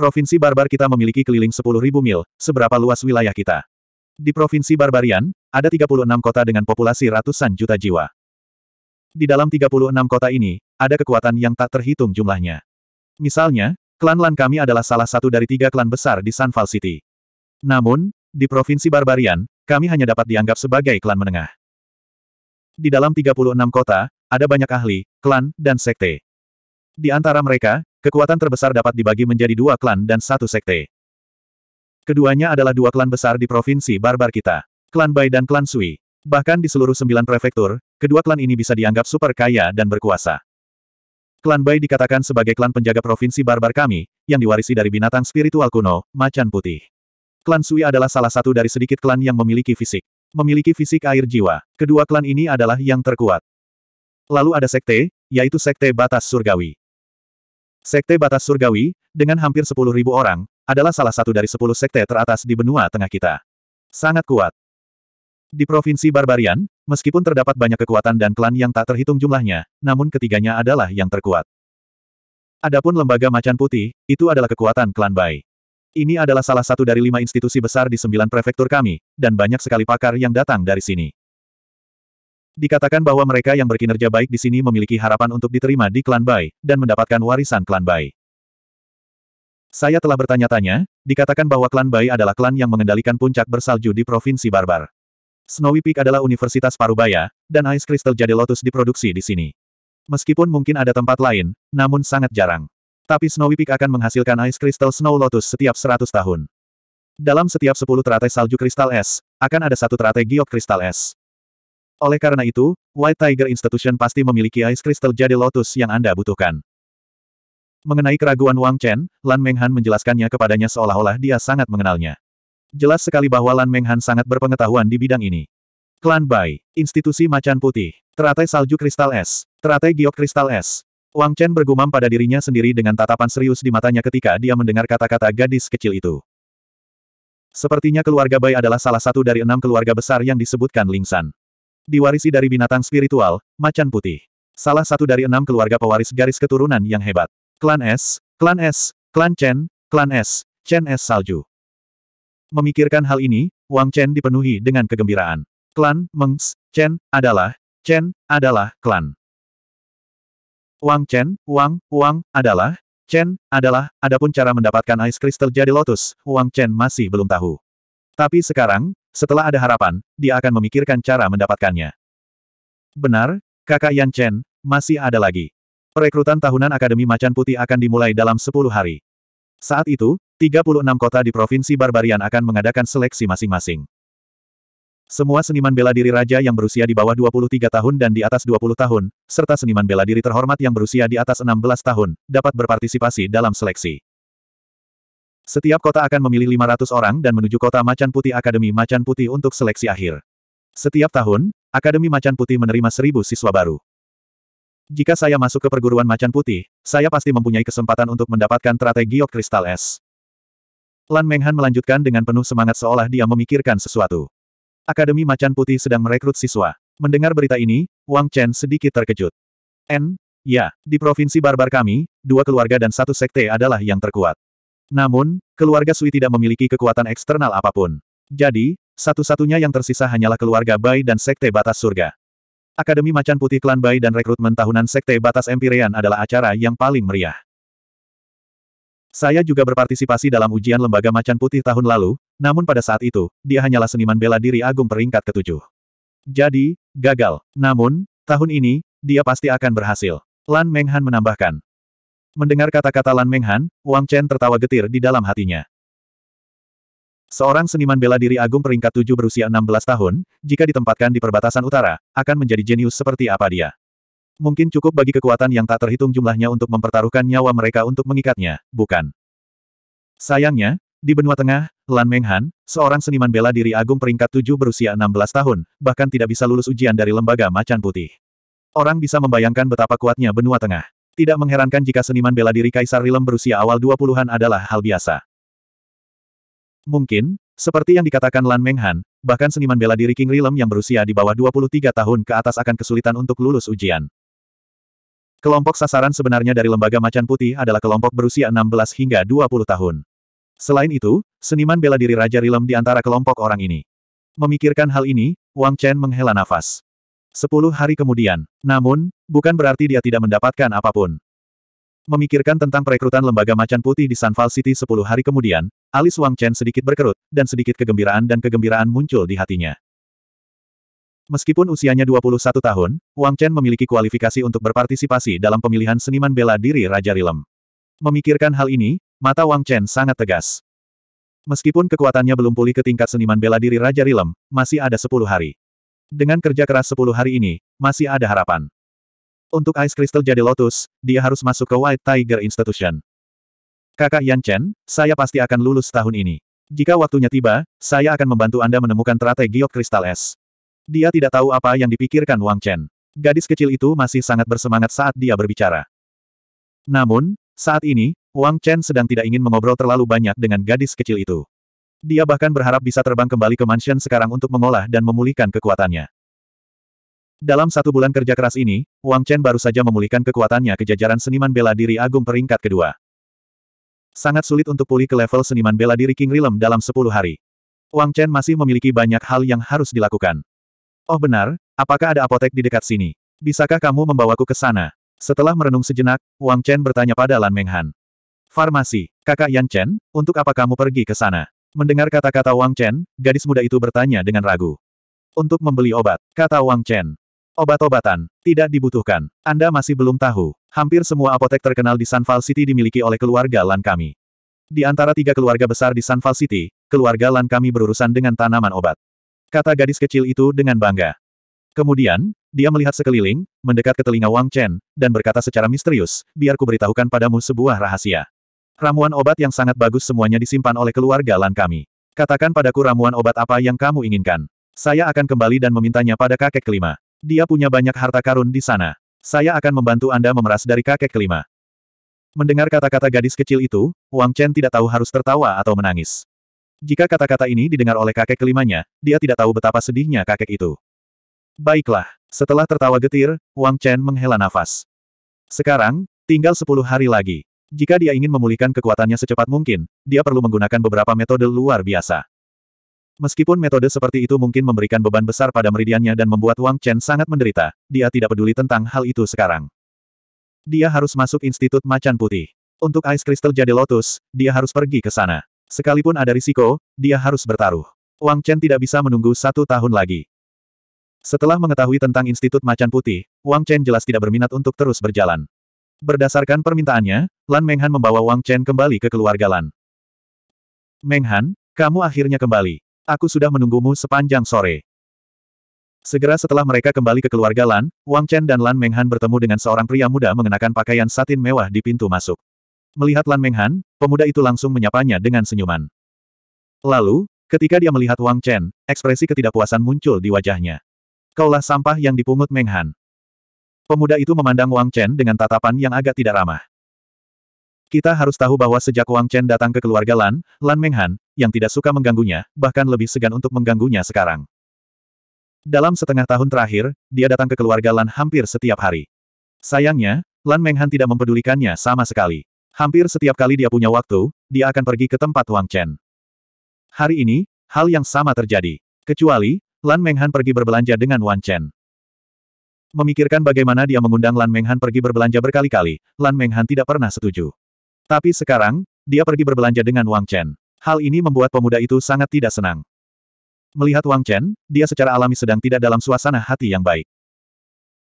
Provinsi Barbar kita memiliki keliling 10.000 mil, seberapa luas wilayah kita. Di Provinsi Barbarian, ada 36 kota dengan populasi ratusan juta jiwa. Di dalam 36 kota ini, ada kekuatan yang tak terhitung jumlahnya. Misalnya, klan Lan kami adalah salah satu dari tiga klan besar di Sunfall City. Namun, di Provinsi Barbarian, kami hanya dapat dianggap sebagai klan menengah. Di dalam 36 kota, ada banyak ahli, klan, dan sekte. Di antara mereka, Kekuatan terbesar dapat dibagi menjadi dua klan dan satu sekte. Keduanya adalah dua klan besar di provinsi barbar kita. Klan Bai dan klan Sui. Bahkan di seluruh sembilan prefektur, kedua klan ini bisa dianggap super kaya dan berkuasa. Klan Bai dikatakan sebagai klan penjaga provinsi barbar kami, yang diwarisi dari binatang spiritual kuno, macan putih. Klan Sui adalah salah satu dari sedikit klan yang memiliki fisik. Memiliki fisik air jiwa. Kedua klan ini adalah yang terkuat. Lalu ada sekte, yaitu sekte batas surgawi. Sekte Batas Surgawi, dengan hampir 10.000 orang, adalah salah satu dari 10 sekte teratas di benua tengah kita. Sangat kuat. Di Provinsi Barbarian, meskipun terdapat banyak kekuatan dan klan yang tak terhitung jumlahnya, namun ketiganya adalah yang terkuat. Adapun lembaga macan putih, itu adalah kekuatan klan Bai. Ini adalah salah satu dari lima institusi besar di sembilan prefektur kami, dan banyak sekali pakar yang datang dari sini. Dikatakan bahwa mereka yang berkinerja baik di sini memiliki harapan untuk diterima di klan Bai, dan mendapatkan warisan klan Bai. Saya telah bertanya-tanya, dikatakan bahwa klan Bai adalah klan yang mengendalikan puncak bersalju di Provinsi Barbar. Snowy Peak adalah Universitas Parubaya, dan Ice Crystal Jade Lotus diproduksi di sini. Meskipun mungkin ada tempat lain, namun sangat jarang. Tapi Snowy Peak akan menghasilkan Ice Crystal Snow Lotus setiap 100 tahun. Dalam setiap 10 teratai salju kristal es, akan ada satu teratai giok kristal es. Oleh karena itu, White Tiger Institution pasti memiliki Ice Crystal Jade Lotus yang Anda butuhkan. Mengenai keraguan Wang Chen, Lan Menghan menjelaskannya kepadanya seolah-olah dia sangat mengenalnya. Jelas sekali bahwa Lan Menghan sangat berpengetahuan di bidang ini. Klan Bai, Institusi Macan Putih, Teratai Salju Kristal Es, Teratai Giok Kristal Es. Wang Chen bergumam pada dirinya sendiri dengan tatapan serius di matanya ketika dia mendengar kata-kata gadis kecil itu. Sepertinya keluarga Bai adalah salah satu dari enam keluarga besar yang disebutkan Ling San diwarisi dari binatang spiritual, macan putih. Salah satu dari enam keluarga pewaris garis keturunan yang hebat. Klan S, Klan S, Klan Chen, Klan S, Chen S Salju. Memikirkan hal ini, Wang Chen dipenuhi dengan kegembiraan. Klan Mengs Chen adalah, Chen adalah klan. Wang Chen, Wang, Wang adalah, Chen adalah, adapun cara mendapatkan ice crystal jadi lotus, Wang Chen masih belum tahu. Tapi sekarang, setelah ada harapan, dia akan memikirkan cara mendapatkannya. Benar, kakak Yan Chen, masih ada lagi. Perekrutan tahunan Akademi Macan Putih akan dimulai dalam 10 hari. Saat itu, 36 kota di Provinsi Barbarian akan mengadakan seleksi masing-masing. Semua seniman bela diri raja yang berusia di bawah 23 tahun dan di atas 20 tahun, serta seniman bela diri terhormat yang berusia di atas 16 tahun, dapat berpartisipasi dalam seleksi. Setiap kota akan memilih 500 orang dan menuju kota Macan Putih Akademi Macan Putih untuk seleksi akhir. Setiap tahun, Akademi Macan Putih menerima 1000 siswa baru. Jika saya masuk ke perguruan Macan Putih, saya pasti mempunyai kesempatan untuk mendapatkan Giok Kristal Es. Lan Menghan melanjutkan dengan penuh semangat seolah dia memikirkan sesuatu. Akademi Macan Putih sedang merekrut siswa. Mendengar berita ini, Wang Chen sedikit terkejut. N, ya, di provinsi barbar kami, dua keluarga dan satu sekte adalah yang terkuat. Namun, keluarga Sui tidak memiliki kekuatan eksternal apapun. Jadi, satu-satunya yang tersisa hanyalah keluarga Bai dan Sekte Batas Surga. Akademi Macan Putih Klan Bai dan rekrutmen tahunan Sekte Batas Empirean adalah acara yang paling meriah. Saya juga berpartisipasi dalam ujian Lembaga Macan Putih tahun lalu, namun pada saat itu, dia hanyalah seniman bela diri agung peringkat ketujuh. Jadi, gagal. Namun, tahun ini, dia pasti akan berhasil. Lan Menghan menambahkan. Mendengar kata-kata Lan Menghan, Wang Chen tertawa getir di dalam hatinya. Seorang seniman bela diri agung peringkat tujuh berusia 16 tahun, jika ditempatkan di perbatasan utara, akan menjadi jenius seperti apa dia. Mungkin cukup bagi kekuatan yang tak terhitung jumlahnya untuk mempertaruhkan nyawa mereka untuk mengikatnya, bukan? Sayangnya, di benua tengah, Lan Menghan, seorang seniman bela diri agung peringkat tujuh berusia 16 tahun, bahkan tidak bisa lulus ujian dari lembaga macan putih. Orang bisa membayangkan betapa kuatnya benua tengah. Tidak mengherankan jika seniman bela diri Kaisar Rilem berusia awal 20-an adalah hal biasa. Mungkin, seperti yang dikatakan Lan Menghan, bahkan seniman bela diri King Rilem yang berusia di bawah 23 tahun ke atas akan kesulitan untuk lulus ujian. Kelompok sasaran sebenarnya dari Lembaga Macan Putih adalah kelompok berusia 16 hingga 20 tahun. Selain itu, seniman bela diri Raja Rilem di antara kelompok orang ini. Memikirkan hal ini, Wang Chen menghela nafas. Sepuluh hari kemudian. Namun, bukan berarti dia tidak mendapatkan apapun. Memikirkan tentang perekrutan lembaga macan putih di Sunval City sepuluh hari kemudian, alis Wang Chen sedikit berkerut, dan sedikit kegembiraan dan kegembiraan muncul di hatinya. Meskipun usianya 21 tahun, Wang Chen memiliki kualifikasi untuk berpartisipasi dalam pemilihan seniman bela diri Raja Rilem. Memikirkan hal ini, mata Wang Chen sangat tegas. Meskipun kekuatannya belum pulih ke tingkat seniman bela diri Raja Rilem, masih ada 10 hari. Dengan kerja keras 10 hari ini, masih ada harapan. Untuk Ice Crystal jadi Lotus, dia harus masuk ke White Tiger Institution. Kakak Yan Chen, saya pasti akan lulus tahun ini. Jika waktunya tiba, saya akan membantu Anda menemukan teratai giok kristal es. Dia tidak tahu apa yang dipikirkan Wang Chen. Gadis kecil itu masih sangat bersemangat saat dia berbicara. Namun, saat ini, Wang Chen sedang tidak ingin mengobrol terlalu banyak dengan gadis kecil itu. Dia bahkan berharap bisa terbang kembali ke mansion sekarang untuk mengolah dan memulihkan kekuatannya. Dalam satu bulan kerja keras ini, Wang Chen baru saja memulihkan kekuatannya ke jajaran seniman bela diri agung peringkat kedua. Sangat sulit untuk pulih ke level seniman bela diri King Rilem dalam 10 hari. Wang Chen masih memiliki banyak hal yang harus dilakukan. Oh benar, apakah ada apotek di dekat sini? Bisakah kamu membawaku ke sana? Setelah merenung sejenak, Wang Chen bertanya pada Lan Menghan. Farmasi, kakak Yan Chen, untuk apa kamu pergi ke sana? Mendengar kata-kata Wang Chen, gadis muda itu bertanya dengan ragu. Untuk membeli obat, kata Wang Chen. Obat-obatan, tidak dibutuhkan. Anda masih belum tahu, hampir semua apotek terkenal di Sunval City dimiliki oleh keluarga Lan kami. Di antara tiga keluarga besar di Sunval City, keluarga Lan kami berurusan dengan tanaman obat. Kata gadis kecil itu dengan bangga. Kemudian, dia melihat sekeliling, mendekat ke telinga Wang Chen, dan berkata secara misterius, biar ku beritahukan padamu sebuah rahasia. Ramuan obat yang sangat bagus semuanya disimpan oleh keluarga Lan kami. Katakan padaku ramuan obat apa yang kamu inginkan. Saya akan kembali dan memintanya pada kakek kelima. Dia punya banyak harta karun di sana. Saya akan membantu Anda memeras dari kakek kelima. Mendengar kata-kata gadis kecil itu, Wang Chen tidak tahu harus tertawa atau menangis. Jika kata-kata ini didengar oleh kakek kelimanya, dia tidak tahu betapa sedihnya kakek itu. Baiklah, setelah tertawa getir, Wang Chen menghela nafas. Sekarang, tinggal sepuluh hari lagi. Jika dia ingin memulihkan kekuatannya secepat mungkin, dia perlu menggunakan beberapa metode luar biasa. Meskipun metode seperti itu mungkin memberikan beban besar pada meridiannya dan membuat Wang Chen sangat menderita, dia tidak peduli tentang hal itu sekarang. Dia harus masuk Institut Macan Putih. Untuk Ice Crystal Jade Lotus, dia harus pergi ke sana. Sekalipun ada risiko, dia harus bertaruh. Wang Chen tidak bisa menunggu satu tahun lagi. Setelah mengetahui tentang Institut Macan Putih, Wang Chen jelas tidak berminat untuk terus berjalan. Berdasarkan permintaannya, Lan Menghan membawa Wang Chen kembali ke keluarga Lan. Menghan, kamu akhirnya kembali. Aku sudah menunggumu sepanjang sore. Segera setelah mereka kembali ke keluarga Lan, Wang Chen dan Lan Menghan bertemu dengan seorang pria muda mengenakan pakaian satin mewah di pintu masuk. Melihat Lan Menghan, pemuda itu langsung menyapanya dengan senyuman. Lalu, ketika dia melihat Wang Chen, ekspresi ketidakpuasan muncul di wajahnya. Kaulah sampah yang dipungut Menghan. Pemuda itu memandang Wang Chen dengan tatapan yang agak tidak ramah. Kita harus tahu bahwa sejak Wang Chen datang ke keluarga Lan, Lan Menghan, yang tidak suka mengganggunya, bahkan lebih segan untuk mengganggunya sekarang. Dalam setengah tahun terakhir, dia datang ke keluarga Lan hampir setiap hari. Sayangnya, Lan Menghan tidak mempedulikannya sama sekali. Hampir setiap kali dia punya waktu, dia akan pergi ke tempat Wang Chen. Hari ini, hal yang sama terjadi. Kecuali, Lan Menghan pergi berbelanja dengan Wang Chen. Memikirkan bagaimana dia mengundang Lan Menghan pergi berbelanja berkali-kali, Lan Menghan tidak pernah setuju. Tapi sekarang, dia pergi berbelanja dengan Wang Chen. Hal ini membuat pemuda itu sangat tidak senang. Melihat Wang Chen, dia secara alami sedang tidak dalam suasana hati yang baik.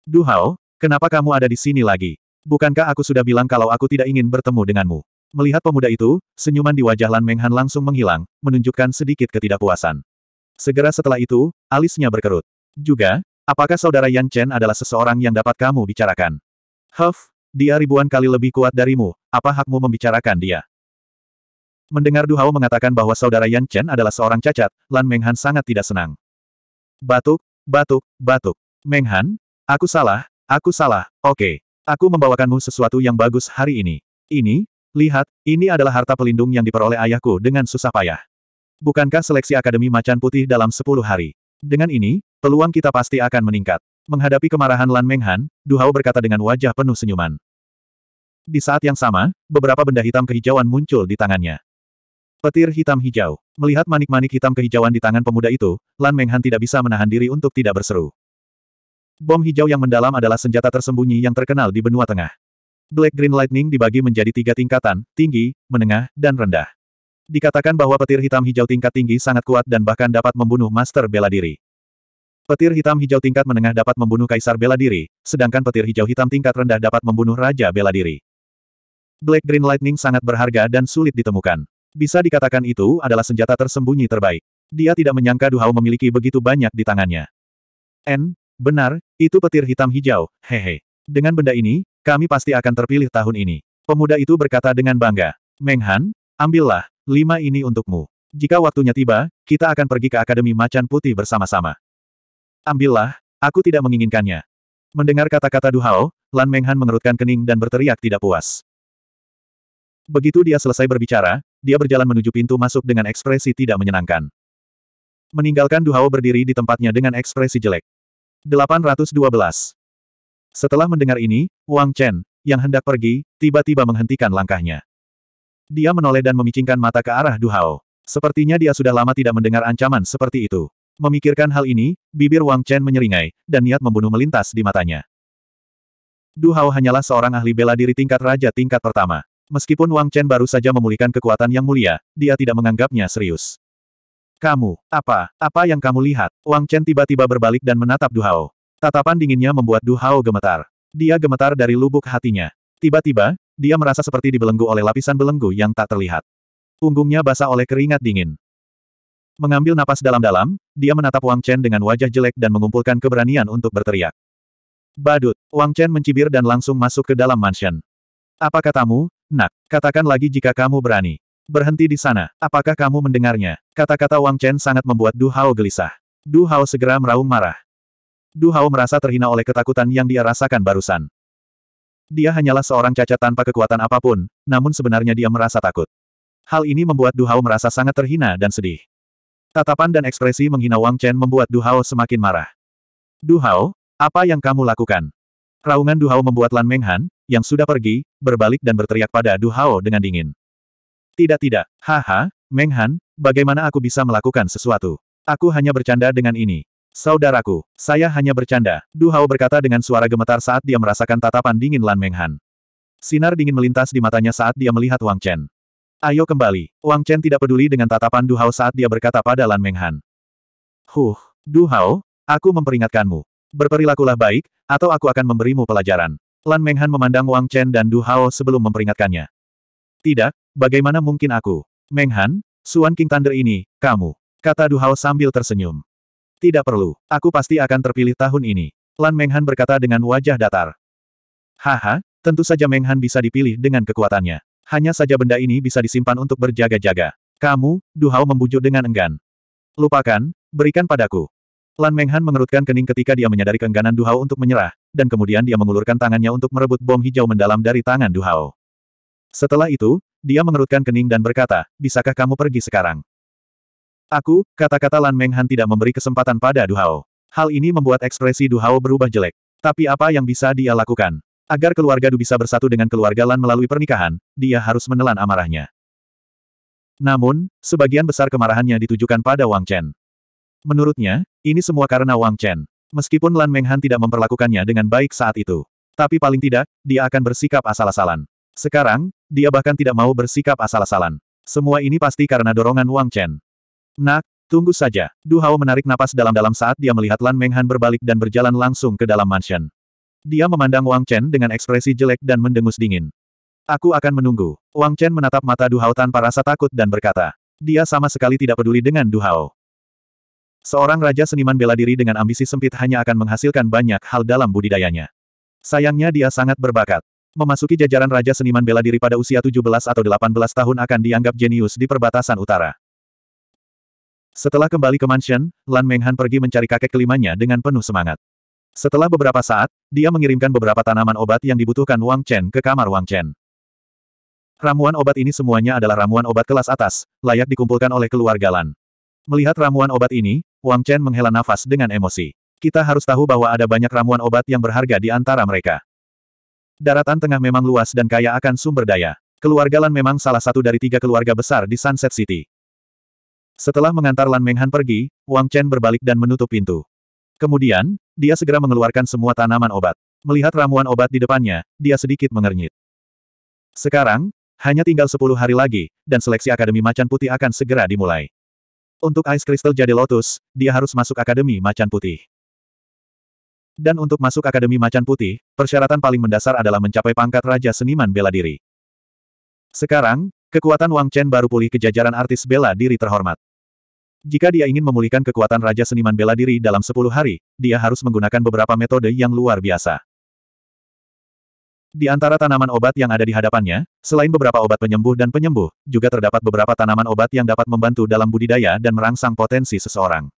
Duhao, kenapa kamu ada di sini lagi? Bukankah aku sudah bilang kalau aku tidak ingin bertemu denganmu? Melihat pemuda itu, senyuman di wajah Lan Menghan langsung menghilang, menunjukkan sedikit ketidakpuasan. Segera setelah itu, alisnya berkerut. Juga, Apakah saudara Yan Chen adalah seseorang yang dapat kamu bicarakan? Huff, dia ribuan kali lebih kuat darimu, apa hakmu membicarakan dia? Mendengar Du Duhao mengatakan bahwa saudara Yan Chen adalah seorang cacat, Lan Menghan sangat tidak senang. Batuk, batuk, batuk. Menghan, aku salah, aku salah, oke. Aku membawakanmu sesuatu yang bagus hari ini. Ini, lihat, ini adalah harta pelindung yang diperoleh ayahku dengan susah payah. Bukankah seleksi Akademi Macan Putih dalam 10 hari? Dengan ini, peluang kita pasti akan meningkat. Menghadapi kemarahan Lan Menghan, Hao berkata dengan wajah penuh senyuman. Di saat yang sama, beberapa benda hitam kehijauan muncul di tangannya. Petir hitam hijau. Melihat manik-manik hitam kehijauan di tangan pemuda itu, Lan Menghan tidak bisa menahan diri untuk tidak berseru. Bom hijau yang mendalam adalah senjata tersembunyi yang terkenal di benua tengah. Black Green Lightning dibagi menjadi tiga tingkatan, tinggi, menengah, dan rendah. Dikatakan bahwa petir hitam hijau tingkat tinggi sangat kuat dan bahkan dapat membunuh master bela diri. Petir hitam hijau tingkat menengah dapat membunuh kaisar bela diri, sedangkan petir hijau hitam tingkat rendah dapat membunuh raja bela diri. Black Green Lightning sangat berharga dan sulit ditemukan. Bisa dikatakan itu adalah senjata tersembunyi terbaik. Dia tidak menyangka duhau memiliki begitu banyak di tangannya. N, benar, itu petir hitam hijau, hehe. Dengan benda ini, kami pasti akan terpilih tahun ini. Pemuda itu berkata dengan bangga. Menghan, ambillah, Lima ini untukmu. Jika waktunya tiba, kita akan pergi ke Akademi Macan Putih bersama-sama. Ambillah, aku tidak menginginkannya. Mendengar kata-kata Du Hao, Lan Menghan mengerutkan kening dan berteriak tidak puas. Begitu dia selesai berbicara, dia berjalan menuju pintu masuk dengan ekspresi tidak menyenangkan. Meninggalkan Du Hao berdiri di tempatnya dengan ekspresi jelek. 812. Setelah mendengar ini, Wang Chen, yang hendak pergi, tiba-tiba menghentikan langkahnya. Dia menoleh dan memicingkan mata ke arah Duhao. Sepertinya dia sudah lama tidak mendengar ancaman seperti itu. Memikirkan hal ini, bibir Wang Chen menyeringai, dan niat membunuh melintas di matanya. Du Hao hanyalah seorang ahli bela diri tingkat raja tingkat pertama. Meskipun Wang Chen baru saja memulihkan kekuatan yang mulia, dia tidak menganggapnya serius. Kamu, apa, apa yang kamu lihat? Wang Chen tiba-tiba berbalik dan menatap Du Hao. Tatapan dinginnya membuat Du Hao gemetar. Dia gemetar dari lubuk hatinya. Tiba-tiba, dia merasa seperti dibelenggu oleh lapisan belenggu yang tak terlihat. Punggungnya basah oleh keringat dingin. Mengambil napas dalam-dalam, dia menatap Wang Chen dengan wajah jelek dan mengumpulkan keberanian untuk berteriak. Badut, Wang Chen mencibir dan langsung masuk ke dalam mansion. Apa katamu, nak? Katakan lagi jika kamu berani. Berhenti di sana. Apakah kamu mendengarnya? Kata-kata Wang Chen sangat membuat Du Hao gelisah. Du Hao segera meraung marah. Du Hao merasa terhina oleh ketakutan yang dia rasakan barusan. Dia hanyalah seorang cacat tanpa kekuatan apapun, namun sebenarnya dia merasa takut. Hal ini membuat Du Hao merasa sangat terhina dan sedih. Tatapan dan ekspresi menghina Wang Chen membuat Du Hao semakin marah. Du Hao, apa yang kamu lakukan? Raungan Du Hao membuat Lan Menghan, yang sudah pergi, berbalik dan berteriak pada Du Hao dengan dingin. Tidak-tidak, haha, Menghan, bagaimana aku bisa melakukan sesuatu? Aku hanya bercanda dengan ini. Saudaraku, saya hanya bercanda, Du Hao berkata dengan suara gemetar saat dia merasakan tatapan dingin Lan Menghan. Sinar dingin melintas di matanya saat dia melihat Wang Chen. Ayo kembali, Wang Chen tidak peduli dengan tatapan Du Hao saat dia berkata pada Lan Menghan. Huh, Du Hao, aku memperingatkanmu. Berperilakulah baik, atau aku akan memberimu pelajaran. Lan Menghan memandang Wang Chen dan Du Hao sebelum memperingatkannya. Tidak, bagaimana mungkin aku? Menghan, Suan King Thunder ini, kamu. Kata Du Hao sambil tersenyum. Tidak perlu. Aku pasti akan terpilih tahun ini. Lan Menghan berkata dengan wajah datar. Haha, tentu saja Menghan bisa dipilih dengan kekuatannya. Hanya saja benda ini bisa disimpan untuk berjaga-jaga. Kamu, Du Hao, membujuk dengan enggan. Lupakan, berikan padaku. Lan Menghan mengerutkan kening ketika dia menyadari keengganan Hao untuk menyerah, dan kemudian dia mengulurkan tangannya untuk merebut bom hijau mendalam dari tangan Du Hao. Setelah itu, dia mengerutkan kening dan berkata, bisakah kamu pergi sekarang? Aku, kata-kata Lan Menghan tidak memberi kesempatan pada Du Hao. Hal ini membuat ekspresi Du Hao berubah jelek. Tapi apa yang bisa dia lakukan? Agar keluarga Du bisa bersatu dengan keluarga Lan melalui pernikahan, dia harus menelan amarahnya. Namun, sebagian besar kemarahannya ditujukan pada Wang Chen. Menurutnya, ini semua karena Wang Chen. Meskipun Lan Menghan tidak memperlakukannya dengan baik saat itu. Tapi paling tidak, dia akan bersikap asal-asalan. Sekarang, dia bahkan tidak mau bersikap asal-asalan. Semua ini pasti karena dorongan Wang Chen. Nak, tunggu saja. Du Hao menarik napas dalam-dalam saat dia melihat Lan Menghan berbalik dan berjalan langsung ke dalam mansion. Dia memandang Wang Chen dengan ekspresi jelek dan mendengus dingin. Aku akan menunggu. Wang Chen menatap mata Du Hao tanpa rasa takut dan berkata. Dia sama sekali tidak peduli dengan Du Hao. Seorang raja seniman bela diri dengan ambisi sempit hanya akan menghasilkan banyak hal dalam budidayanya. Sayangnya dia sangat berbakat. Memasuki jajaran raja seniman bela diri pada usia 17 atau 18 tahun akan dianggap jenius di perbatasan utara. Setelah kembali ke mansion, Lan Menghan pergi mencari kakek kelimanya dengan penuh semangat. Setelah beberapa saat, dia mengirimkan beberapa tanaman obat yang dibutuhkan Wang Chen ke kamar Wang Chen. Ramuan obat ini semuanya adalah ramuan obat kelas atas, layak dikumpulkan oleh keluarga Lan. Melihat ramuan obat ini, Wang Chen menghela nafas dengan emosi. Kita harus tahu bahwa ada banyak ramuan obat yang berharga di antara mereka. Daratan tengah memang luas dan kaya akan sumber daya. Keluarga Lan memang salah satu dari tiga keluarga besar di Sunset City. Setelah mengantar Lan Menghan pergi, Wang Chen berbalik dan menutup pintu. Kemudian, dia segera mengeluarkan semua tanaman obat. Melihat ramuan obat di depannya, dia sedikit mengernyit. Sekarang, hanya tinggal 10 hari lagi, dan seleksi Akademi Macan Putih akan segera dimulai. Untuk Ice Crystal Jade Lotus, dia harus masuk Akademi Macan Putih. Dan untuk masuk Akademi Macan Putih, persyaratan paling mendasar adalah mencapai pangkat Raja Seniman Bela Diri. Sekarang, kekuatan Wang Chen baru pulih ke jajaran artis bela diri terhormat. Jika dia ingin memulihkan kekuatan Raja Seniman Bela Diri dalam 10 hari, dia harus menggunakan beberapa metode yang luar biasa. Di antara tanaman obat yang ada di hadapannya, selain beberapa obat penyembuh dan penyembuh, juga terdapat beberapa tanaman obat yang dapat membantu dalam budidaya dan merangsang potensi seseorang.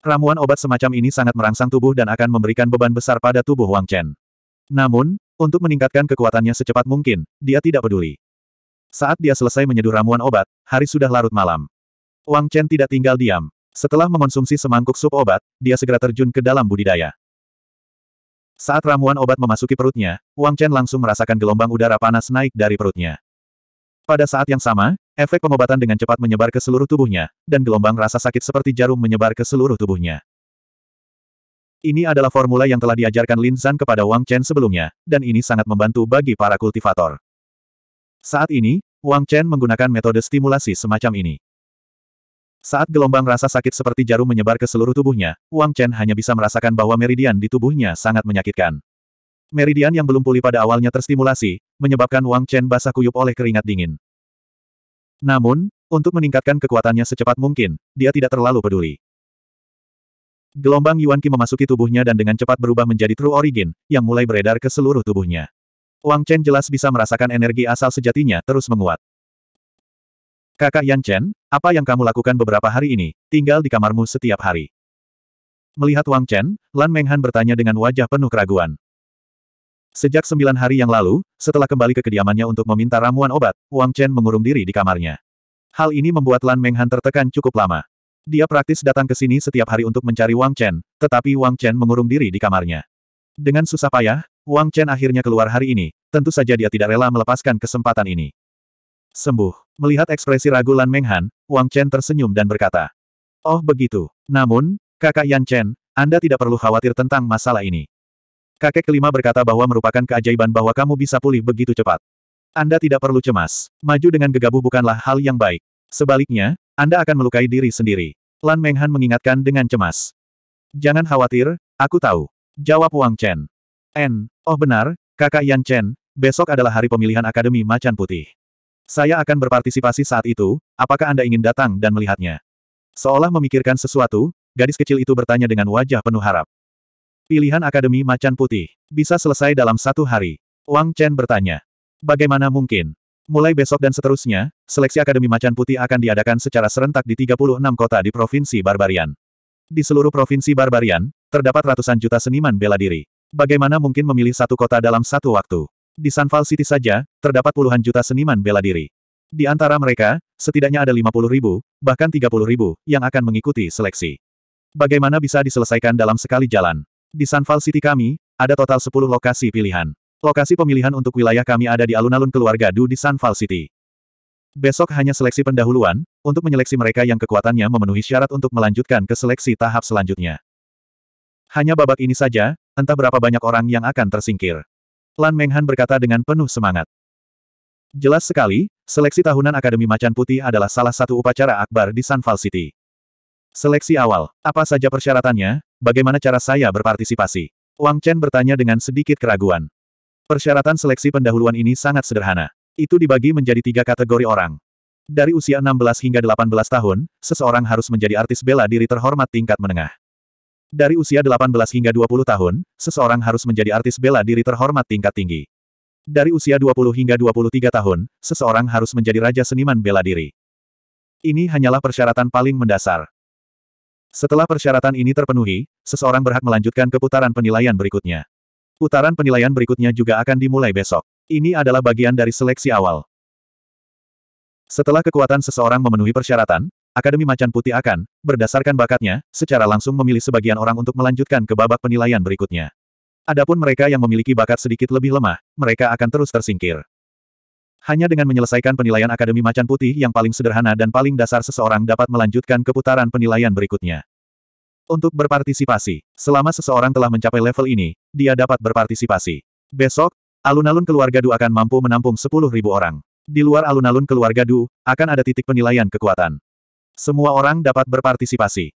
Ramuan obat semacam ini sangat merangsang tubuh dan akan memberikan beban besar pada tubuh Wang Chen. Namun, untuk meningkatkan kekuatannya secepat mungkin, dia tidak peduli. Saat dia selesai menyeduh ramuan obat, hari sudah larut malam. Wang Chen tidak tinggal diam. Setelah mengonsumsi semangkuk sup obat, dia segera terjun ke dalam budidaya. Saat ramuan obat memasuki perutnya, Wang Chen langsung merasakan gelombang udara panas naik dari perutnya. Pada saat yang sama, efek pengobatan dengan cepat menyebar ke seluruh tubuhnya, dan gelombang rasa sakit seperti jarum menyebar ke seluruh tubuhnya. Ini adalah formula yang telah diajarkan Lin Zan kepada Wang Chen sebelumnya, dan ini sangat membantu bagi para kultivator. Saat ini, Wang Chen menggunakan metode stimulasi semacam ini. Saat gelombang rasa sakit seperti jarum menyebar ke seluruh tubuhnya, Wang Chen hanya bisa merasakan bahwa meridian di tubuhnya sangat menyakitkan. Meridian yang belum pulih pada awalnya terstimulasi, menyebabkan Wang Chen basah kuyup oleh keringat dingin. Namun, untuk meningkatkan kekuatannya secepat mungkin, dia tidak terlalu peduli. Gelombang Yuan Qi memasuki tubuhnya dan dengan cepat berubah menjadi True Origin, yang mulai beredar ke seluruh tubuhnya. Wang Chen jelas bisa merasakan energi asal sejatinya terus menguat. Kakak Yan Chen, apa yang kamu lakukan beberapa hari ini, tinggal di kamarmu setiap hari? Melihat Wang Chen, Lan Menghan bertanya dengan wajah penuh keraguan. Sejak sembilan hari yang lalu, setelah kembali ke kediamannya untuk meminta ramuan obat, Wang Chen mengurung diri di kamarnya. Hal ini membuat Lan Menghan tertekan cukup lama. Dia praktis datang ke sini setiap hari untuk mencari Wang Chen, tetapi Wang Chen mengurung diri di kamarnya. Dengan susah payah, Wang Chen akhirnya keluar hari ini, tentu saja dia tidak rela melepaskan kesempatan ini. Sembuh. Melihat ekspresi ragu Lan Menghan, Wang Chen tersenyum dan berkata. Oh begitu. Namun, kakak Yan Chen, Anda tidak perlu khawatir tentang masalah ini. Kakek kelima berkata bahwa merupakan keajaiban bahwa kamu bisa pulih begitu cepat. Anda tidak perlu cemas. Maju dengan gegabah bukanlah hal yang baik. Sebaliknya, Anda akan melukai diri sendiri. Lan Menghan mengingatkan dengan cemas. Jangan khawatir, aku tahu. Jawab Wang Chen. N, oh benar, kakak Yan Chen, besok adalah hari pemilihan Akademi Macan Putih. Saya akan berpartisipasi saat itu, apakah Anda ingin datang dan melihatnya? Seolah memikirkan sesuatu, gadis kecil itu bertanya dengan wajah penuh harap. Pilihan Akademi Macan Putih. Bisa selesai dalam satu hari. Wang Chen bertanya. Bagaimana mungkin? Mulai besok dan seterusnya, seleksi Akademi Macan Putih akan diadakan secara serentak di 36 kota di Provinsi Barbarian. Di seluruh Provinsi Barbarian, terdapat ratusan juta seniman bela diri. Bagaimana mungkin memilih satu kota dalam satu waktu? Di Sanval City saja, terdapat puluhan juta seniman bela diri. Di antara mereka, setidaknya ada 50 ribu, bahkan 30 ribu, yang akan mengikuti seleksi. Bagaimana bisa diselesaikan dalam sekali jalan? Di Sanval City kami, ada total 10 lokasi pilihan. Lokasi pemilihan untuk wilayah kami ada di alun-alun keluarga Du di Sanval City. Besok hanya seleksi pendahuluan, untuk menyeleksi mereka yang kekuatannya memenuhi syarat untuk melanjutkan ke seleksi tahap selanjutnya. Hanya babak ini saja, entah berapa banyak orang yang akan tersingkir. Lan Menghan berkata dengan penuh semangat. Jelas sekali, seleksi tahunan Akademi Macan Putih adalah salah satu upacara akbar di Sunfall City. Seleksi awal, apa saja persyaratannya, bagaimana cara saya berpartisipasi? Wang Chen bertanya dengan sedikit keraguan. Persyaratan seleksi pendahuluan ini sangat sederhana. Itu dibagi menjadi tiga kategori orang. Dari usia 16 hingga 18 tahun, seseorang harus menjadi artis bela diri terhormat tingkat menengah. Dari usia 18 hingga 20 tahun, seseorang harus menjadi artis bela diri terhormat tingkat tinggi. Dari usia 20 hingga 23 tahun, seseorang harus menjadi raja seniman bela diri. Ini hanyalah persyaratan paling mendasar. Setelah persyaratan ini terpenuhi, seseorang berhak melanjutkan ke putaran penilaian berikutnya. Putaran penilaian berikutnya juga akan dimulai besok. Ini adalah bagian dari seleksi awal. Setelah kekuatan seseorang memenuhi persyaratan, Akademi Macan Putih akan, berdasarkan bakatnya, secara langsung memilih sebagian orang untuk melanjutkan ke babak penilaian berikutnya. Adapun mereka yang memiliki bakat sedikit lebih lemah, mereka akan terus tersingkir. Hanya dengan menyelesaikan penilaian Akademi Macan Putih yang paling sederhana dan paling dasar seseorang dapat melanjutkan ke putaran penilaian berikutnya. Untuk berpartisipasi, selama seseorang telah mencapai level ini, dia dapat berpartisipasi. Besok, alun-alun keluarga Du akan mampu menampung 10.000 orang. Di luar alun-alun keluarga Du, akan ada titik penilaian kekuatan. Semua orang dapat berpartisipasi.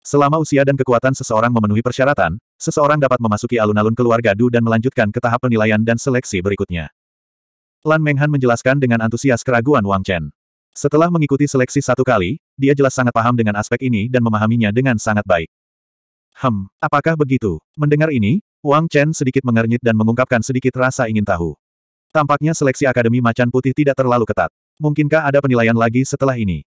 Selama usia dan kekuatan seseorang memenuhi persyaratan, seseorang dapat memasuki alun-alun keluarga Du dan melanjutkan ke tahap penilaian dan seleksi berikutnya. Lan Menghan menjelaskan dengan antusias keraguan Wang Chen. Setelah mengikuti seleksi satu kali, dia jelas sangat paham dengan aspek ini dan memahaminya dengan sangat baik. Hem, apakah begitu? Mendengar ini, Wang Chen sedikit mengernyit dan mengungkapkan sedikit rasa ingin tahu. Tampaknya seleksi Akademi Macan Putih tidak terlalu ketat. Mungkinkah ada penilaian lagi setelah ini?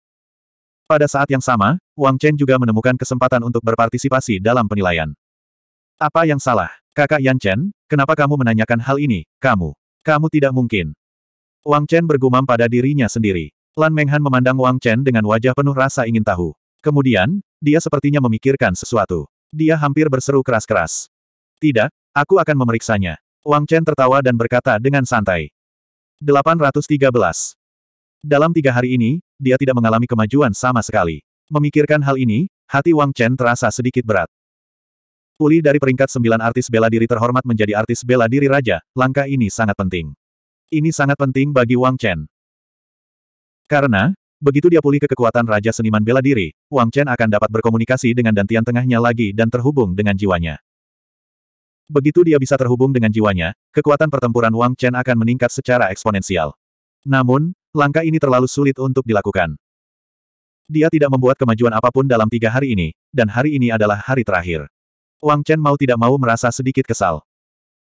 Pada saat yang sama, Wang Chen juga menemukan kesempatan untuk berpartisipasi dalam penilaian. Apa yang salah? Kakak Yan Chen, kenapa kamu menanyakan hal ini, kamu? Kamu tidak mungkin. Wang Chen bergumam pada dirinya sendiri. Lan Menghan memandang Wang Chen dengan wajah penuh rasa ingin tahu. Kemudian, dia sepertinya memikirkan sesuatu. Dia hampir berseru keras-keras. Tidak, aku akan memeriksanya. Wang Chen tertawa dan berkata dengan santai. 813. Dalam tiga hari ini, dia tidak mengalami kemajuan sama sekali. Memikirkan hal ini, hati Wang Chen terasa sedikit berat. Pulih dari peringkat sembilan artis bela diri terhormat menjadi artis bela diri raja, langkah ini sangat penting. Ini sangat penting bagi Wang Chen. Karena, begitu dia pulih ke kekuatan raja seniman bela diri, Wang Chen akan dapat berkomunikasi dengan dantian tengahnya lagi dan terhubung dengan jiwanya. Begitu dia bisa terhubung dengan jiwanya, kekuatan pertempuran Wang Chen akan meningkat secara eksponensial. Namun, Langkah ini terlalu sulit untuk dilakukan. Dia tidak membuat kemajuan apapun dalam tiga hari ini, dan hari ini adalah hari terakhir. Wang Chen mau tidak mau merasa sedikit kesal.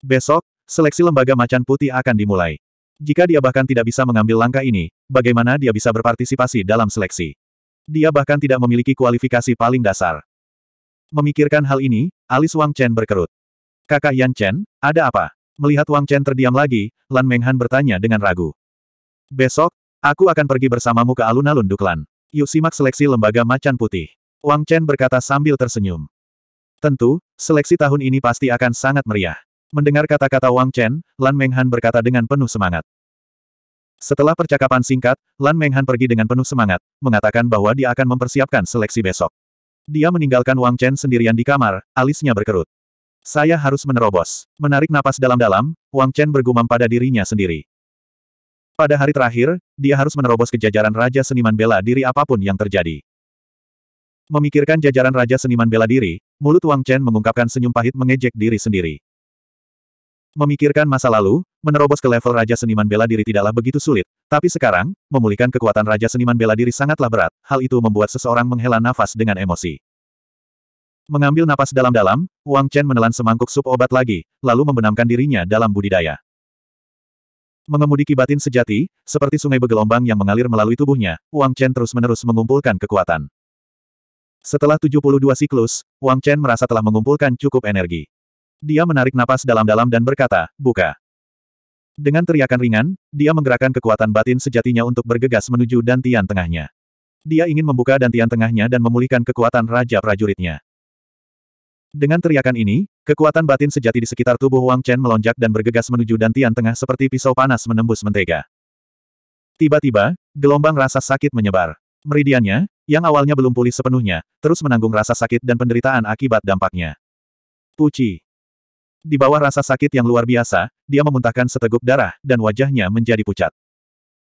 Besok, seleksi lembaga macan putih akan dimulai. Jika dia bahkan tidak bisa mengambil langkah ini, bagaimana dia bisa berpartisipasi dalam seleksi? Dia bahkan tidak memiliki kualifikasi paling dasar. Memikirkan hal ini, alis Wang Chen berkerut. Kakak Yan Chen, ada apa? Melihat Wang Chen terdiam lagi, Lan Menghan bertanya dengan ragu. Besok, aku akan pergi bersamamu ke Aluna Lunduklan. Duklan. Yuk simak seleksi lembaga macan putih. Wang Chen berkata sambil tersenyum. Tentu, seleksi tahun ini pasti akan sangat meriah. Mendengar kata-kata Wang Chen, Lan Menghan berkata dengan penuh semangat. Setelah percakapan singkat, Lan Menghan pergi dengan penuh semangat, mengatakan bahwa dia akan mempersiapkan seleksi besok. Dia meninggalkan Wang Chen sendirian di kamar, alisnya berkerut. Saya harus menerobos. Menarik napas dalam-dalam, Wang Chen bergumam pada dirinya sendiri. Pada hari terakhir, dia harus menerobos ke jajaran Raja Seniman Bela Diri apapun yang terjadi. Memikirkan jajaran Raja Seniman Bela Diri, mulut Wang Chen mengungkapkan senyum pahit mengejek diri sendiri. Memikirkan masa lalu, menerobos ke level Raja Seniman Bela Diri tidaklah begitu sulit, tapi sekarang, memulihkan kekuatan Raja Seniman Bela Diri sangatlah berat, hal itu membuat seseorang menghela nafas dengan emosi. Mengambil napas dalam-dalam, Wang Chen menelan semangkuk sup obat lagi, lalu membenamkan dirinya dalam budidaya. Mengemudi batin sejati, seperti sungai bergelombang yang mengalir melalui tubuhnya, Wang Chen terus-menerus mengumpulkan kekuatan. Setelah 72 siklus, Wang Chen merasa telah mengumpulkan cukup energi. Dia menarik napas dalam-dalam dan berkata, buka. Dengan teriakan ringan, dia menggerakkan kekuatan batin sejatinya untuk bergegas menuju dantian tengahnya. Dia ingin membuka dantian tengahnya dan memulihkan kekuatan raja prajuritnya. Dengan teriakan ini, kekuatan batin sejati di sekitar tubuh Wang Chen melonjak dan bergegas menuju dantian tengah seperti pisau panas menembus mentega. Tiba-tiba, gelombang rasa sakit menyebar. Meridiannya, yang awalnya belum pulih sepenuhnya, terus menanggung rasa sakit dan penderitaan akibat dampaknya. Puci. Di bawah rasa sakit yang luar biasa, dia memuntahkan seteguk darah, dan wajahnya menjadi pucat.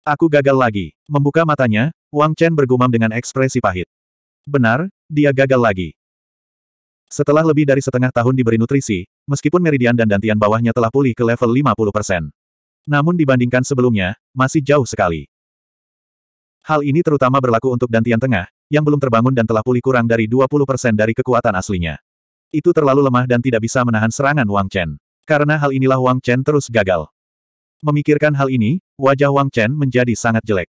Aku gagal lagi. Membuka matanya, Wang Chen bergumam dengan ekspresi pahit. Benar, dia gagal lagi. Setelah lebih dari setengah tahun diberi nutrisi, meskipun meridian dan dantian bawahnya telah pulih ke level 50%. Namun dibandingkan sebelumnya, masih jauh sekali. Hal ini terutama berlaku untuk dantian tengah, yang belum terbangun dan telah pulih kurang dari 20% dari kekuatan aslinya. Itu terlalu lemah dan tidak bisa menahan serangan Wang Chen. Karena hal inilah Wang Chen terus gagal. Memikirkan hal ini, wajah Wang Chen menjadi sangat jelek.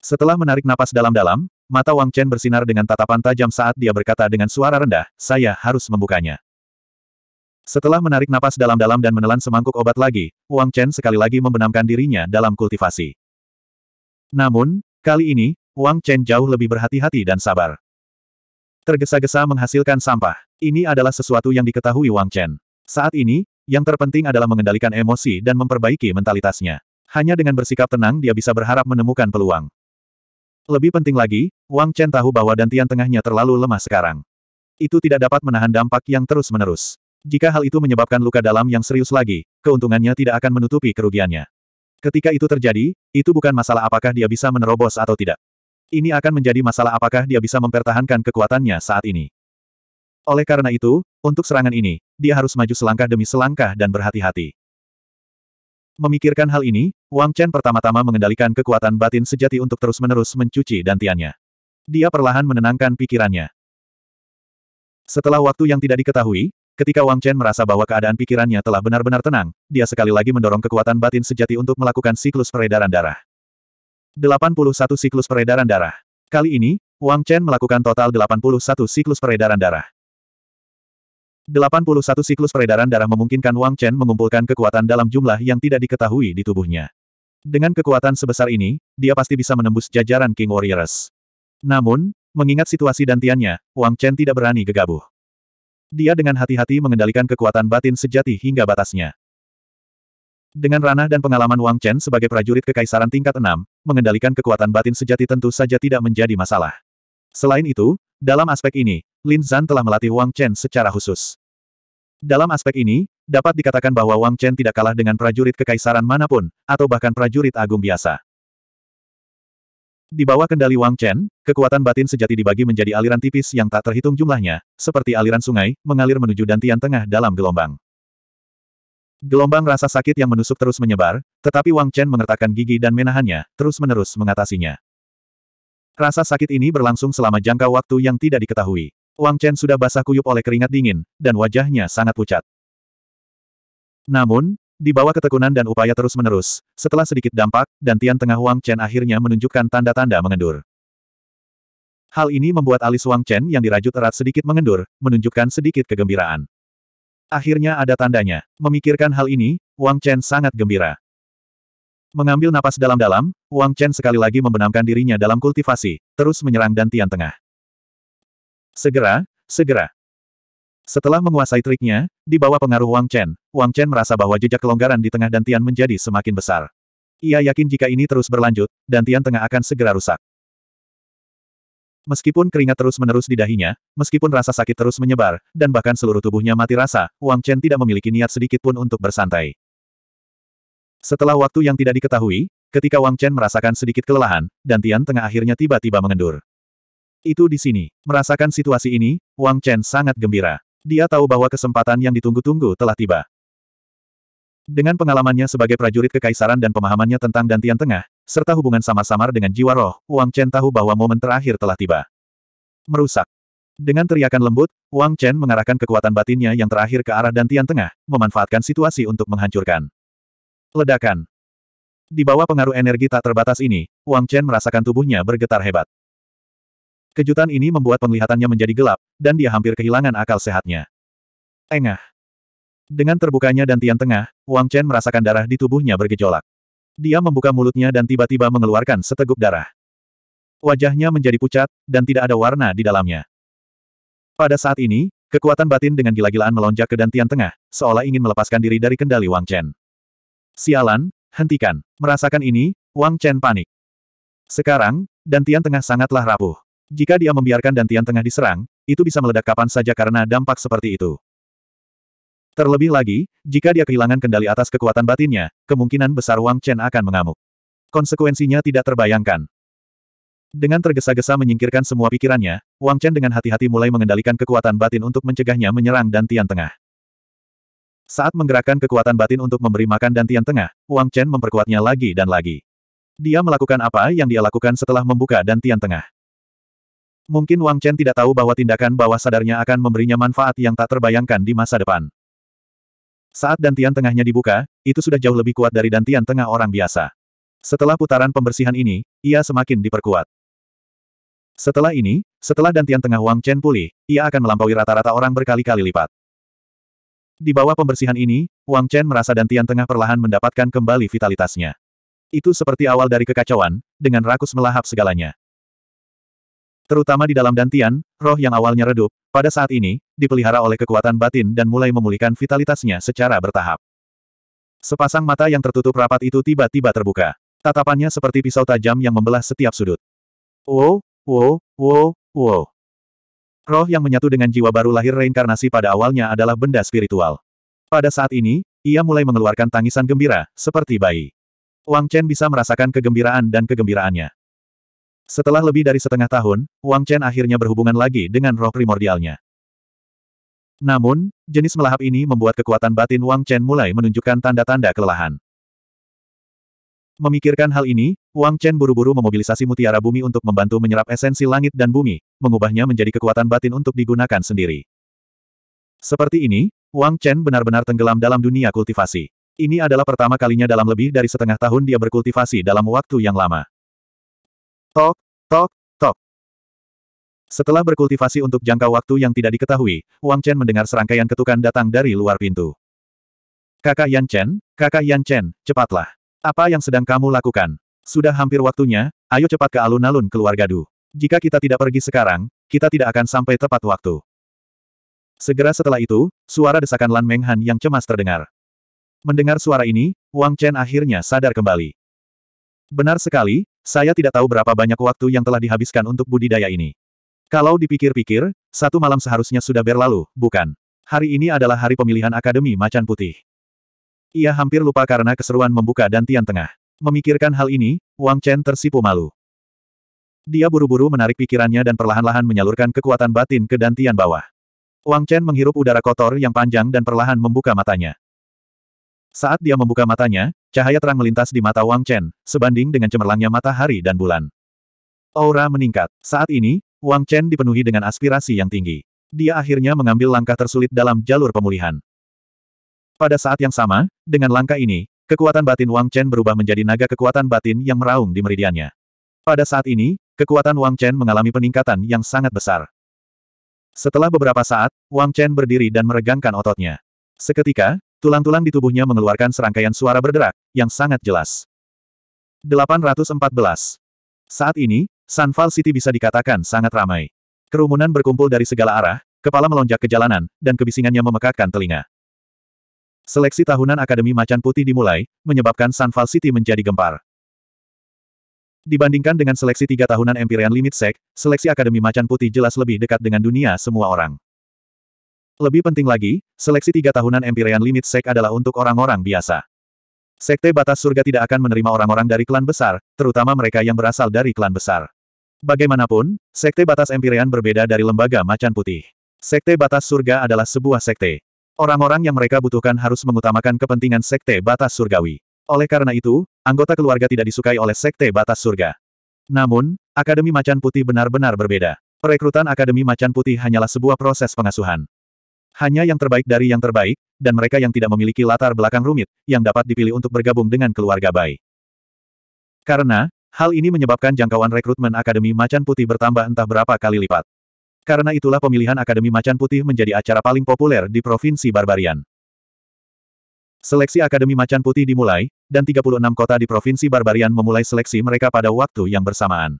Setelah menarik napas dalam-dalam, Mata Wang Chen bersinar dengan tatapan tajam saat dia berkata dengan suara rendah, saya harus membukanya. Setelah menarik napas dalam-dalam dan menelan semangkuk obat lagi, Wang Chen sekali lagi membenamkan dirinya dalam kultivasi. Namun, kali ini, Wang Chen jauh lebih berhati-hati dan sabar. Tergesa-gesa menghasilkan sampah. Ini adalah sesuatu yang diketahui Wang Chen. Saat ini, yang terpenting adalah mengendalikan emosi dan memperbaiki mentalitasnya. Hanya dengan bersikap tenang dia bisa berharap menemukan peluang. Lebih penting lagi, Wang Chen tahu bahwa dantian tengahnya terlalu lemah sekarang. Itu tidak dapat menahan dampak yang terus-menerus. Jika hal itu menyebabkan luka dalam yang serius lagi, keuntungannya tidak akan menutupi kerugiannya. Ketika itu terjadi, itu bukan masalah apakah dia bisa menerobos atau tidak. Ini akan menjadi masalah apakah dia bisa mempertahankan kekuatannya saat ini. Oleh karena itu, untuk serangan ini, dia harus maju selangkah demi selangkah dan berhati-hati. Memikirkan hal ini, Wang Chen pertama-tama mengendalikan kekuatan batin sejati untuk terus-menerus mencuci dantiannya. Dia perlahan menenangkan pikirannya. Setelah waktu yang tidak diketahui, Ketika Wang Chen merasa bahwa keadaan pikirannya telah benar-benar tenang, dia sekali lagi mendorong kekuatan batin sejati untuk melakukan siklus peredaran darah. 81 siklus peredaran darah. Kali ini, Wang Chen melakukan total 81 siklus peredaran darah. 81 siklus peredaran darah memungkinkan Wang Chen mengumpulkan kekuatan dalam jumlah yang tidak diketahui di tubuhnya. Dengan kekuatan sebesar ini, dia pasti bisa menembus jajaran King Warriors. Namun, mengingat situasi dan tiannya, Wang Chen tidak berani gegabah. Dia dengan hati-hati mengendalikan kekuatan batin sejati hingga batasnya. Dengan ranah dan pengalaman Wang Chen sebagai prajurit kekaisaran tingkat 6, mengendalikan kekuatan batin sejati tentu saja tidak menjadi masalah. Selain itu, dalam aspek ini, Lin Zhan telah melatih Wang Chen secara khusus. Dalam aspek ini, Dapat dikatakan bahwa Wang Chen tidak kalah dengan prajurit kekaisaran manapun, atau bahkan prajurit agung biasa. Di bawah kendali Wang Chen, kekuatan batin sejati dibagi menjadi aliran tipis yang tak terhitung jumlahnya, seperti aliran sungai, mengalir menuju dantian tengah dalam gelombang. Gelombang rasa sakit yang menusuk terus menyebar, tetapi Wang Chen mengertakkan gigi dan menahannya, terus-menerus mengatasinya. Rasa sakit ini berlangsung selama jangka waktu yang tidak diketahui. Wang Chen sudah basah kuyup oleh keringat dingin, dan wajahnya sangat pucat. Namun, di bawah ketekunan dan upaya terus-menerus, setelah sedikit dampak, dan Tian Tengah Wang Chen akhirnya menunjukkan tanda-tanda mengendur. Hal ini membuat alis Wang Chen yang dirajut erat sedikit mengendur, menunjukkan sedikit kegembiraan. Akhirnya ada tandanya. Memikirkan hal ini, Wang Chen sangat gembira. Mengambil napas dalam-dalam, Wang Chen sekali lagi membenamkan dirinya dalam kultivasi, terus menyerang dan Tian Tengah. Segera, segera, setelah menguasai triknya, di bawah pengaruh Wang Chen, Wang Chen merasa bahwa jejak kelonggaran di tengah Dantian menjadi semakin besar. Ia yakin jika ini terus berlanjut, Dantian tengah akan segera rusak. Meskipun keringat terus-menerus di dahinya, meskipun rasa sakit terus menyebar, dan bahkan seluruh tubuhnya mati rasa, Wang Chen tidak memiliki niat sedikit pun untuk bersantai. Setelah waktu yang tidak diketahui, ketika Wang Chen merasakan sedikit kelelahan, Dantian tengah akhirnya tiba-tiba mengendur. Itu di sini. Merasakan situasi ini, Wang Chen sangat gembira. Dia tahu bahwa kesempatan yang ditunggu-tunggu telah tiba. Dengan pengalamannya sebagai prajurit kekaisaran dan pemahamannya tentang Dantian Tengah, serta hubungan samar-samar dengan jiwa roh, Wang Chen tahu bahwa momen terakhir telah tiba. Merusak. Dengan teriakan lembut, Wang Chen mengarahkan kekuatan batinnya yang terakhir ke arah Dantian Tengah, memanfaatkan situasi untuk menghancurkan. Ledakan. Di bawah pengaruh energi tak terbatas ini, Wang Chen merasakan tubuhnya bergetar hebat. Kejutan ini membuat penglihatannya menjadi gelap, dan dia hampir kehilangan akal sehatnya. Engah. Dengan terbukanya dan tian tengah, Wang Chen merasakan darah di tubuhnya bergejolak. Dia membuka mulutnya dan tiba-tiba mengeluarkan seteguk darah. Wajahnya menjadi pucat, dan tidak ada warna di dalamnya. Pada saat ini, kekuatan batin dengan gila-gilaan melonjak ke dantian tengah, seolah ingin melepaskan diri dari kendali Wang Chen. Sialan, hentikan. Merasakan ini, Wang Chen panik. Sekarang, dantian tengah sangatlah rapuh. Jika dia membiarkan Dantian tengah diserang, itu bisa meledak kapan saja karena dampak seperti itu. Terlebih lagi, jika dia kehilangan kendali atas kekuatan batinnya, kemungkinan besar Wang Chen akan mengamuk. Konsekuensinya tidak terbayangkan. Dengan tergesa-gesa menyingkirkan semua pikirannya, Wang Chen dengan hati-hati mulai mengendalikan kekuatan batin untuk mencegahnya menyerang Dantian Tengah. Saat menggerakkan kekuatan batin untuk memberi makan Dantian Tengah, Wang Chen memperkuatnya lagi dan lagi. Dia melakukan apa yang dia lakukan setelah membuka Dantian Tengah. Mungkin Wang Chen tidak tahu bahwa tindakan bawah sadarnya akan memberinya manfaat yang tak terbayangkan di masa depan. Saat dantian tengahnya dibuka, itu sudah jauh lebih kuat dari dantian tengah orang biasa. Setelah putaran pembersihan ini, ia semakin diperkuat. Setelah ini, setelah dantian tengah Wang Chen pulih, ia akan melampaui rata-rata orang berkali-kali lipat. Di bawah pembersihan ini, Wang Chen merasa dantian tengah perlahan mendapatkan kembali vitalitasnya. Itu seperti awal dari kekacauan, dengan rakus melahap segalanya. Terutama di dalam dantian, roh yang awalnya redup, pada saat ini, dipelihara oleh kekuatan batin dan mulai memulihkan vitalitasnya secara bertahap. Sepasang mata yang tertutup rapat itu tiba-tiba terbuka. Tatapannya seperti pisau tajam yang membelah setiap sudut. Wow, wow, wow, wow. Roh yang menyatu dengan jiwa baru lahir reinkarnasi pada awalnya adalah benda spiritual. Pada saat ini, ia mulai mengeluarkan tangisan gembira, seperti bayi. Wang Chen bisa merasakan kegembiraan dan kegembiraannya. Setelah lebih dari setengah tahun, Wang Chen akhirnya berhubungan lagi dengan roh primordialnya. Namun, jenis melahap ini membuat kekuatan batin Wang Chen mulai menunjukkan tanda-tanda kelelahan. Memikirkan hal ini, Wang Chen buru-buru memobilisasi mutiara bumi untuk membantu menyerap esensi langit dan bumi, mengubahnya menjadi kekuatan batin untuk digunakan sendiri. Seperti ini, Wang Chen benar-benar tenggelam dalam dunia kultivasi. Ini adalah pertama kalinya dalam lebih dari setengah tahun dia berkultivasi dalam waktu yang lama. Tok, tok, tok. Setelah berkultivasi untuk jangka waktu yang tidak diketahui, Wang Chen mendengar serangkaian ketukan datang dari luar pintu. Kakak Yan Chen, kakak Yan Chen, cepatlah. Apa yang sedang kamu lakukan? Sudah hampir waktunya, ayo cepat ke alun-alun Keluarga Du. Jika kita tidak pergi sekarang, kita tidak akan sampai tepat waktu. Segera setelah itu, suara desakan Lan Menghan yang cemas terdengar. Mendengar suara ini, Wang Chen akhirnya sadar kembali. Benar sekali, saya tidak tahu berapa banyak waktu yang telah dihabiskan untuk budidaya ini. Kalau dipikir-pikir, satu malam seharusnya sudah berlalu, bukan? Hari ini adalah hari pemilihan Akademi Macan Putih. Ia hampir lupa karena keseruan membuka dan tian tengah. Memikirkan hal ini, Wang Chen tersipu malu. Dia buru-buru menarik pikirannya dan perlahan-lahan menyalurkan kekuatan batin ke dantian bawah. Wang Chen menghirup udara kotor yang panjang dan perlahan membuka matanya. Saat dia membuka matanya, cahaya terang melintas di mata Wang Chen, sebanding dengan cemerlangnya matahari dan bulan. Aura meningkat. Saat ini, Wang Chen dipenuhi dengan aspirasi yang tinggi. Dia akhirnya mengambil langkah tersulit dalam jalur pemulihan. Pada saat yang sama, dengan langkah ini, kekuatan batin Wang Chen berubah menjadi naga kekuatan batin yang meraung di meridiannya. Pada saat ini, kekuatan Wang Chen mengalami peningkatan yang sangat besar. Setelah beberapa saat, Wang Chen berdiri dan meregangkan ototnya. Seketika, Tulang-tulang di tubuhnya mengeluarkan serangkaian suara berderak, yang sangat jelas. 814. Saat ini, Sunfall City bisa dikatakan sangat ramai. Kerumunan berkumpul dari segala arah, kepala melonjak ke jalanan, dan kebisingannya memekakkan telinga. Seleksi tahunan Akademi Macan Putih dimulai, menyebabkan Sunfall City menjadi gempar. Dibandingkan dengan seleksi tiga tahunan Empyrean Limit Sek, seleksi Akademi Macan Putih jelas lebih dekat dengan dunia semua orang. Lebih penting lagi, seleksi tiga tahunan Empyrean Limit Sek adalah untuk orang-orang biasa. Sekte Batas Surga tidak akan menerima orang-orang dari klan besar, terutama mereka yang berasal dari klan besar. Bagaimanapun, Sekte Batas Empyrean berbeda dari lembaga macan putih. Sekte Batas Surga adalah sebuah sekte. Orang-orang yang mereka butuhkan harus mengutamakan kepentingan Sekte Batas Surgawi. Oleh karena itu, anggota keluarga tidak disukai oleh Sekte Batas Surga. Namun, Akademi Macan Putih benar-benar berbeda. Perekrutan Akademi Macan Putih hanyalah sebuah proses pengasuhan. Hanya yang terbaik dari yang terbaik, dan mereka yang tidak memiliki latar belakang rumit, yang dapat dipilih untuk bergabung dengan keluarga Bai. Karena, hal ini menyebabkan jangkauan rekrutmen Akademi Macan Putih bertambah entah berapa kali lipat. Karena itulah pemilihan Akademi Macan Putih menjadi acara paling populer di Provinsi Barbarian. Seleksi Akademi Macan Putih dimulai, dan 36 kota di Provinsi Barbarian memulai seleksi mereka pada waktu yang bersamaan.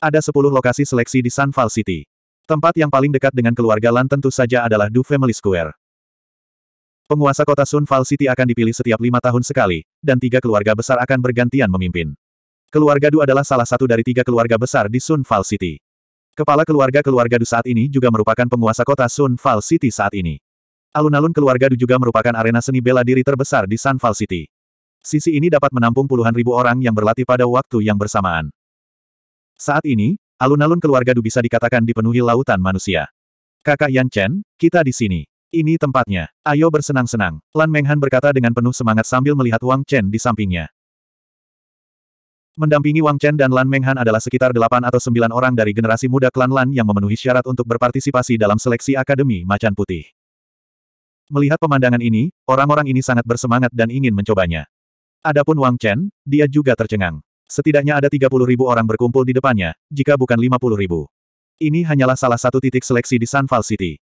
Ada 10 lokasi seleksi di Sunfall City. Tempat yang paling dekat dengan keluarga Lan tentu saja adalah Du Family Square. Penguasa kota Sun Fall City akan dipilih setiap lima tahun sekali, dan tiga keluarga besar akan bergantian memimpin. Keluarga Du adalah salah satu dari tiga keluarga besar di Sun Fall City. Kepala keluarga-keluarga Du saat ini juga merupakan penguasa kota Sun Fall City saat ini. Alun-alun keluarga Du juga merupakan arena seni bela diri terbesar di Sun Fall City. Sisi ini dapat menampung puluhan ribu orang yang berlatih pada waktu yang bersamaan. Saat ini, Alun-alun keluarga Du bisa dikatakan dipenuhi lautan manusia. Kakak Yan Chen, kita di sini. Ini tempatnya. Ayo bersenang-senang. Lan Menghan berkata dengan penuh semangat sambil melihat Wang Chen di sampingnya. Mendampingi Wang Chen dan Lan Menghan adalah sekitar delapan atau sembilan orang dari generasi muda klan Lan yang memenuhi syarat untuk berpartisipasi dalam seleksi Akademi Macan Putih. Melihat pemandangan ini, orang-orang ini sangat bersemangat dan ingin mencobanya. Adapun Wang Chen, dia juga tercengang. Setidaknya ada 30 ribu orang berkumpul di depannya, jika bukan 50 ribu. Ini hanyalah salah satu titik seleksi di Sanval City.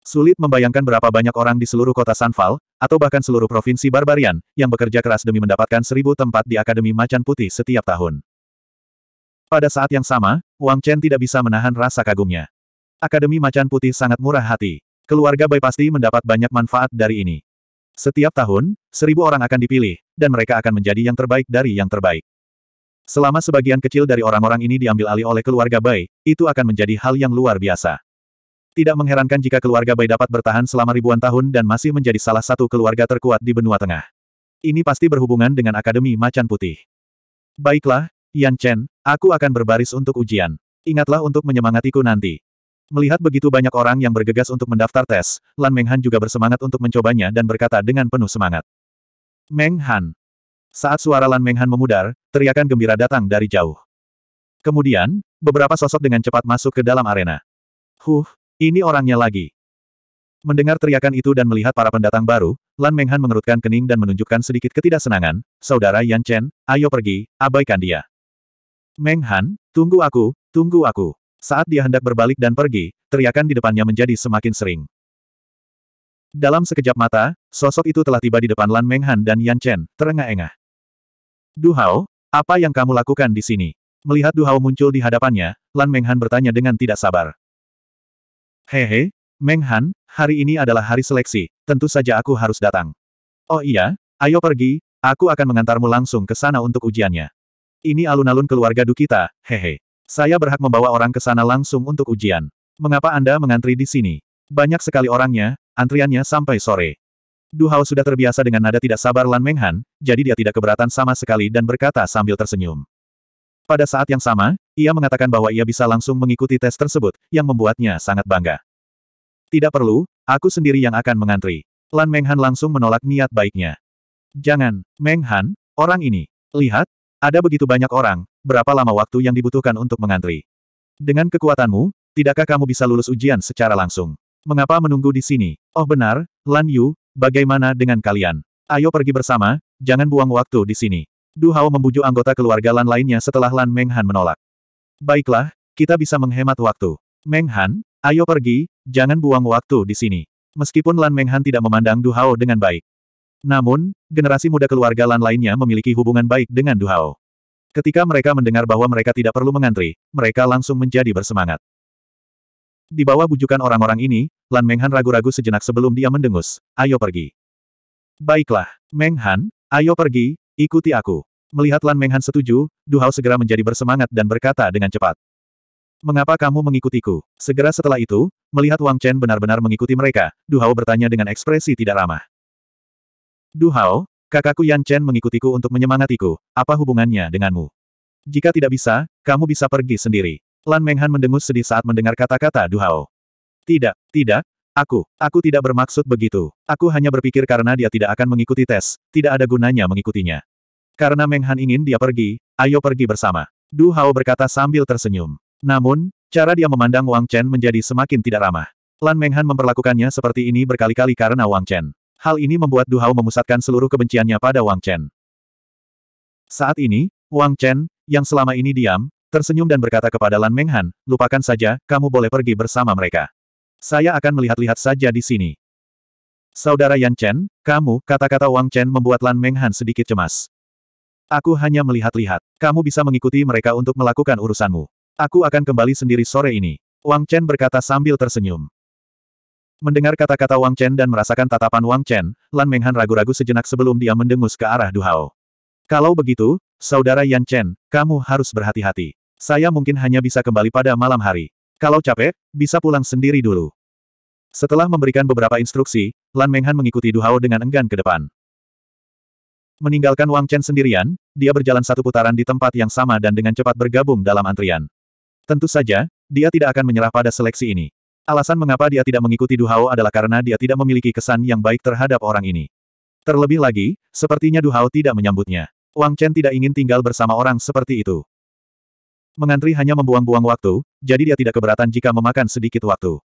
Sulit membayangkan berapa banyak orang di seluruh kota Sanval atau bahkan seluruh provinsi Barbarian, yang bekerja keras demi mendapatkan seribu tempat di Akademi Macan Putih setiap tahun. Pada saat yang sama, Wang Chen tidak bisa menahan rasa kagumnya. Akademi Macan Putih sangat murah hati. Keluarga Bai pasti mendapat banyak manfaat dari ini. Setiap tahun, seribu orang akan dipilih, dan mereka akan menjadi yang terbaik dari yang terbaik. Selama sebagian kecil dari orang-orang ini diambil alih oleh keluarga Bai, itu akan menjadi hal yang luar biasa. Tidak mengherankan jika keluarga Bai dapat bertahan selama ribuan tahun dan masih menjadi salah satu keluarga terkuat di benua tengah. Ini pasti berhubungan dengan Akademi Macan Putih. Baiklah, Yan Chen, aku akan berbaris untuk ujian. Ingatlah untuk menyemangatiku nanti. Melihat begitu banyak orang yang bergegas untuk mendaftar tes, Lan Menghan juga bersemangat untuk mencobanya dan berkata dengan penuh semangat. Menghan, saat suara Lan Menghan memudar, teriakan gembira datang dari jauh. Kemudian, beberapa sosok dengan cepat masuk ke dalam arena. Huh, ini orangnya lagi. Mendengar teriakan itu dan melihat para pendatang baru, Lan Menghan mengerutkan kening dan menunjukkan sedikit ketidaksenangan, Saudara Yan Chen, ayo pergi, abaikan dia. Menghan, tunggu aku, tunggu aku. Saat dia hendak berbalik dan pergi, teriakan di depannya menjadi semakin sering. Dalam sekejap mata, sosok itu telah tiba di depan Lan Menghan dan Yan Chen, terengah-engah. Duhao, apa yang kamu lakukan di sini? Melihat Du Hao muncul di hadapannya, Lan Menghan bertanya dengan tidak sabar. Hehe, Menghan, hari ini adalah hari seleksi, tentu saja aku harus datang. Oh iya, ayo pergi, aku akan mengantarmu langsung ke sana untuk ujiannya. Ini alun-alun keluarga Dukita, hehe. Saya berhak membawa orang ke sana langsung untuk ujian. Mengapa Anda mengantri di sini? Banyak sekali orangnya, antriannya sampai sore. Du Hao sudah terbiasa dengan nada tidak sabar Lan Menghan, jadi dia tidak keberatan sama sekali dan berkata sambil tersenyum. Pada saat yang sama, ia mengatakan bahwa ia bisa langsung mengikuti tes tersebut, yang membuatnya sangat bangga. Tidak perlu, aku sendiri yang akan mengantri. Lan Menghan langsung menolak niat baiknya. Jangan, Menghan, orang ini. Lihat, ada begitu banyak orang, berapa lama waktu yang dibutuhkan untuk mengantri. Dengan kekuatanmu, tidakkah kamu bisa lulus ujian secara langsung? Mengapa menunggu di sini? Oh benar, Lan Yu, Bagaimana dengan kalian? Ayo pergi bersama, jangan buang waktu di sini. Du Hao membujuk anggota keluarga Lan lainnya setelah Lan Meng Han menolak. Baiklah, kita bisa menghemat waktu. Meng Han, ayo pergi, jangan buang waktu di sini. Meskipun Lan Meng Han tidak memandang Du Hao dengan baik. Namun, generasi muda keluarga Lan lainnya memiliki hubungan baik dengan Du Hao. Ketika mereka mendengar bahwa mereka tidak perlu mengantri, mereka langsung menjadi bersemangat. Di bawah bujukan orang-orang ini, Lan Menghan ragu-ragu sejenak sebelum dia mendengus. Ayo pergi. Baiklah, Menghan, ayo pergi, ikuti aku. Melihat Lan Menghan setuju, Du Hao segera menjadi bersemangat dan berkata dengan cepat. Mengapa kamu mengikutiku? Segera setelah itu, melihat Wang Chen benar-benar mengikuti mereka, Du Hao bertanya dengan ekspresi tidak ramah. Du Hao, kakakku Yan Chen mengikutiku untuk menyemangatiku, apa hubungannya denganmu? Jika tidak bisa, kamu bisa pergi sendiri. Lan Menghan mendengus sedih saat mendengar kata-kata Duhao. Tidak, tidak, aku, aku tidak bermaksud begitu. Aku hanya berpikir karena dia tidak akan mengikuti tes, tidak ada gunanya mengikutinya. Karena Menghan ingin dia pergi, ayo pergi bersama. Duhao berkata sambil tersenyum. Namun, cara dia memandang Wang Chen menjadi semakin tidak ramah. Lan Menghan memperlakukannya seperti ini berkali-kali karena Wang Chen. Hal ini membuat Duhao memusatkan seluruh kebenciannya pada Wang Chen. Saat ini, Wang Chen, yang selama ini diam, tersenyum dan berkata kepada Lan Menghan, lupakan saja, kamu boleh pergi bersama mereka. Saya akan melihat-lihat saja di sini. Saudara Yan Chen, kamu, kata-kata Wang Chen membuat Lan Menghan sedikit cemas. Aku hanya melihat-lihat. Kamu bisa mengikuti mereka untuk melakukan urusanmu. Aku akan kembali sendiri sore ini. Wang Chen berkata sambil tersenyum. Mendengar kata-kata Wang Chen dan merasakan tatapan Wang Chen, Lan Menghan ragu-ragu sejenak sebelum dia mendengus ke arah Duhao. Kalau begitu, Saudara Yan Chen, kamu harus berhati-hati. Saya mungkin hanya bisa kembali pada malam hari. Kalau capek, bisa pulang sendiri dulu. Setelah memberikan beberapa instruksi, Lan Menghan mengikuti Du Hao dengan enggan ke depan. Meninggalkan Wang Chen sendirian, dia berjalan satu putaran di tempat yang sama dan dengan cepat bergabung dalam antrian. Tentu saja, dia tidak akan menyerah pada seleksi ini. Alasan mengapa dia tidak mengikuti Du Hao adalah karena dia tidak memiliki kesan yang baik terhadap orang ini. Terlebih lagi, sepertinya Du Hao tidak menyambutnya. Wang Chen tidak ingin tinggal bersama orang seperti itu. Mengantri hanya membuang-buang waktu, jadi dia tidak keberatan jika memakan sedikit waktu.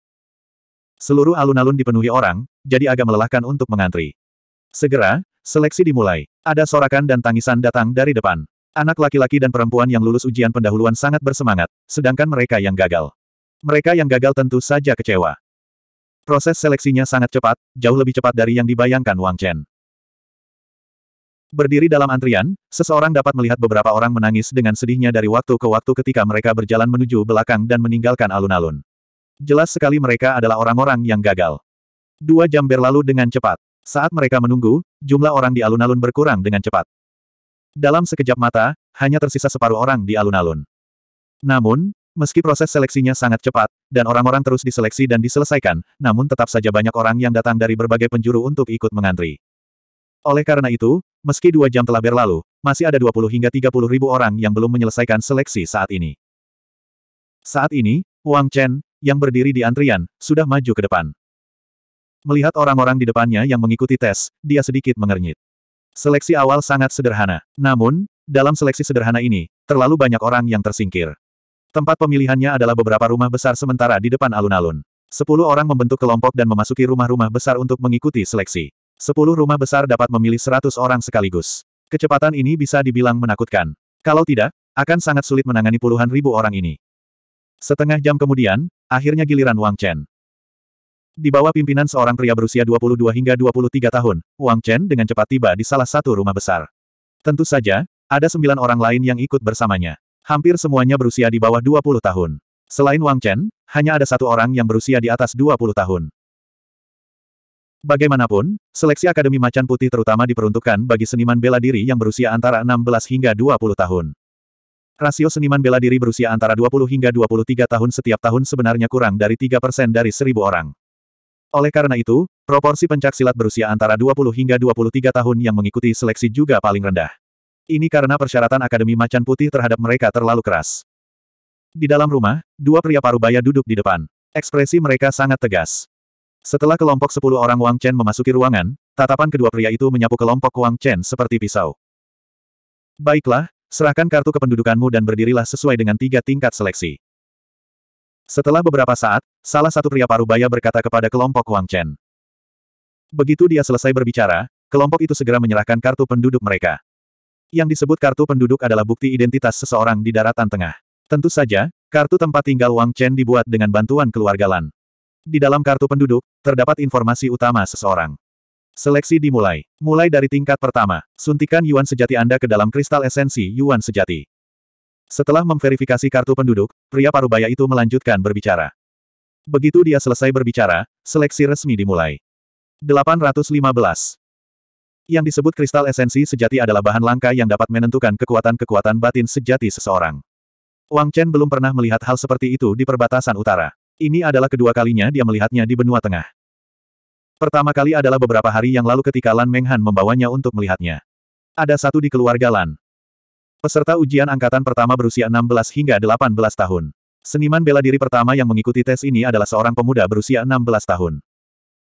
Seluruh alun-alun dipenuhi orang, jadi agak melelahkan untuk mengantri. Segera, seleksi dimulai. Ada sorakan dan tangisan datang dari depan. Anak laki-laki dan perempuan yang lulus ujian pendahuluan sangat bersemangat, sedangkan mereka yang gagal. Mereka yang gagal tentu saja kecewa. Proses seleksinya sangat cepat, jauh lebih cepat dari yang dibayangkan Wang Chen. Berdiri dalam antrian, seseorang dapat melihat beberapa orang menangis dengan sedihnya dari waktu ke waktu ketika mereka berjalan menuju belakang dan meninggalkan alun-alun. Jelas sekali mereka adalah orang-orang yang gagal. Dua jam berlalu dengan cepat. Saat mereka menunggu, jumlah orang di alun-alun berkurang dengan cepat. Dalam sekejap mata, hanya tersisa separuh orang di alun-alun. Namun, meski proses seleksinya sangat cepat, dan orang-orang terus diseleksi dan diselesaikan, namun tetap saja banyak orang yang datang dari berbagai penjuru untuk ikut mengantri. Oleh karena itu, Meski dua jam telah berlalu, masih ada 20 hingga 30 ribu orang yang belum menyelesaikan seleksi saat ini. Saat ini, Wang Chen, yang berdiri di antrian, sudah maju ke depan. Melihat orang-orang di depannya yang mengikuti tes, dia sedikit mengernyit. Seleksi awal sangat sederhana. Namun, dalam seleksi sederhana ini, terlalu banyak orang yang tersingkir. Tempat pemilihannya adalah beberapa rumah besar sementara di depan alun-alun. Sepuluh orang membentuk kelompok dan memasuki rumah-rumah besar untuk mengikuti seleksi. Sepuluh rumah besar dapat memilih seratus orang sekaligus. Kecepatan ini bisa dibilang menakutkan. Kalau tidak, akan sangat sulit menangani puluhan ribu orang ini. Setengah jam kemudian, akhirnya giliran Wang Chen. Di bawah pimpinan seorang pria berusia 22 hingga 23 tahun, Wang Chen dengan cepat tiba di salah satu rumah besar. Tentu saja, ada sembilan orang lain yang ikut bersamanya. Hampir semuanya berusia di bawah 20 tahun. Selain Wang Chen, hanya ada satu orang yang berusia di atas 20 tahun. Bagaimanapun, seleksi Akademi Macan Putih terutama diperuntukkan bagi seniman bela diri yang berusia antara 16 hingga 20 tahun. Rasio seniman bela diri berusia antara 20 hingga 23 tahun setiap tahun sebenarnya kurang dari 3% persen dari 1000 orang. Oleh karena itu, proporsi pencak silat berusia antara 20 hingga 23 tahun yang mengikuti seleksi juga paling rendah. Ini karena persyaratan Akademi Macan Putih terhadap mereka terlalu keras. Di dalam rumah, dua pria parubaya duduk di depan. Ekspresi mereka sangat tegas. Setelah kelompok sepuluh orang Wang Chen memasuki ruangan, tatapan kedua pria itu menyapu kelompok Wang Chen seperti pisau. Baiklah, serahkan kartu kependudukanmu dan berdirilah sesuai dengan tiga tingkat seleksi. Setelah beberapa saat, salah satu pria parubaya berkata kepada kelompok Wang Chen. Begitu dia selesai berbicara, kelompok itu segera menyerahkan kartu penduduk mereka. Yang disebut kartu penduduk adalah bukti identitas seseorang di daratan tengah. Tentu saja, kartu tempat tinggal Wang Chen dibuat dengan bantuan keluarga Lan. Di dalam kartu penduduk, terdapat informasi utama seseorang. Seleksi dimulai. Mulai dari tingkat pertama, suntikan Yuan sejati Anda ke dalam kristal esensi Yuan sejati. Setelah memverifikasi kartu penduduk, pria parubaya itu melanjutkan berbicara. Begitu dia selesai berbicara, seleksi resmi dimulai. 815. Yang disebut kristal esensi sejati adalah bahan langka yang dapat menentukan kekuatan-kekuatan batin sejati seseorang. Wang Chen belum pernah melihat hal seperti itu di perbatasan utara. Ini adalah kedua kalinya dia melihatnya di benua tengah. Pertama kali adalah beberapa hari yang lalu ketika Lan Menghan membawanya untuk melihatnya. Ada satu di keluarga Lan. Peserta ujian angkatan pertama berusia 16 hingga 18 tahun. Seniman bela diri pertama yang mengikuti tes ini adalah seorang pemuda berusia 16 tahun.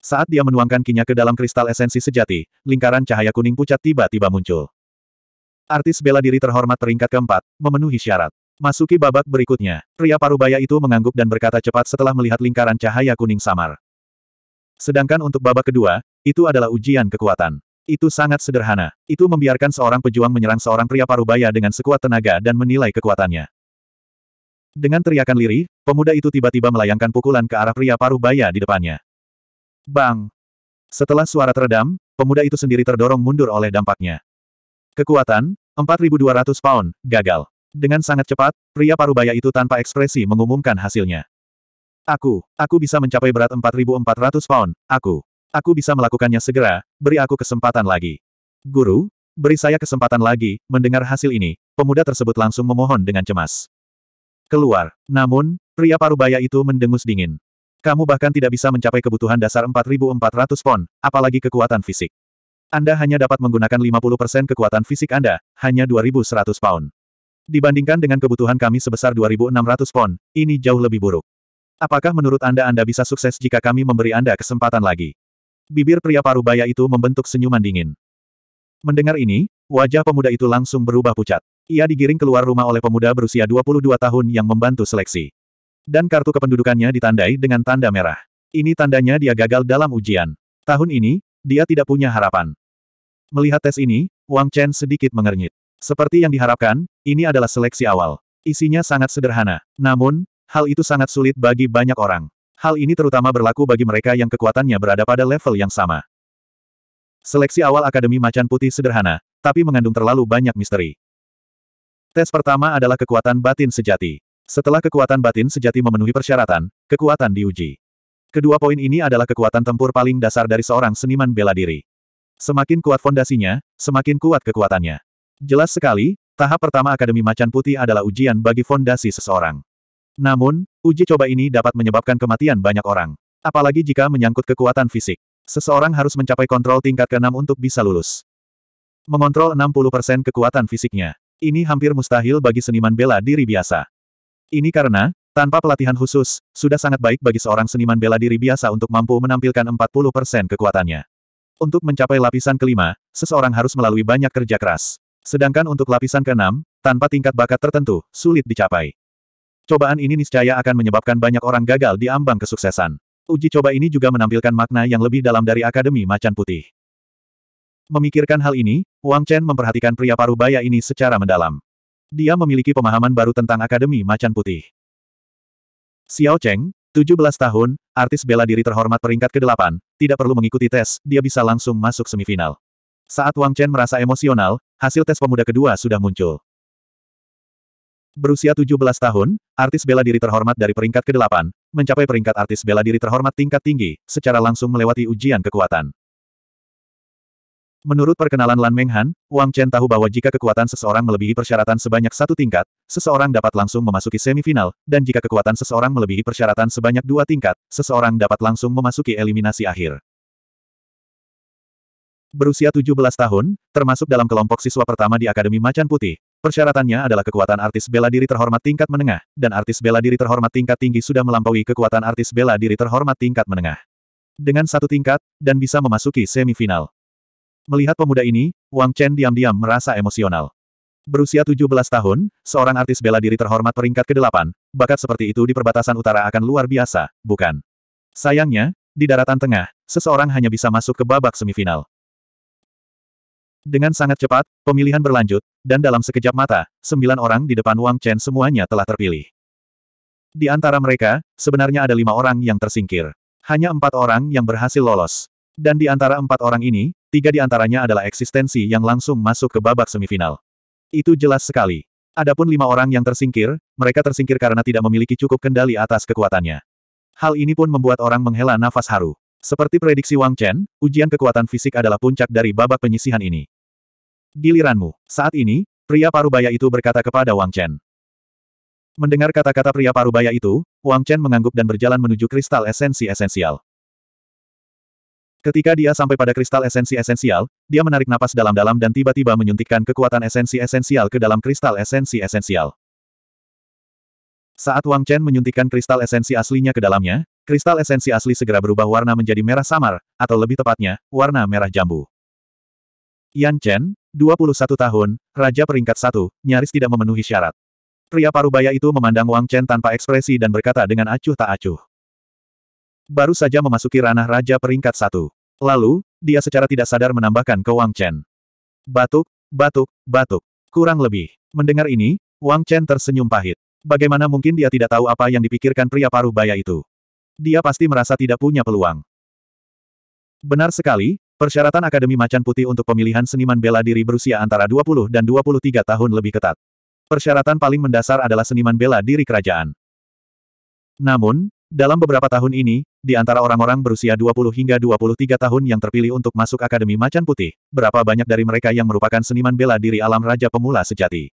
Saat dia menuangkan kinya ke dalam kristal esensi sejati, lingkaran cahaya kuning pucat tiba-tiba muncul. Artis bela diri terhormat peringkat keempat, memenuhi syarat. Masuki babak berikutnya, pria parubaya itu mengangguk dan berkata cepat setelah melihat lingkaran cahaya kuning samar. Sedangkan untuk babak kedua, itu adalah ujian kekuatan. Itu sangat sederhana. Itu membiarkan seorang pejuang menyerang seorang pria parubaya dengan sekuat tenaga dan menilai kekuatannya. Dengan teriakan lirih, pemuda itu tiba-tiba melayangkan pukulan ke arah pria parubaya di depannya. Bang! Setelah suara teredam, pemuda itu sendiri terdorong mundur oleh dampaknya. Kekuatan, 4200 pound, gagal. Dengan sangat cepat, pria parubaya itu tanpa ekspresi mengumumkan hasilnya. Aku, aku bisa mencapai berat 4.400 pound, aku. Aku bisa melakukannya segera, beri aku kesempatan lagi. Guru, beri saya kesempatan lagi, mendengar hasil ini, pemuda tersebut langsung memohon dengan cemas. Keluar, namun, pria parubaya itu mendengus dingin. Kamu bahkan tidak bisa mencapai kebutuhan dasar 4.400 pon, apalagi kekuatan fisik. Anda hanya dapat menggunakan 50% kekuatan fisik Anda, hanya 2.100 pound. Dibandingkan dengan kebutuhan kami sebesar 2.600 pon, ini jauh lebih buruk. Apakah menurut Anda Anda bisa sukses jika kami memberi Anda kesempatan lagi? Bibir pria parubaya itu membentuk senyuman dingin. Mendengar ini, wajah pemuda itu langsung berubah pucat. Ia digiring keluar rumah oleh pemuda berusia 22 tahun yang membantu seleksi. Dan kartu kependudukannya ditandai dengan tanda merah. Ini tandanya dia gagal dalam ujian. Tahun ini, dia tidak punya harapan. Melihat tes ini, Wang Chen sedikit mengernyit. Seperti yang diharapkan, ini adalah seleksi awal. Isinya sangat sederhana. Namun, hal itu sangat sulit bagi banyak orang. Hal ini terutama berlaku bagi mereka yang kekuatannya berada pada level yang sama. Seleksi awal Akademi Macan Putih sederhana, tapi mengandung terlalu banyak misteri. Tes pertama adalah kekuatan batin sejati. Setelah kekuatan batin sejati memenuhi persyaratan, kekuatan diuji. Kedua poin ini adalah kekuatan tempur paling dasar dari seorang seniman bela diri. Semakin kuat fondasinya, semakin kuat kekuatannya. Jelas sekali, tahap pertama Akademi Macan Putih adalah ujian bagi fondasi seseorang. Namun, uji coba ini dapat menyebabkan kematian banyak orang. Apalagi jika menyangkut kekuatan fisik. Seseorang harus mencapai kontrol tingkat ke-6 untuk bisa lulus. Mengontrol 60% kekuatan fisiknya. Ini hampir mustahil bagi seniman bela diri biasa. Ini karena, tanpa pelatihan khusus, sudah sangat baik bagi seorang seniman bela diri biasa untuk mampu menampilkan 40% kekuatannya. Untuk mencapai lapisan kelima, seseorang harus melalui banyak kerja keras. Sedangkan untuk lapisan keenam, tanpa tingkat bakat tertentu, sulit dicapai. Cobaan ini niscaya akan menyebabkan banyak orang gagal di ambang kesuksesan. Uji coba ini juga menampilkan makna yang lebih dalam dari Akademi Macan Putih. Memikirkan hal ini, Wang Chen memperhatikan pria paruh baya ini secara mendalam. Dia memiliki pemahaman baru tentang Akademi Macan Putih. Xiao Cheng, 17 tahun, artis bela diri terhormat peringkat ke-8, tidak perlu mengikuti tes, dia bisa langsung masuk semifinal. Saat Wang Chen merasa emosional, hasil tes pemuda kedua sudah muncul. Berusia 17 tahun, artis bela diri terhormat dari peringkat ke-8, mencapai peringkat artis bela diri terhormat tingkat tinggi, secara langsung melewati ujian kekuatan. Menurut perkenalan Lan Menghan, Wang Chen tahu bahwa jika kekuatan seseorang melebihi persyaratan sebanyak satu tingkat, seseorang dapat langsung memasuki semifinal, dan jika kekuatan seseorang melebihi persyaratan sebanyak dua tingkat, seseorang dapat langsung memasuki eliminasi akhir berusia 17 tahun, termasuk dalam kelompok siswa pertama di Akademi Macan Putih. Persyaratannya adalah kekuatan artis bela diri terhormat tingkat menengah, dan artis bela diri terhormat tingkat tinggi sudah melampaui kekuatan artis bela diri terhormat tingkat menengah. Dengan satu tingkat, dan bisa memasuki semifinal. Melihat pemuda ini, Wang Chen diam-diam merasa emosional. Berusia 17 tahun, seorang artis bela diri terhormat peringkat ke-8, bakat seperti itu di perbatasan utara akan luar biasa, bukan? Sayangnya, di daratan tengah, seseorang hanya bisa masuk ke babak semifinal. Dengan sangat cepat, pemilihan berlanjut, dan dalam sekejap mata, sembilan orang di depan Wang Chen semuanya telah terpilih. Di antara mereka, sebenarnya ada lima orang yang tersingkir. Hanya empat orang yang berhasil lolos. Dan di antara empat orang ini, tiga di antaranya adalah eksistensi yang langsung masuk ke babak semifinal. Itu jelas sekali. Adapun lima orang yang tersingkir, mereka tersingkir karena tidak memiliki cukup kendali atas kekuatannya. Hal ini pun membuat orang menghela nafas haru. Seperti prediksi Wang Chen, ujian kekuatan fisik adalah puncak dari babak penyisihan ini. Giliranmu. Saat ini, pria parubaya itu berkata kepada Wang Chen. Mendengar kata-kata pria parubaya itu, Wang Chen mengangguk dan berjalan menuju kristal esensi esensial. Ketika dia sampai pada kristal esensi esensial, dia menarik napas dalam-dalam dan tiba-tiba menyuntikkan kekuatan esensi esensial ke dalam kristal esensi esensial. Saat Wang Chen menyuntikkan kristal esensi aslinya ke dalamnya, kristal esensi asli segera berubah warna menjadi merah samar, atau lebih tepatnya, warna merah jambu. Yan Chen, 21 tahun, raja peringkat satu, nyaris tidak memenuhi syarat. Pria parubaya itu memandang Wang Chen tanpa ekspresi dan berkata dengan acuh tak acuh. Baru saja memasuki ranah raja peringkat satu. Lalu, dia secara tidak sadar menambahkan ke Wang Chen. Batuk, batuk, batuk. Kurang lebih. Mendengar ini, Wang Chen tersenyum pahit. Bagaimana mungkin dia tidak tahu apa yang dipikirkan pria parubaya itu? Dia pasti merasa tidak punya peluang. Benar sekali, Persyaratan Akademi Macan Putih untuk pemilihan seniman bela diri berusia antara 20 dan 23 tahun lebih ketat. Persyaratan paling mendasar adalah seniman bela diri kerajaan. Namun, dalam beberapa tahun ini, di antara orang-orang berusia 20 hingga 23 tahun yang terpilih untuk masuk Akademi Macan Putih, berapa banyak dari mereka yang merupakan seniman bela diri alam Raja Pemula sejati?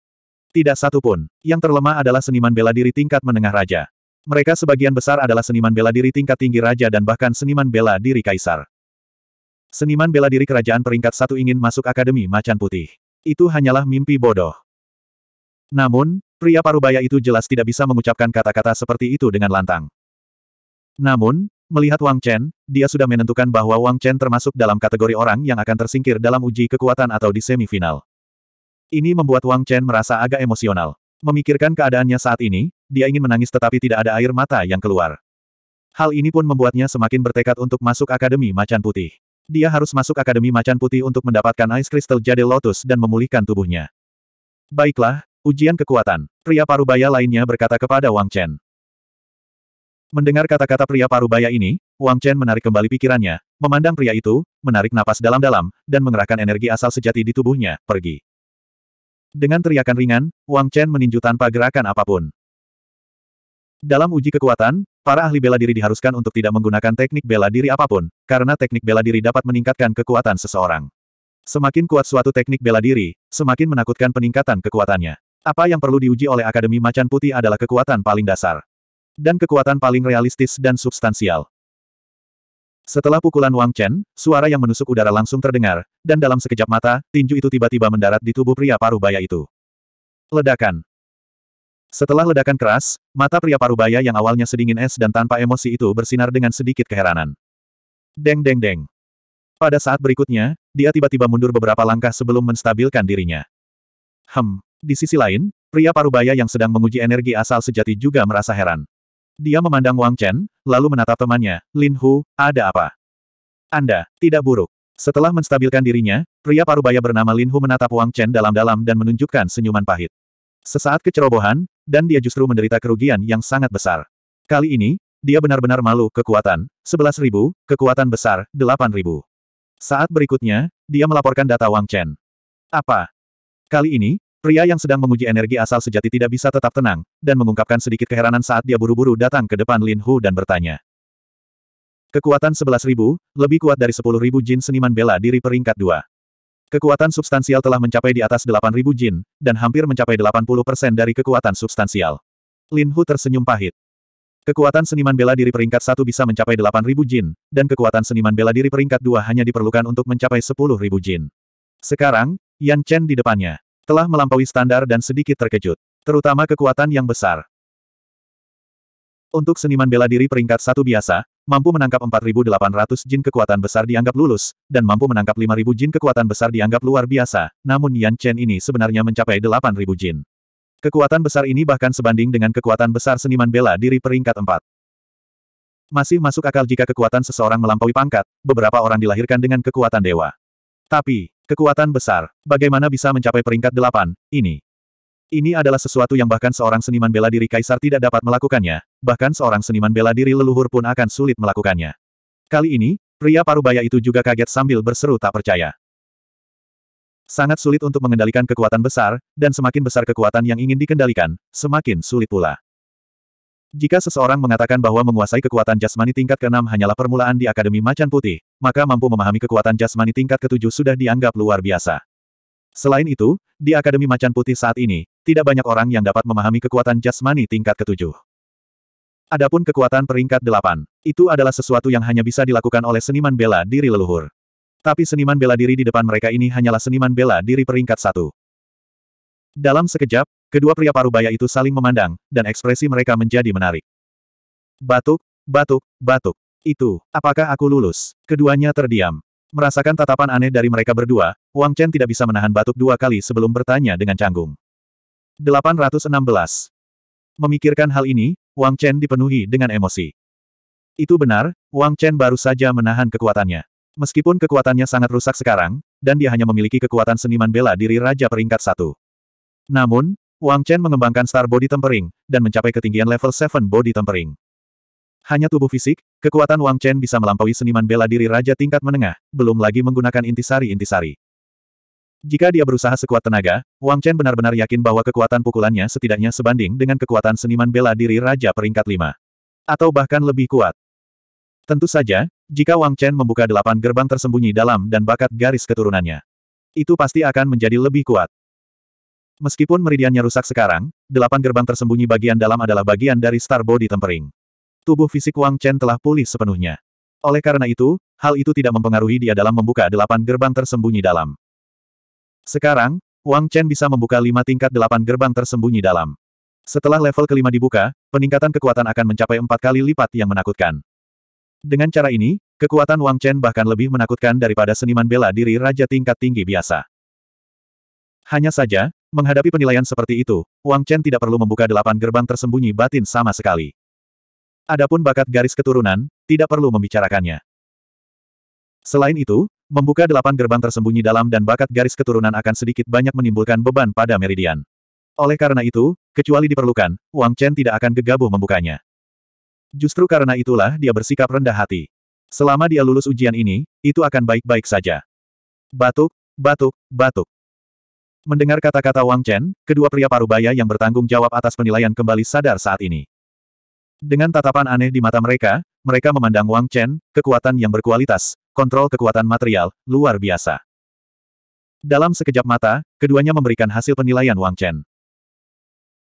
Tidak satu pun. Yang terlemah adalah seniman bela diri tingkat menengah raja. Mereka sebagian besar adalah seniman bela diri tingkat tinggi raja dan bahkan seniman bela diri kaisar. Seniman bela diri kerajaan peringkat satu ingin masuk Akademi Macan Putih. Itu hanyalah mimpi bodoh. Namun, pria parubaya itu jelas tidak bisa mengucapkan kata-kata seperti itu dengan lantang. Namun, melihat Wang Chen, dia sudah menentukan bahwa Wang Chen termasuk dalam kategori orang yang akan tersingkir dalam uji kekuatan atau di semifinal. Ini membuat Wang Chen merasa agak emosional. Memikirkan keadaannya saat ini, dia ingin menangis tetapi tidak ada air mata yang keluar. Hal ini pun membuatnya semakin bertekad untuk masuk Akademi Macan Putih. Dia harus masuk Akademi Macan Putih untuk mendapatkan Ice Crystal Jade Lotus dan memulihkan tubuhnya. Baiklah, ujian kekuatan. Pria parubaya lainnya berkata kepada Wang Chen. Mendengar kata-kata pria parubaya ini, Wang Chen menarik kembali pikirannya, memandang pria itu, menarik napas dalam-dalam, dan mengerahkan energi asal sejati di tubuhnya, pergi. Dengan teriakan ringan, Wang Chen meninju tanpa gerakan apapun. Dalam uji kekuatan, para ahli bela diri diharuskan untuk tidak menggunakan teknik bela diri apapun, karena teknik bela diri dapat meningkatkan kekuatan seseorang. Semakin kuat suatu teknik bela diri, semakin menakutkan peningkatan kekuatannya. Apa yang perlu diuji oleh Akademi Macan Putih adalah kekuatan paling dasar. Dan kekuatan paling realistis dan substansial. Setelah pukulan Wang Chen, suara yang menusuk udara langsung terdengar, dan dalam sekejap mata, tinju itu tiba-tiba mendarat di tubuh pria paruh baya itu. Ledakan. Setelah ledakan keras, mata pria parubaya yang awalnya sedingin es dan tanpa emosi itu bersinar dengan sedikit keheranan. Deng deng deng. Pada saat berikutnya, dia tiba-tiba mundur beberapa langkah sebelum menstabilkan dirinya. Hem, di sisi lain, pria parubaya yang sedang menguji energi asal sejati juga merasa heran. Dia memandang Wang Chen, lalu menatap temannya, Lin Hu, ada apa? Anda, tidak buruk. Setelah menstabilkan dirinya, pria parubaya bernama Lin Hu menatap Wang Chen dalam-dalam dan menunjukkan senyuman pahit. Sesaat kecerobohan, dan dia justru menderita kerugian yang sangat besar. Kali ini, dia benar-benar malu, kekuatan, 11.000, kekuatan besar, 8.000. Saat berikutnya, dia melaporkan data Wang Chen. Apa? Kali ini, pria yang sedang menguji energi asal sejati tidak bisa tetap tenang, dan mengungkapkan sedikit keheranan saat dia buru-buru datang ke depan Lin Hu dan bertanya. Kekuatan 11.000, lebih kuat dari 10.000 jin seniman bela diri peringkat 2. Kekuatan substansial telah mencapai di atas 8.000 jin, dan hampir mencapai 80% dari kekuatan substansial. Lin Hu tersenyum pahit. Kekuatan seniman bela diri peringkat satu bisa mencapai 8.000 jin, dan kekuatan seniman bela diri peringkat dua hanya diperlukan untuk mencapai 10.000 jin. Sekarang, Yan Chen di depannya. Telah melampaui standar dan sedikit terkejut. Terutama kekuatan yang besar. Untuk seniman bela diri peringkat satu biasa, mampu menangkap 4.800 jin kekuatan besar dianggap lulus, dan mampu menangkap 5.000 jin kekuatan besar dianggap luar biasa, namun Yan Chen ini sebenarnya mencapai 8.000 jin. Kekuatan besar ini bahkan sebanding dengan kekuatan besar seniman bela diri peringkat 4. Masih masuk akal jika kekuatan seseorang melampaui pangkat, beberapa orang dilahirkan dengan kekuatan dewa. Tapi, kekuatan besar, bagaimana bisa mencapai peringkat 8, ini? Ini adalah sesuatu yang bahkan seorang seniman bela diri kaisar tidak dapat melakukannya, bahkan seorang seniman bela diri leluhur pun akan sulit melakukannya. Kali ini, pria parubaya itu juga kaget sambil berseru tak percaya. Sangat sulit untuk mengendalikan kekuatan besar, dan semakin besar kekuatan yang ingin dikendalikan, semakin sulit pula. Jika seseorang mengatakan bahwa menguasai kekuatan jasmani tingkat ke-6 hanyalah permulaan di Akademi Macan Putih, maka mampu memahami kekuatan jasmani tingkat ke-7 sudah dianggap luar biasa. Selain itu, di Akademi Macan Putih saat ini, tidak banyak orang yang dapat memahami kekuatan jasmani tingkat ketujuh. Adapun kekuatan peringkat delapan, itu adalah sesuatu yang hanya bisa dilakukan oleh seniman bela diri leluhur. Tapi seniman bela diri di depan mereka ini hanyalah seniman bela diri peringkat satu. Dalam sekejap, kedua pria parubaya itu saling memandang, dan ekspresi mereka menjadi menarik. Batuk, batuk, batuk. Itu, apakah aku lulus? Keduanya terdiam. Merasakan tatapan aneh dari mereka berdua, Wang Chen tidak bisa menahan batuk dua kali sebelum bertanya dengan canggung. 816. Memikirkan hal ini, Wang Chen dipenuhi dengan emosi. Itu benar, Wang Chen baru saja menahan kekuatannya. Meskipun kekuatannya sangat rusak sekarang, dan dia hanya memiliki kekuatan seniman bela diri Raja Peringkat satu. Namun, Wang Chen mengembangkan Star Body Tempering, dan mencapai ketinggian level 7 Body Tempering. Hanya tubuh fisik, kekuatan Wang Chen bisa melampaui seniman bela diri Raja tingkat menengah, belum lagi menggunakan intisari-intisari. Jika dia berusaha sekuat tenaga, Wang Chen benar-benar yakin bahwa kekuatan pukulannya setidaknya sebanding dengan kekuatan seniman bela diri Raja peringkat 5. Atau bahkan lebih kuat. Tentu saja, jika Wang Chen membuka delapan gerbang tersembunyi dalam dan bakat garis keturunannya, itu pasti akan menjadi lebih kuat. Meskipun meridiannya rusak sekarang, delapan gerbang tersembunyi bagian dalam adalah bagian dari Star Body Tempering. Tubuh fisik Wang Chen telah pulih sepenuhnya. Oleh karena itu, hal itu tidak mempengaruhi dia dalam membuka delapan gerbang tersembunyi dalam. Sekarang, Wang Chen bisa membuka lima tingkat delapan gerbang tersembunyi dalam. Setelah level kelima dibuka, peningkatan kekuatan akan mencapai empat kali lipat yang menakutkan. Dengan cara ini, kekuatan Wang Chen bahkan lebih menakutkan daripada seniman bela diri raja tingkat tinggi biasa. Hanya saja, menghadapi penilaian seperti itu, Wang Chen tidak perlu membuka delapan gerbang tersembunyi batin sama sekali. Adapun bakat garis keturunan, tidak perlu membicarakannya. Selain itu, Membuka delapan gerbang tersembunyi dalam dan bakat garis keturunan akan sedikit banyak menimbulkan beban pada Meridian. Oleh karena itu, kecuali diperlukan, Wang Chen tidak akan gegabah membukanya. Justru karena itulah dia bersikap rendah hati. Selama dia lulus ujian ini, itu akan baik-baik saja. Batuk, batuk, batuk. Mendengar kata-kata Wang Chen, kedua pria parubaya yang bertanggung jawab atas penilaian kembali sadar saat ini. Dengan tatapan aneh di mata mereka, mereka memandang Wang Chen, kekuatan yang berkualitas, kontrol kekuatan material, luar biasa. Dalam sekejap mata, keduanya memberikan hasil penilaian Wang Chen.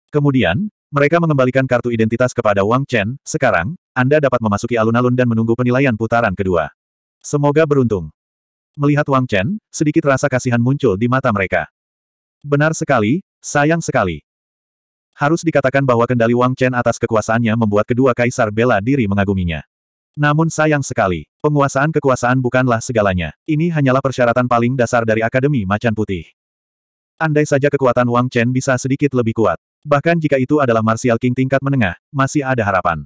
Kemudian, mereka mengembalikan kartu identitas kepada Wang Chen, sekarang, Anda dapat memasuki alun-alun dan menunggu penilaian putaran kedua. Semoga beruntung. Melihat Wang Chen, sedikit rasa kasihan muncul di mata mereka. Benar sekali, sayang sekali. Harus dikatakan bahwa kendali Wang Chen atas kekuasaannya membuat kedua kaisar bela diri mengaguminya. Namun sayang sekali, penguasaan kekuasaan bukanlah segalanya. Ini hanyalah persyaratan paling dasar dari Akademi Macan Putih. Andai saja kekuatan Wang Chen bisa sedikit lebih kuat. Bahkan jika itu adalah Martial King tingkat menengah, masih ada harapan.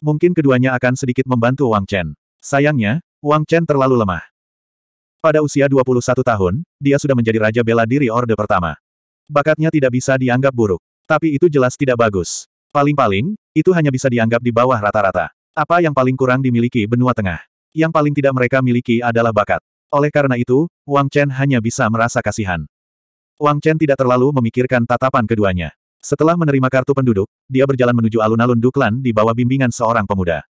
Mungkin keduanya akan sedikit membantu Wang Chen. Sayangnya, Wang Chen terlalu lemah. Pada usia 21 tahun, dia sudah menjadi Raja Bela Diri Orde Pertama. Bakatnya tidak bisa dianggap buruk. Tapi itu jelas tidak bagus. Paling-paling, itu hanya bisa dianggap di bawah rata-rata. Apa yang paling kurang dimiliki benua tengah? Yang paling tidak mereka miliki adalah bakat. Oleh karena itu, Wang Chen hanya bisa merasa kasihan. Wang Chen tidak terlalu memikirkan tatapan keduanya. Setelah menerima kartu penduduk, dia berjalan menuju alun-alun Duklan di bawah bimbingan seorang pemuda.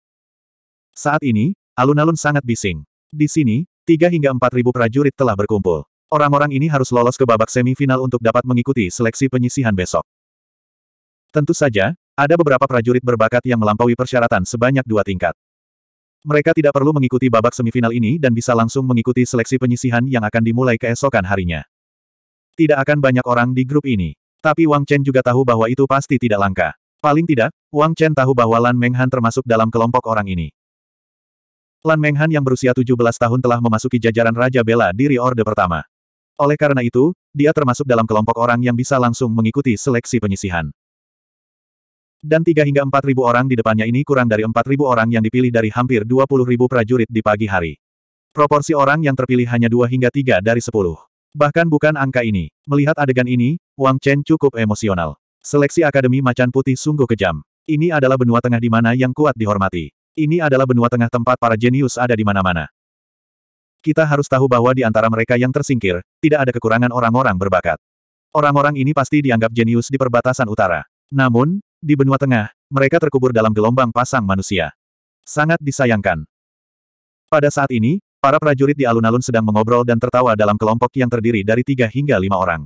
Saat ini, alun-alun sangat bising. Di sini, tiga hingga empat ribu prajurit telah berkumpul. Orang-orang ini harus lolos ke babak semifinal untuk dapat mengikuti seleksi penyisihan besok. Tentu saja, ada beberapa prajurit berbakat yang melampaui persyaratan sebanyak dua tingkat. Mereka tidak perlu mengikuti babak semifinal ini dan bisa langsung mengikuti seleksi penyisihan yang akan dimulai keesokan harinya. Tidak akan banyak orang di grup ini. Tapi Wang Chen juga tahu bahwa itu pasti tidak langka. Paling tidak, Wang Chen tahu bahwa Lan Menghan termasuk dalam kelompok orang ini. Lan Menghan yang berusia 17 tahun telah memasuki jajaran Raja Bela diri Orde Pertama. Oleh karena itu, dia termasuk dalam kelompok orang yang bisa langsung mengikuti seleksi penyisihan dan tiga hingga empat ribu orang di depannya ini kurang dari empat ribu orang yang dipilih dari hampir dua puluh ribu prajurit di pagi hari. Proporsi orang yang terpilih hanya dua hingga tiga dari sepuluh, Bahkan bukan angka ini. Melihat adegan ini, Wang Chen cukup emosional. Seleksi Akademi Macan Putih sungguh kejam. Ini adalah benua tengah di mana yang kuat dihormati. Ini adalah benua tengah tempat para jenius ada di mana-mana. Kita harus tahu bahwa di antara mereka yang tersingkir, tidak ada kekurangan orang-orang berbakat. Orang-orang ini pasti dianggap jenius di perbatasan utara. Namun, di benua tengah, mereka terkubur dalam gelombang pasang manusia. Sangat disayangkan. Pada saat ini, para prajurit di alun-alun sedang mengobrol dan tertawa dalam kelompok yang terdiri dari tiga hingga lima orang.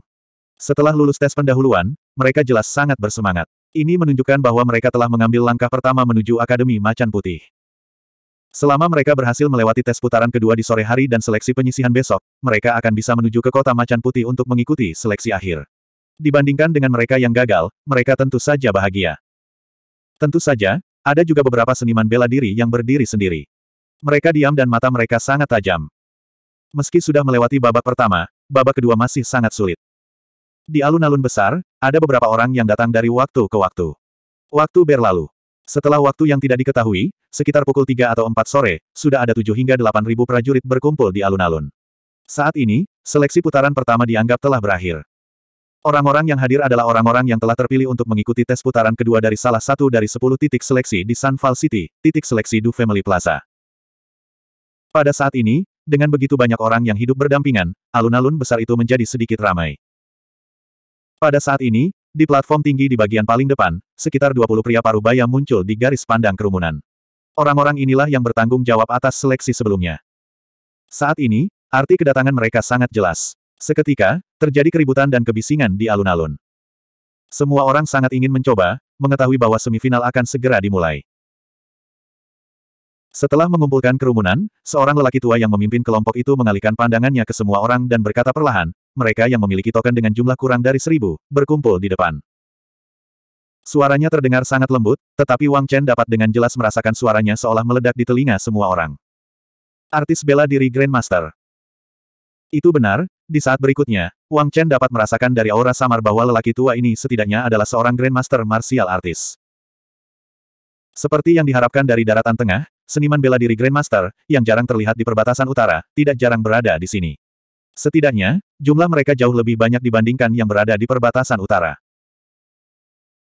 Setelah lulus tes pendahuluan, mereka jelas sangat bersemangat. Ini menunjukkan bahwa mereka telah mengambil langkah pertama menuju Akademi Macan Putih. Selama mereka berhasil melewati tes putaran kedua di sore hari dan seleksi penyisihan besok, mereka akan bisa menuju ke kota Macan Putih untuk mengikuti seleksi akhir. Dibandingkan dengan mereka yang gagal, mereka tentu saja bahagia. Tentu saja, ada juga beberapa seniman bela diri yang berdiri sendiri. Mereka diam dan mata mereka sangat tajam. Meski sudah melewati babak pertama, babak kedua masih sangat sulit. Di alun-alun besar, ada beberapa orang yang datang dari waktu ke waktu. Waktu berlalu. Setelah waktu yang tidak diketahui, sekitar pukul 3 atau 4 sore, sudah ada 7 hingga 8 ribu prajurit berkumpul di alun-alun. Saat ini, seleksi putaran pertama dianggap telah berakhir. Orang-orang yang hadir adalah orang-orang yang telah terpilih untuk mengikuti tes putaran kedua dari salah satu dari sepuluh titik seleksi di Sunfall City, titik seleksi Du Family Plaza. Pada saat ini, dengan begitu banyak orang yang hidup berdampingan, alun-alun besar itu menjadi sedikit ramai. Pada saat ini, di platform tinggi di bagian paling depan, sekitar 20 pria parubaya muncul di garis pandang kerumunan. Orang-orang inilah yang bertanggung jawab atas seleksi sebelumnya. Saat ini, arti kedatangan mereka sangat jelas. Seketika, Terjadi keributan dan kebisingan di alun-alun. Semua orang sangat ingin mencoba, mengetahui bahwa semifinal akan segera dimulai. Setelah mengumpulkan kerumunan, seorang lelaki tua yang memimpin kelompok itu mengalihkan pandangannya ke semua orang dan berkata perlahan, mereka yang memiliki token dengan jumlah kurang dari seribu, berkumpul di depan. Suaranya terdengar sangat lembut, tetapi Wang Chen dapat dengan jelas merasakan suaranya seolah meledak di telinga semua orang. Artis bela diri Grandmaster. Itu benar, di saat berikutnya, Wang Chen dapat merasakan dari aura samar bahwa lelaki tua ini setidaknya adalah seorang Grandmaster Martial Artist. Seperti yang diharapkan dari daratan tengah, seniman bela diri Grandmaster, yang jarang terlihat di perbatasan utara, tidak jarang berada di sini. Setidaknya, jumlah mereka jauh lebih banyak dibandingkan yang berada di perbatasan utara.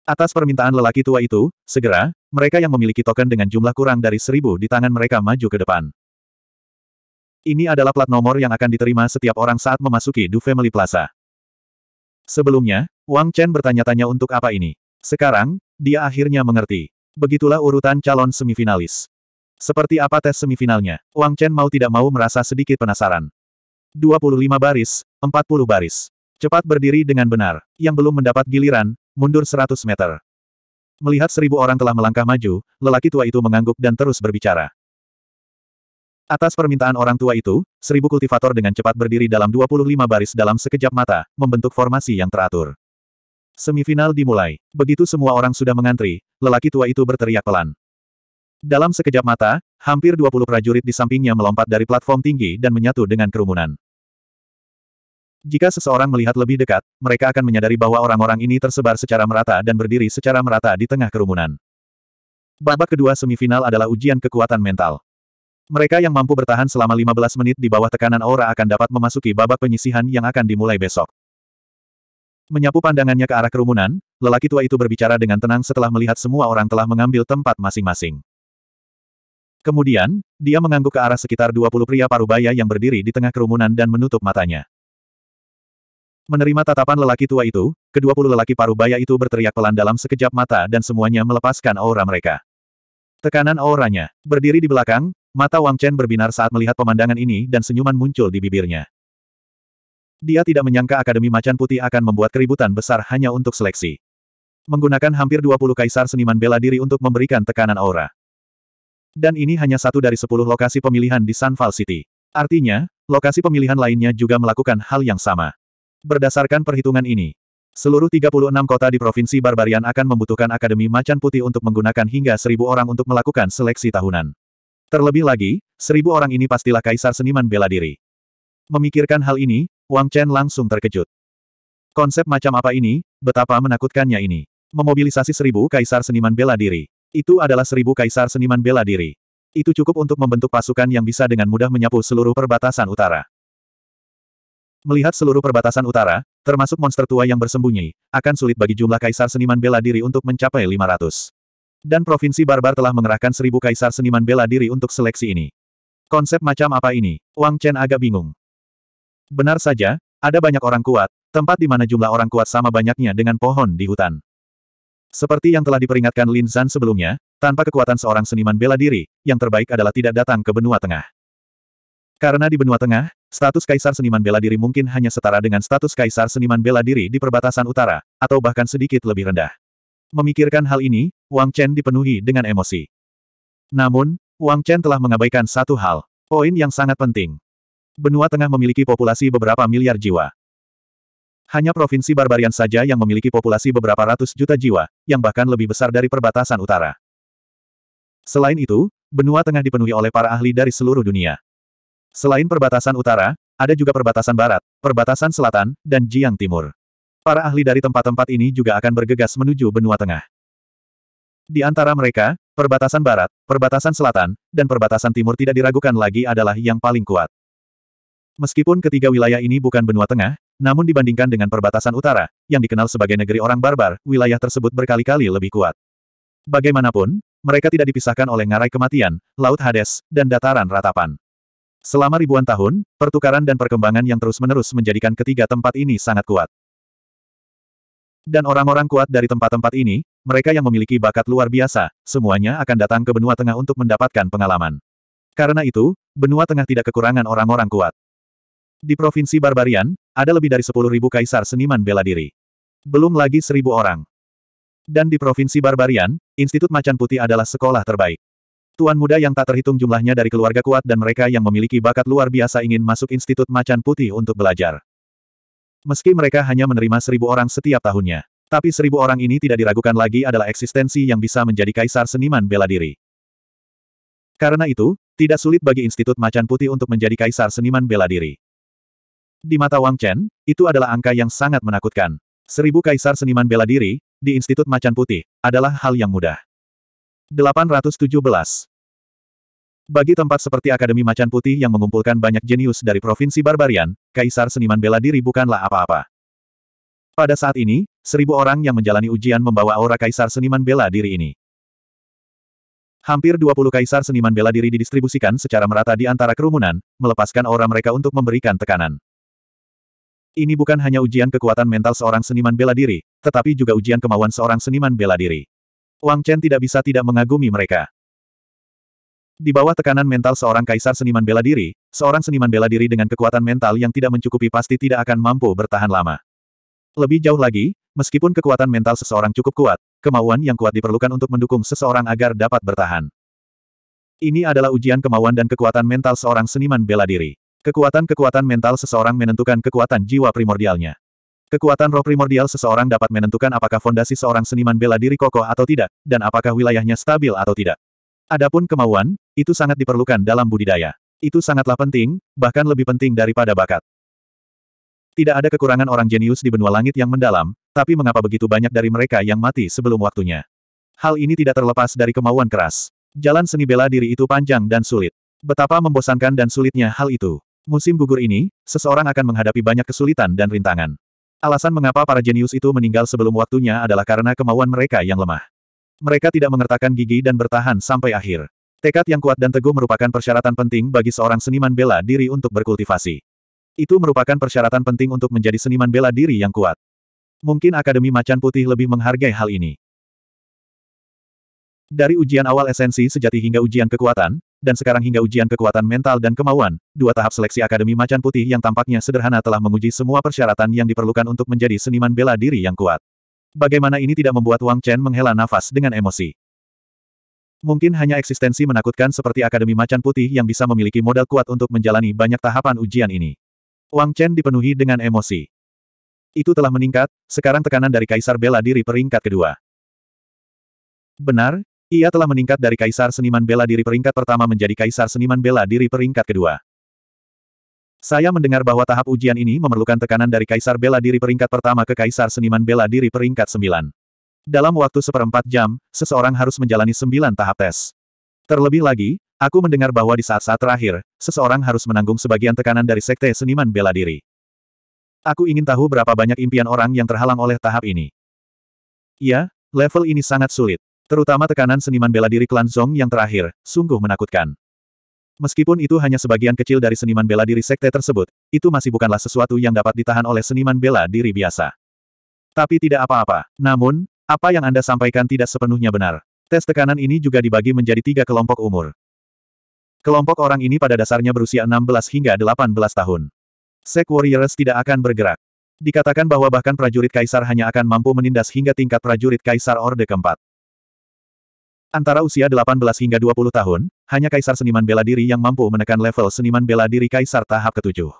Atas permintaan lelaki tua itu, segera, mereka yang memiliki token dengan jumlah kurang dari seribu di tangan mereka maju ke depan. Ini adalah plat nomor yang akan diterima setiap orang saat memasuki Du Family Plaza. Sebelumnya, Wang Chen bertanya-tanya untuk apa ini. Sekarang, dia akhirnya mengerti. Begitulah urutan calon semifinalis. Seperti apa tes semifinalnya, Wang Chen mau tidak mau merasa sedikit penasaran. 25 baris, 40 baris. Cepat berdiri dengan benar. Yang belum mendapat giliran, mundur 100 meter. Melihat seribu orang telah melangkah maju, lelaki tua itu mengangguk dan terus berbicara. Atas permintaan orang tua itu, seribu kultivator dengan cepat berdiri dalam 25 baris dalam sekejap mata, membentuk formasi yang teratur. Semifinal dimulai. Begitu semua orang sudah mengantri, lelaki tua itu berteriak pelan. Dalam sekejap mata, hampir 20 prajurit di sampingnya melompat dari platform tinggi dan menyatu dengan kerumunan. Jika seseorang melihat lebih dekat, mereka akan menyadari bahwa orang-orang ini tersebar secara merata dan berdiri secara merata di tengah kerumunan. Babak kedua semifinal adalah ujian kekuatan mental. Mereka yang mampu bertahan selama 15 menit di bawah tekanan aura akan dapat memasuki babak penyisihan yang akan dimulai besok. Menyapu pandangannya ke arah kerumunan, lelaki tua itu berbicara dengan tenang setelah melihat semua orang telah mengambil tempat masing-masing. Kemudian, dia mengangguk ke arah sekitar 20 pria parubaya yang berdiri di tengah kerumunan dan menutup matanya. Menerima tatapan lelaki tua itu, kedua puluh lelaki parubaya itu berteriak pelan dalam sekejap mata dan semuanya melepaskan aura mereka. Tekanan auranya, berdiri di belakang, Mata Wang Chen berbinar saat melihat pemandangan ini dan senyuman muncul di bibirnya. Dia tidak menyangka Akademi Macan Putih akan membuat keributan besar hanya untuk seleksi. Menggunakan hampir 20 kaisar seniman bela diri untuk memberikan tekanan aura. Dan ini hanya satu dari 10 lokasi pemilihan di Sunfall City. Artinya, lokasi pemilihan lainnya juga melakukan hal yang sama. Berdasarkan perhitungan ini, seluruh 36 kota di Provinsi Barbarian akan membutuhkan Akademi Macan Putih untuk menggunakan hingga 1000 orang untuk melakukan seleksi tahunan. Terlebih lagi, seribu orang ini pastilah kaisar seniman bela diri. Memikirkan hal ini, Wang Chen langsung terkejut. Konsep macam apa ini, betapa menakutkannya ini. Memobilisasi seribu kaisar seniman bela diri. Itu adalah seribu kaisar seniman bela diri. Itu cukup untuk membentuk pasukan yang bisa dengan mudah menyapu seluruh perbatasan utara. Melihat seluruh perbatasan utara, termasuk monster tua yang bersembunyi, akan sulit bagi jumlah kaisar seniman bela diri untuk mencapai 500 dan Provinsi Barbar telah mengerahkan seribu kaisar seniman bela diri untuk seleksi ini. Konsep macam apa ini? Wang Chen agak bingung. Benar saja, ada banyak orang kuat, tempat di mana jumlah orang kuat sama banyaknya dengan pohon di hutan. Seperti yang telah diperingatkan Lin Zan sebelumnya, tanpa kekuatan seorang seniman bela diri, yang terbaik adalah tidak datang ke benua tengah. Karena di benua tengah, status kaisar seniman bela diri mungkin hanya setara dengan status kaisar seniman bela diri di perbatasan utara, atau bahkan sedikit lebih rendah. Memikirkan hal ini, Wang Chen dipenuhi dengan emosi. Namun, Wang Chen telah mengabaikan satu hal, poin yang sangat penting. Benua Tengah memiliki populasi beberapa miliar jiwa. Hanya provinsi Barbarian saja yang memiliki populasi beberapa ratus juta jiwa, yang bahkan lebih besar dari perbatasan utara. Selain itu, benua tengah dipenuhi oleh para ahli dari seluruh dunia. Selain perbatasan utara, ada juga perbatasan barat, perbatasan selatan, dan Jiang Timur. Para ahli dari tempat-tempat ini juga akan bergegas menuju benua tengah. Di antara mereka, perbatasan barat, perbatasan selatan, dan perbatasan timur tidak diragukan lagi adalah yang paling kuat. Meskipun ketiga wilayah ini bukan benua tengah, namun dibandingkan dengan perbatasan utara, yang dikenal sebagai negeri orang barbar, wilayah tersebut berkali-kali lebih kuat. Bagaimanapun, mereka tidak dipisahkan oleh ngarai kematian, Laut Hades, dan dataran ratapan. Selama ribuan tahun, pertukaran dan perkembangan yang terus-menerus menjadikan ketiga tempat ini sangat kuat. Dan orang-orang kuat dari tempat-tempat ini, mereka yang memiliki bakat luar biasa, semuanya akan datang ke benua tengah untuk mendapatkan pengalaman. Karena itu, benua tengah tidak kekurangan orang-orang kuat. Di Provinsi Barbarian, ada lebih dari 10.000 kaisar seniman bela diri. Belum lagi 1.000 orang. Dan di Provinsi Barbarian, Institut Macan Putih adalah sekolah terbaik. Tuan muda yang tak terhitung jumlahnya dari keluarga kuat dan mereka yang memiliki bakat luar biasa ingin masuk Institut Macan Putih untuk belajar. Meski mereka hanya menerima seribu orang setiap tahunnya. Tapi seribu orang ini tidak diragukan lagi adalah eksistensi yang bisa menjadi kaisar seniman bela diri. Karena itu, tidak sulit bagi Institut Macan Putih untuk menjadi kaisar seniman bela diri. Di mata Wang Chen, itu adalah angka yang sangat menakutkan. Seribu kaisar seniman bela diri, di Institut Macan Putih, adalah hal yang mudah. 817. Bagi tempat seperti Akademi Macan Putih yang mengumpulkan banyak jenius dari Provinsi Barbarian, Kaisar Seniman Bela Diri bukanlah apa-apa. Pada saat ini, seribu orang yang menjalani ujian membawa aura Kaisar Seniman Bela Diri ini. Hampir 20 Kaisar Seniman Bela Diri didistribusikan secara merata di antara kerumunan, melepaskan aura mereka untuk memberikan tekanan. Ini bukan hanya ujian kekuatan mental seorang seniman bela diri, tetapi juga ujian kemauan seorang seniman bela diri. Wang Chen tidak bisa tidak mengagumi mereka. Di bawah tekanan mental seorang kaisar seniman bela diri, seorang seniman bela diri dengan kekuatan mental yang tidak mencukupi pasti tidak akan mampu bertahan lama. Lebih jauh lagi, meskipun kekuatan mental seseorang cukup kuat, kemauan yang kuat diperlukan untuk mendukung seseorang agar dapat bertahan. Ini adalah ujian kemauan dan kekuatan mental seorang seniman bela diri. Kekuatan-kekuatan mental seseorang menentukan kekuatan jiwa primordialnya. Kekuatan roh primordial seseorang dapat menentukan apakah fondasi seorang seniman bela diri kokoh atau tidak, dan apakah wilayahnya stabil atau tidak. Adapun kemauan, itu sangat diperlukan dalam budidaya. Itu sangatlah penting, bahkan lebih penting daripada bakat. Tidak ada kekurangan orang jenius di benua langit yang mendalam, tapi mengapa begitu banyak dari mereka yang mati sebelum waktunya? Hal ini tidak terlepas dari kemauan keras. Jalan seni bela diri itu panjang dan sulit. Betapa membosankan dan sulitnya hal itu. Musim gugur ini, seseorang akan menghadapi banyak kesulitan dan rintangan. Alasan mengapa para jenius itu meninggal sebelum waktunya adalah karena kemauan mereka yang lemah. Mereka tidak mengertakkan gigi dan bertahan sampai akhir. Tekad yang kuat dan teguh merupakan persyaratan penting bagi seorang seniman bela diri untuk berkultivasi. Itu merupakan persyaratan penting untuk menjadi seniman bela diri yang kuat. Mungkin Akademi Macan Putih lebih menghargai hal ini. Dari ujian awal esensi sejati hingga ujian kekuatan, dan sekarang hingga ujian kekuatan mental dan kemauan, dua tahap seleksi Akademi Macan Putih yang tampaknya sederhana telah menguji semua persyaratan yang diperlukan untuk menjadi seniman bela diri yang kuat. Bagaimana ini tidak membuat Wang Chen menghela nafas dengan emosi? Mungkin hanya eksistensi menakutkan seperti Akademi Macan Putih yang bisa memiliki modal kuat untuk menjalani banyak tahapan ujian ini. Wang Chen dipenuhi dengan emosi. Itu telah meningkat, sekarang tekanan dari Kaisar Bela Diri peringkat kedua. Benar, ia telah meningkat dari Kaisar Seniman Bela Diri peringkat pertama menjadi Kaisar Seniman Bela Diri peringkat kedua. Saya mendengar bahwa tahap ujian ini memerlukan tekanan dari Kaisar Bela Diri peringkat pertama ke Kaisar Seniman Bela Diri peringkat Sembilan. Dalam waktu seperempat jam, seseorang harus menjalani sembilan tahap tes. Terlebih lagi, aku mendengar bahwa di saat-saat terakhir, seseorang harus menanggung sebagian tekanan dari Sekte Seniman Bela Diri. Aku ingin tahu berapa banyak impian orang yang terhalang oleh tahap ini. Ya, level ini sangat sulit. Terutama tekanan seniman bela diri klan Zong yang terakhir, sungguh menakutkan. Meskipun itu hanya sebagian kecil dari seniman bela diri sekte tersebut, itu masih bukanlah sesuatu yang dapat ditahan oleh seniman bela diri biasa. Tapi tidak apa-apa. Namun, apa yang Anda sampaikan tidak sepenuhnya benar. Tes tekanan ini juga dibagi menjadi tiga kelompok umur. Kelompok orang ini pada dasarnya berusia 16 hingga 18 tahun. Sek Warriors tidak akan bergerak. Dikatakan bahwa bahkan prajurit kaisar hanya akan mampu menindas hingga tingkat prajurit kaisar Orde keempat. Antara usia 18 hingga 20 tahun, hanya kaisar seniman bela diri yang mampu menekan level seniman bela diri kaisar tahap ke-7.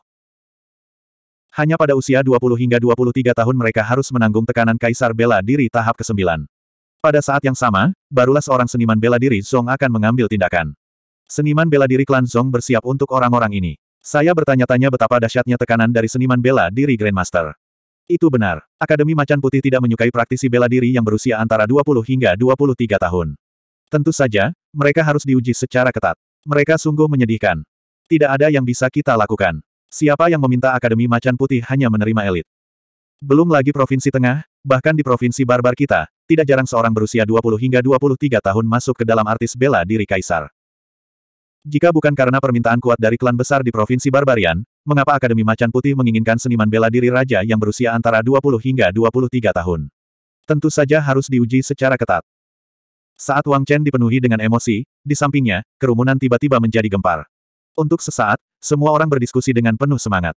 Hanya pada usia 20 hingga 23 tahun mereka harus menanggung tekanan kaisar bela diri tahap ke-9. Pada saat yang sama, barulah seorang seniman bela diri Zong akan mengambil tindakan. Seniman bela diri klan Zong bersiap untuk orang-orang ini. Saya bertanya-tanya betapa dahsyatnya tekanan dari seniman bela diri Grandmaster. Itu benar. Akademi Macan Putih tidak menyukai praktisi bela diri yang berusia antara 20 hingga 23 tahun. Tentu saja, mereka harus diuji secara ketat. Mereka sungguh menyedihkan. Tidak ada yang bisa kita lakukan. Siapa yang meminta Akademi Macan Putih hanya menerima elit? Belum lagi Provinsi Tengah, bahkan di Provinsi Barbar kita, tidak jarang seorang berusia 20 hingga 23 tahun masuk ke dalam artis bela diri Kaisar. Jika bukan karena permintaan kuat dari klan besar di Provinsi Barbarian, mengapa Akademi Macan Putih menginginkan seniman bela diri raja yang berusia antara 20 hingga 23 tahun? Tentu saja harus diuji secara ketat. Saat Wang Chen dipenuhi dengan emosi, di sampingnya, kerumunan tiba-tiba menjadi gempar. Untuk sesaat, semua orang berdiskusi dengan penuh semangat.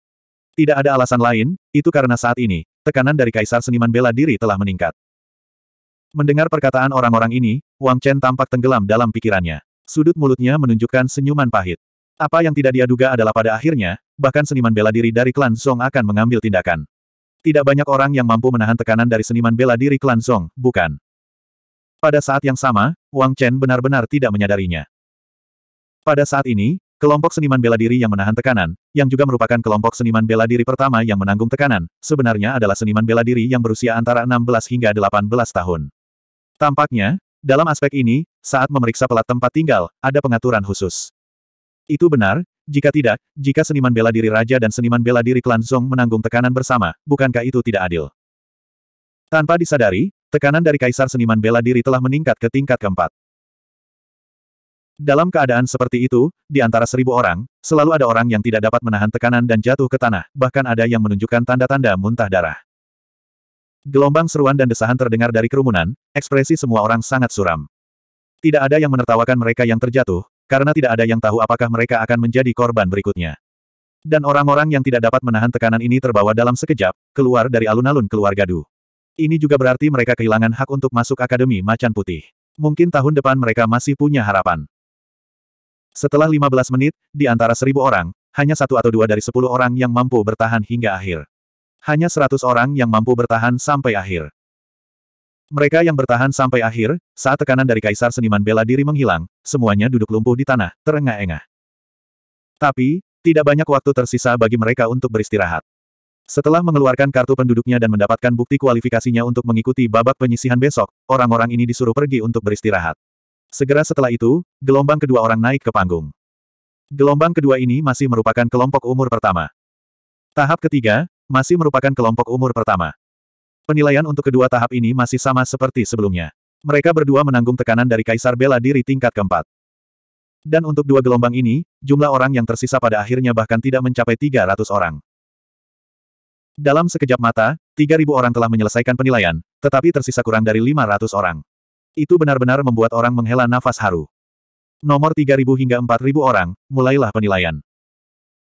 Tidak ada alasan lain, itu karena saat ini, tekanan dari Kaisar Seniman Bela Diri telah meningkat. Mendengar perkataan orang-orang ini, Wang Chen tampak tenggelam dalam pikirannya. Sudut mulutnya menunjukkan senyuman pahit. Apa yang tidak dia duga adalah pada akhirnya, bahkan seniman bela diri dari klan Song akan mengambil tindakan. Tidak banyak orang yang mampu menahan tekanan dari seniman bela diri klan Song, bukan? Pada saat yang sama, Wang Chen benar-benar tidak menyadarinya. Pada saat ini, kelompok seniman bela diri yang menahan tekanan, yang juga merupakan kelompok seniman bela diri pertama yang menanggung tekanan, sebenarnya adalah seniman bela diri yang berusia antara 16 hingga 18 tahun. Tampaknya, dalam aspek ini, saat memeriksa pelat tempat tinggal, ada pengaturan khusus. Itu benar, jika tidak, jika seniman bela diri raja dan seniman bela diri klan Zong menanggung tekanan bersama, bukankah itu tidak adil? Tanpa disadari, Tekanan dari Kaisar Seniman Bela Diri telah meningkat ke tingkat keempat. Dalam keadaan seperti itu, di antara seribu orang, selalu ada orang yang tidak dapat menahan tekanan dan jatuh ke tanah, bahkan ada yang menunjukkan tanda-tanda muntah darah. Gelombang seruan dan desahan terdengar dari kerumunan, ekspresi semua orang sangat suram. Tidak ada yang menertawakan mereka yang terjatuh, karena tidak ada yang tahu apakah mereka akan menjadi korban berikutnya. Dan orang-orang yang tidak dapat menahan tekanan ini terbawa dalam sekejap, keluar dari alun-alun keluarga Du. Ini juga berarti mereka kehilangan hak untuk masuk Akademi Macan Putih. Mungkin tahun depan mereka masih punya harapan. Setelah 15 menit, di antara seribu orang, hanya satu atau dua dari sepuluh orang yang mampu bertahan hingga akhir. Hanya seratus orang yang mampu bertahan sampai akhir. Mereka yang bertahan sampai akhir, saat tekanan dari kaisar seniman bela diri menghilang, semuanya duduk lumpuh di tanah, terengah-engah. Tapi, tidak banyak waktu tersisa bagi mereka untuk beristirahat. Setelah mengeluarkan kartu penduduknya dan mendapatkan bukti kualifikasinya untuk mengikuti babak penyisihan besok, orang-orang ini disuruh pergi untuk beristirahat. Segera setelah itu, gelombang kedua orang naik ke panggung. Gelombang kedua ini masih merupakan kelompok umur pertama. Tahap ketiga, masih merupakan kelompok umur pertama. Penilaian untuk kedua tahap ini masih sama seperti sebelumnya. Mereka berdua menanggung tekanan dari Kaisar Bela Diri tingkat keempat. Dan untuk dua gelombang ini, jumlah orang yang tersisa pada akhirnya bahkan tidak mencapai 300 orang. Dalam sekejap mata, 3.000 orang telah menyelesaikan penilaian, tetapi tersisa kurang dari 500 orang. Itu benar-benar membuat orang menghela nafas haru. Nomor 3.000 hingga 4.000 orang, mulailah penilaian.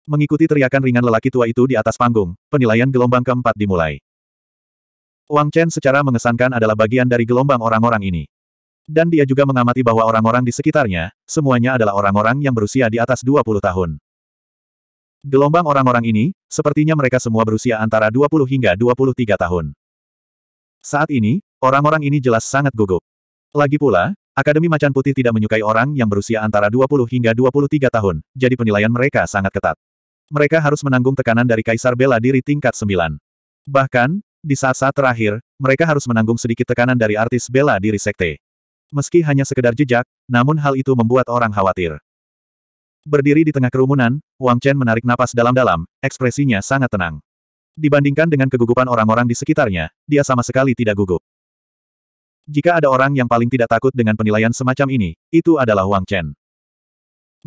Mengikuti teriakan ringan lelaki tua itu di atas panggung, penilaian gelombang keempat dimulai. Wang Chen secara mengesankan adalah bagian dari gelombang orang-orang ini. Dan dia juga mengamati bahwa orang-orang di sekitarnya, semuanya adalah orang-orang yang berusia di atas 20 tahun. Gelombang orang-orang ini, sepertinya mereka semua berusia antara 20 hingga 23 tahun. Saat ini, orang-orang ini jelas sangat gugup. Lagi pula, Akademi Macan Putih tidak menyukai orang yang berusia antara 20 hingga 23 tahun, jadi penilaian mereka sangat ketat. Mereka harus menanggung tekanan dari Kaisar Bela Diri tingkat 9. Bahkan, di saat-saat terakhir, mereka harus menanggung sedikit tekanan dari artis Bela Diri Sekte. Meski hanya sekedar jejak, namun hal itu membuat orang khawatir. Berdiri di tengah kerumunan, Wang Chen menarik napas dalam-dalam, ekspresinya sangat tenang. Dibandingkan dengan kegugupan orang-orang di sekitarnya, dia sama sekali tidak gugup. Jika ada orang yang paling tidak takut dengan penilaian semacam ini, itu adalah Wang Chen.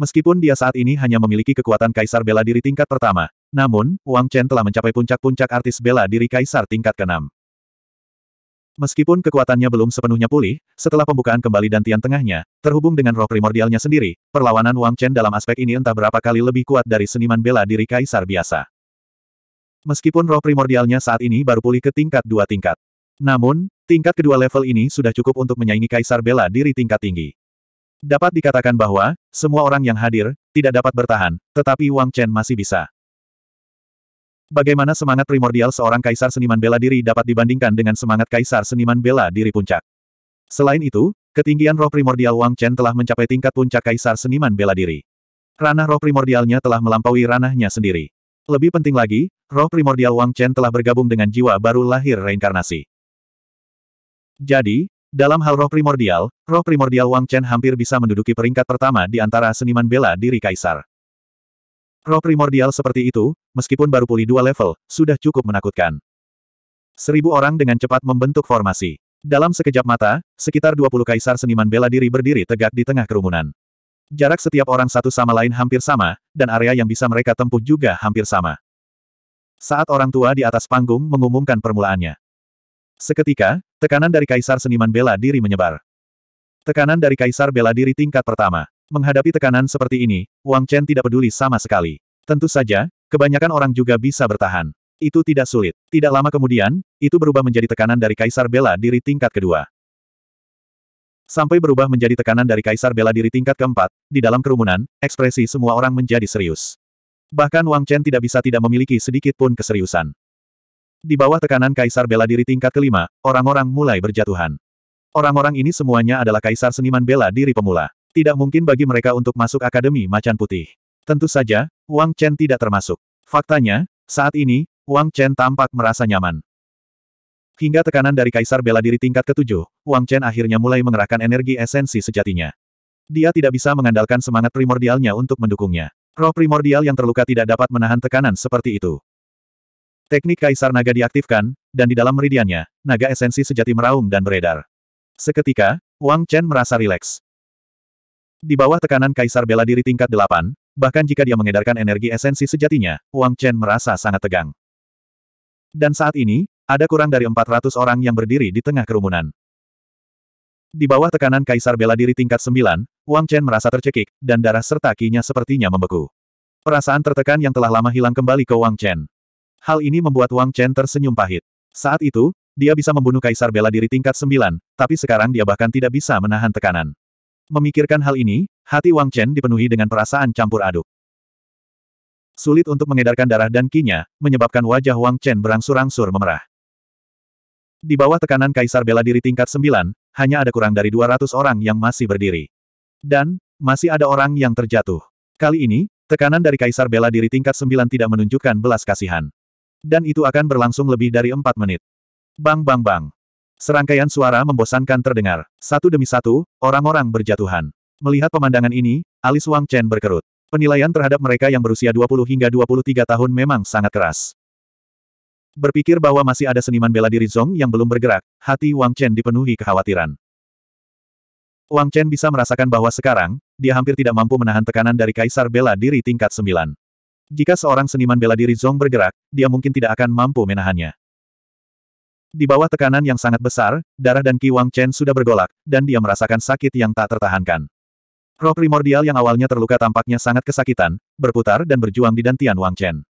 Meskipun dia saat ini hanya memiliki kekuatan kaisar bela diri tingkat pertama, namun, Wang Chen telah mencapai puncak-puncak artis bela diri kaisar tingkat keenam. Meskipun kekuatannya belum sepenuhnya pulih, setelah pembukaan kembali dan tian tengahnya, terhubung dengan roh primordialnya sendiri, perlawanan Wang Chen dalam aspek ini entah berapa kali lebih kuat dari seniman bela diri kaisar biasa. Meskipun roh primordialnya saat ini baru pulih ke tingkat dua tingkat. Namun, tingkat kedua level ini sudah cukup untuk menyaingi kaisar bela diri tingkat tinggi. Dapat dikatakan bahwa, semua orang yang hadir, tidak dapat bertahan, tetapi Wang Chen masih bisa. Bagaimana semangat primordial seorang kaisar seniman bela diri dapat dibandingkan dengan semangat kaisar seniman bela diri puncak? Selain itu, ketinggian roh primordial Wang Chen telah mencapai tingkat puncak kaisar seniman bela diri. Ranah roh primordialnya telah melampaui ranahnya sendiri. Lebih penting lagi, roh primordial Wang Chen telah bergabung dengan jiwa baru lahir reinkarnasi. Jadi, dalam hal roh primordial, roh primordial Wang Chen hampir bisa menduduki peringkat pertama di antara seniman bela diri kaisar. Roh primordial seperti itu, meskipun baru pulih dua level, sudah cukup menakutkan. Seribu orang dengan cepat membentuk formasi. Dalam sekejap mata, sekitar 20 kaisar seniman bela diri berdiri tegak di tengah kerumunan. Jarak setiap orang satu sama lain hampir sama, dan area yang bisa mereka tempuh juga hampir sama. Saat orang tua di atas panggung mengumumkan permulaannya. Seketika, tekanan dari kaisar seniman bela diri menyebar. Tekanan dari kaisar bela diri tingkat pertama. Menghadapi tekanan seperti ini, Wang Chen tidak peduli sama sekali. Tentu saja, kebanyakan orang juga bisa bertahan. Itu tidak sulit. Tidak lama kemudian, itu berubah menjadi tekanan dari Kaisar Bela Diri tingkat kedua. Sampai berubah menjadi tekanan dari Kaisar Bela Diri tingkat keempat, di dalam kerumunan, ekspresi semua orang menjadi serius. Bahkan Wang Chen tidak bisa tidak memiliki sedikit pun keseriusan. Di bawah tekanan Kaisar Bela Diri tingkat kelima, orang-orang mulai berjatuhan. Orang-orang ini semuanya adalah Kaisar Seniman Bela Diri Pemula. Tidak mungkin bagi mereka untuk masuk Akademi Macan Putih. Tentu saja, Wang Chen tidak termasuk. Faktanya, saat ini, Wang Chen tampak merasa nyaman. Hingga tekanan dari Kaisar Bela Diri tingkat ketujuh, Wang Chen akhirnya mulai mengerahkan energi esensi sejatinya. Dia tidak bisa mengandalkan semangat primordialnya untuk mendukungnya. Roh primordial yang terluka tidak dapat menahan tekanan seperti itu. Teknik Kaisar Naga diaktifkan, dan di dalam meridiannya, naga esensi sejati meraung dan beredar. Seketika, Wang Chen merasa rileks. Di bawah tekanan Kaisar Bela Diri tingkat 8, bahkan jika dia mengedarkan energi esensi sejatinya, Wang Chen merasa sangat tegang. Dan saat ini, ada kurang dari 400 orang yang berdiri di tengah kerumunan. Di bawah tekanan Kaisar Bela Diri tingkat 9, Wang Chen merasa tercekik, dan darah serta kinya sepertinya membeku. Perasaan tertekan yang telah lama hilang kembali ke Wang Chen. Hal ini membuat Wang Chen tersenyum pahit. Saat itu, dia bisa membunuh Kaisar Bela Diri tingkat 9, tapi sekarang dia bahkan tidak bisa menahan tekanan. Memikirkan hal ini, hati Wang Chen dipenuhi dengan perasaan campur aduk. Sulit untuk mengedarkan darah dan kinya, menyebabkan wajah Wang Chen berangsur-angsur memerah. Di bawah tekanan Kaisar Bela Diri tingkat 9, hanya ada kurang dari 200 orang yang masih berdiri. Dan, masih ada orang yang terjatuh. Kali ini, tekanan dari Kaisar Bela Diri tingkat 9 tidak menunjukkan belas kasihan. Dan itu akan berlangsung lebih dari 4 menit. Bang bang bang. Serangkaian suara membosankan terdengar. Satu demi satu, orang-orang berjatuhan. Melihat pemandangan ini, alis Wang Chen berkerut. Penilaian terhadap mereka yang berusia 20 hingga 23 tahun memang sangat keras. Berpikir bahwa masih ada seniman bela diri Zong yang belum bergerak, hati Wang Chen dipenuhi kekhawatiran. Wang Chen bisa merasakan bahwa sekarang, dia hampir tidak mampu menahan tekanan dari kaisar bela diri tingkat 9. Jika seorang seniman bela diri Zong bergerak, dia mungkin tidak akan mampu menahannya. Di bawah tekanan yang sangat besar, darah dan Ki Wang Chen sudah bergolak, dan dia merasakan sakit yang tak tertahankan. Roh primordial yang awalnya terluka tampaknya sangat kesakitan, berputar dan berjuang di dantian Wang Chen.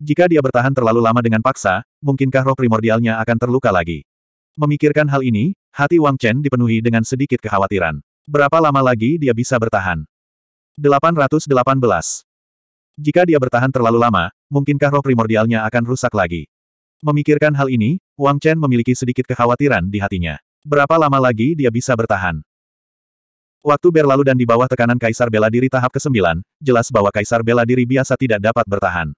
Jika dia bertahan terlalu lama dengan paksa, mungkinkah roh primordialnya akan terluka lagi? Memikirkan hal ini, hati Wang Chen dipenuhi dengan sedikit kekhawatiran. Berapa lama lagi dia bisa bertahan? 818. Jika dia bertahan terlalu lama, mungkinkah roh primordialnya akan rusak lagi? Memikirkan hal ini, Wang Chen memiliki sedikit kekhawatiran di hatinya. Berapa lama lagi dia bisa bertahan? Waktu berlalu dan di bawah tekanan Kaisar Bela Diri tahap ke-9, jelas bahwa Kaisar Bela Diri biasa tidak dapat bertahan.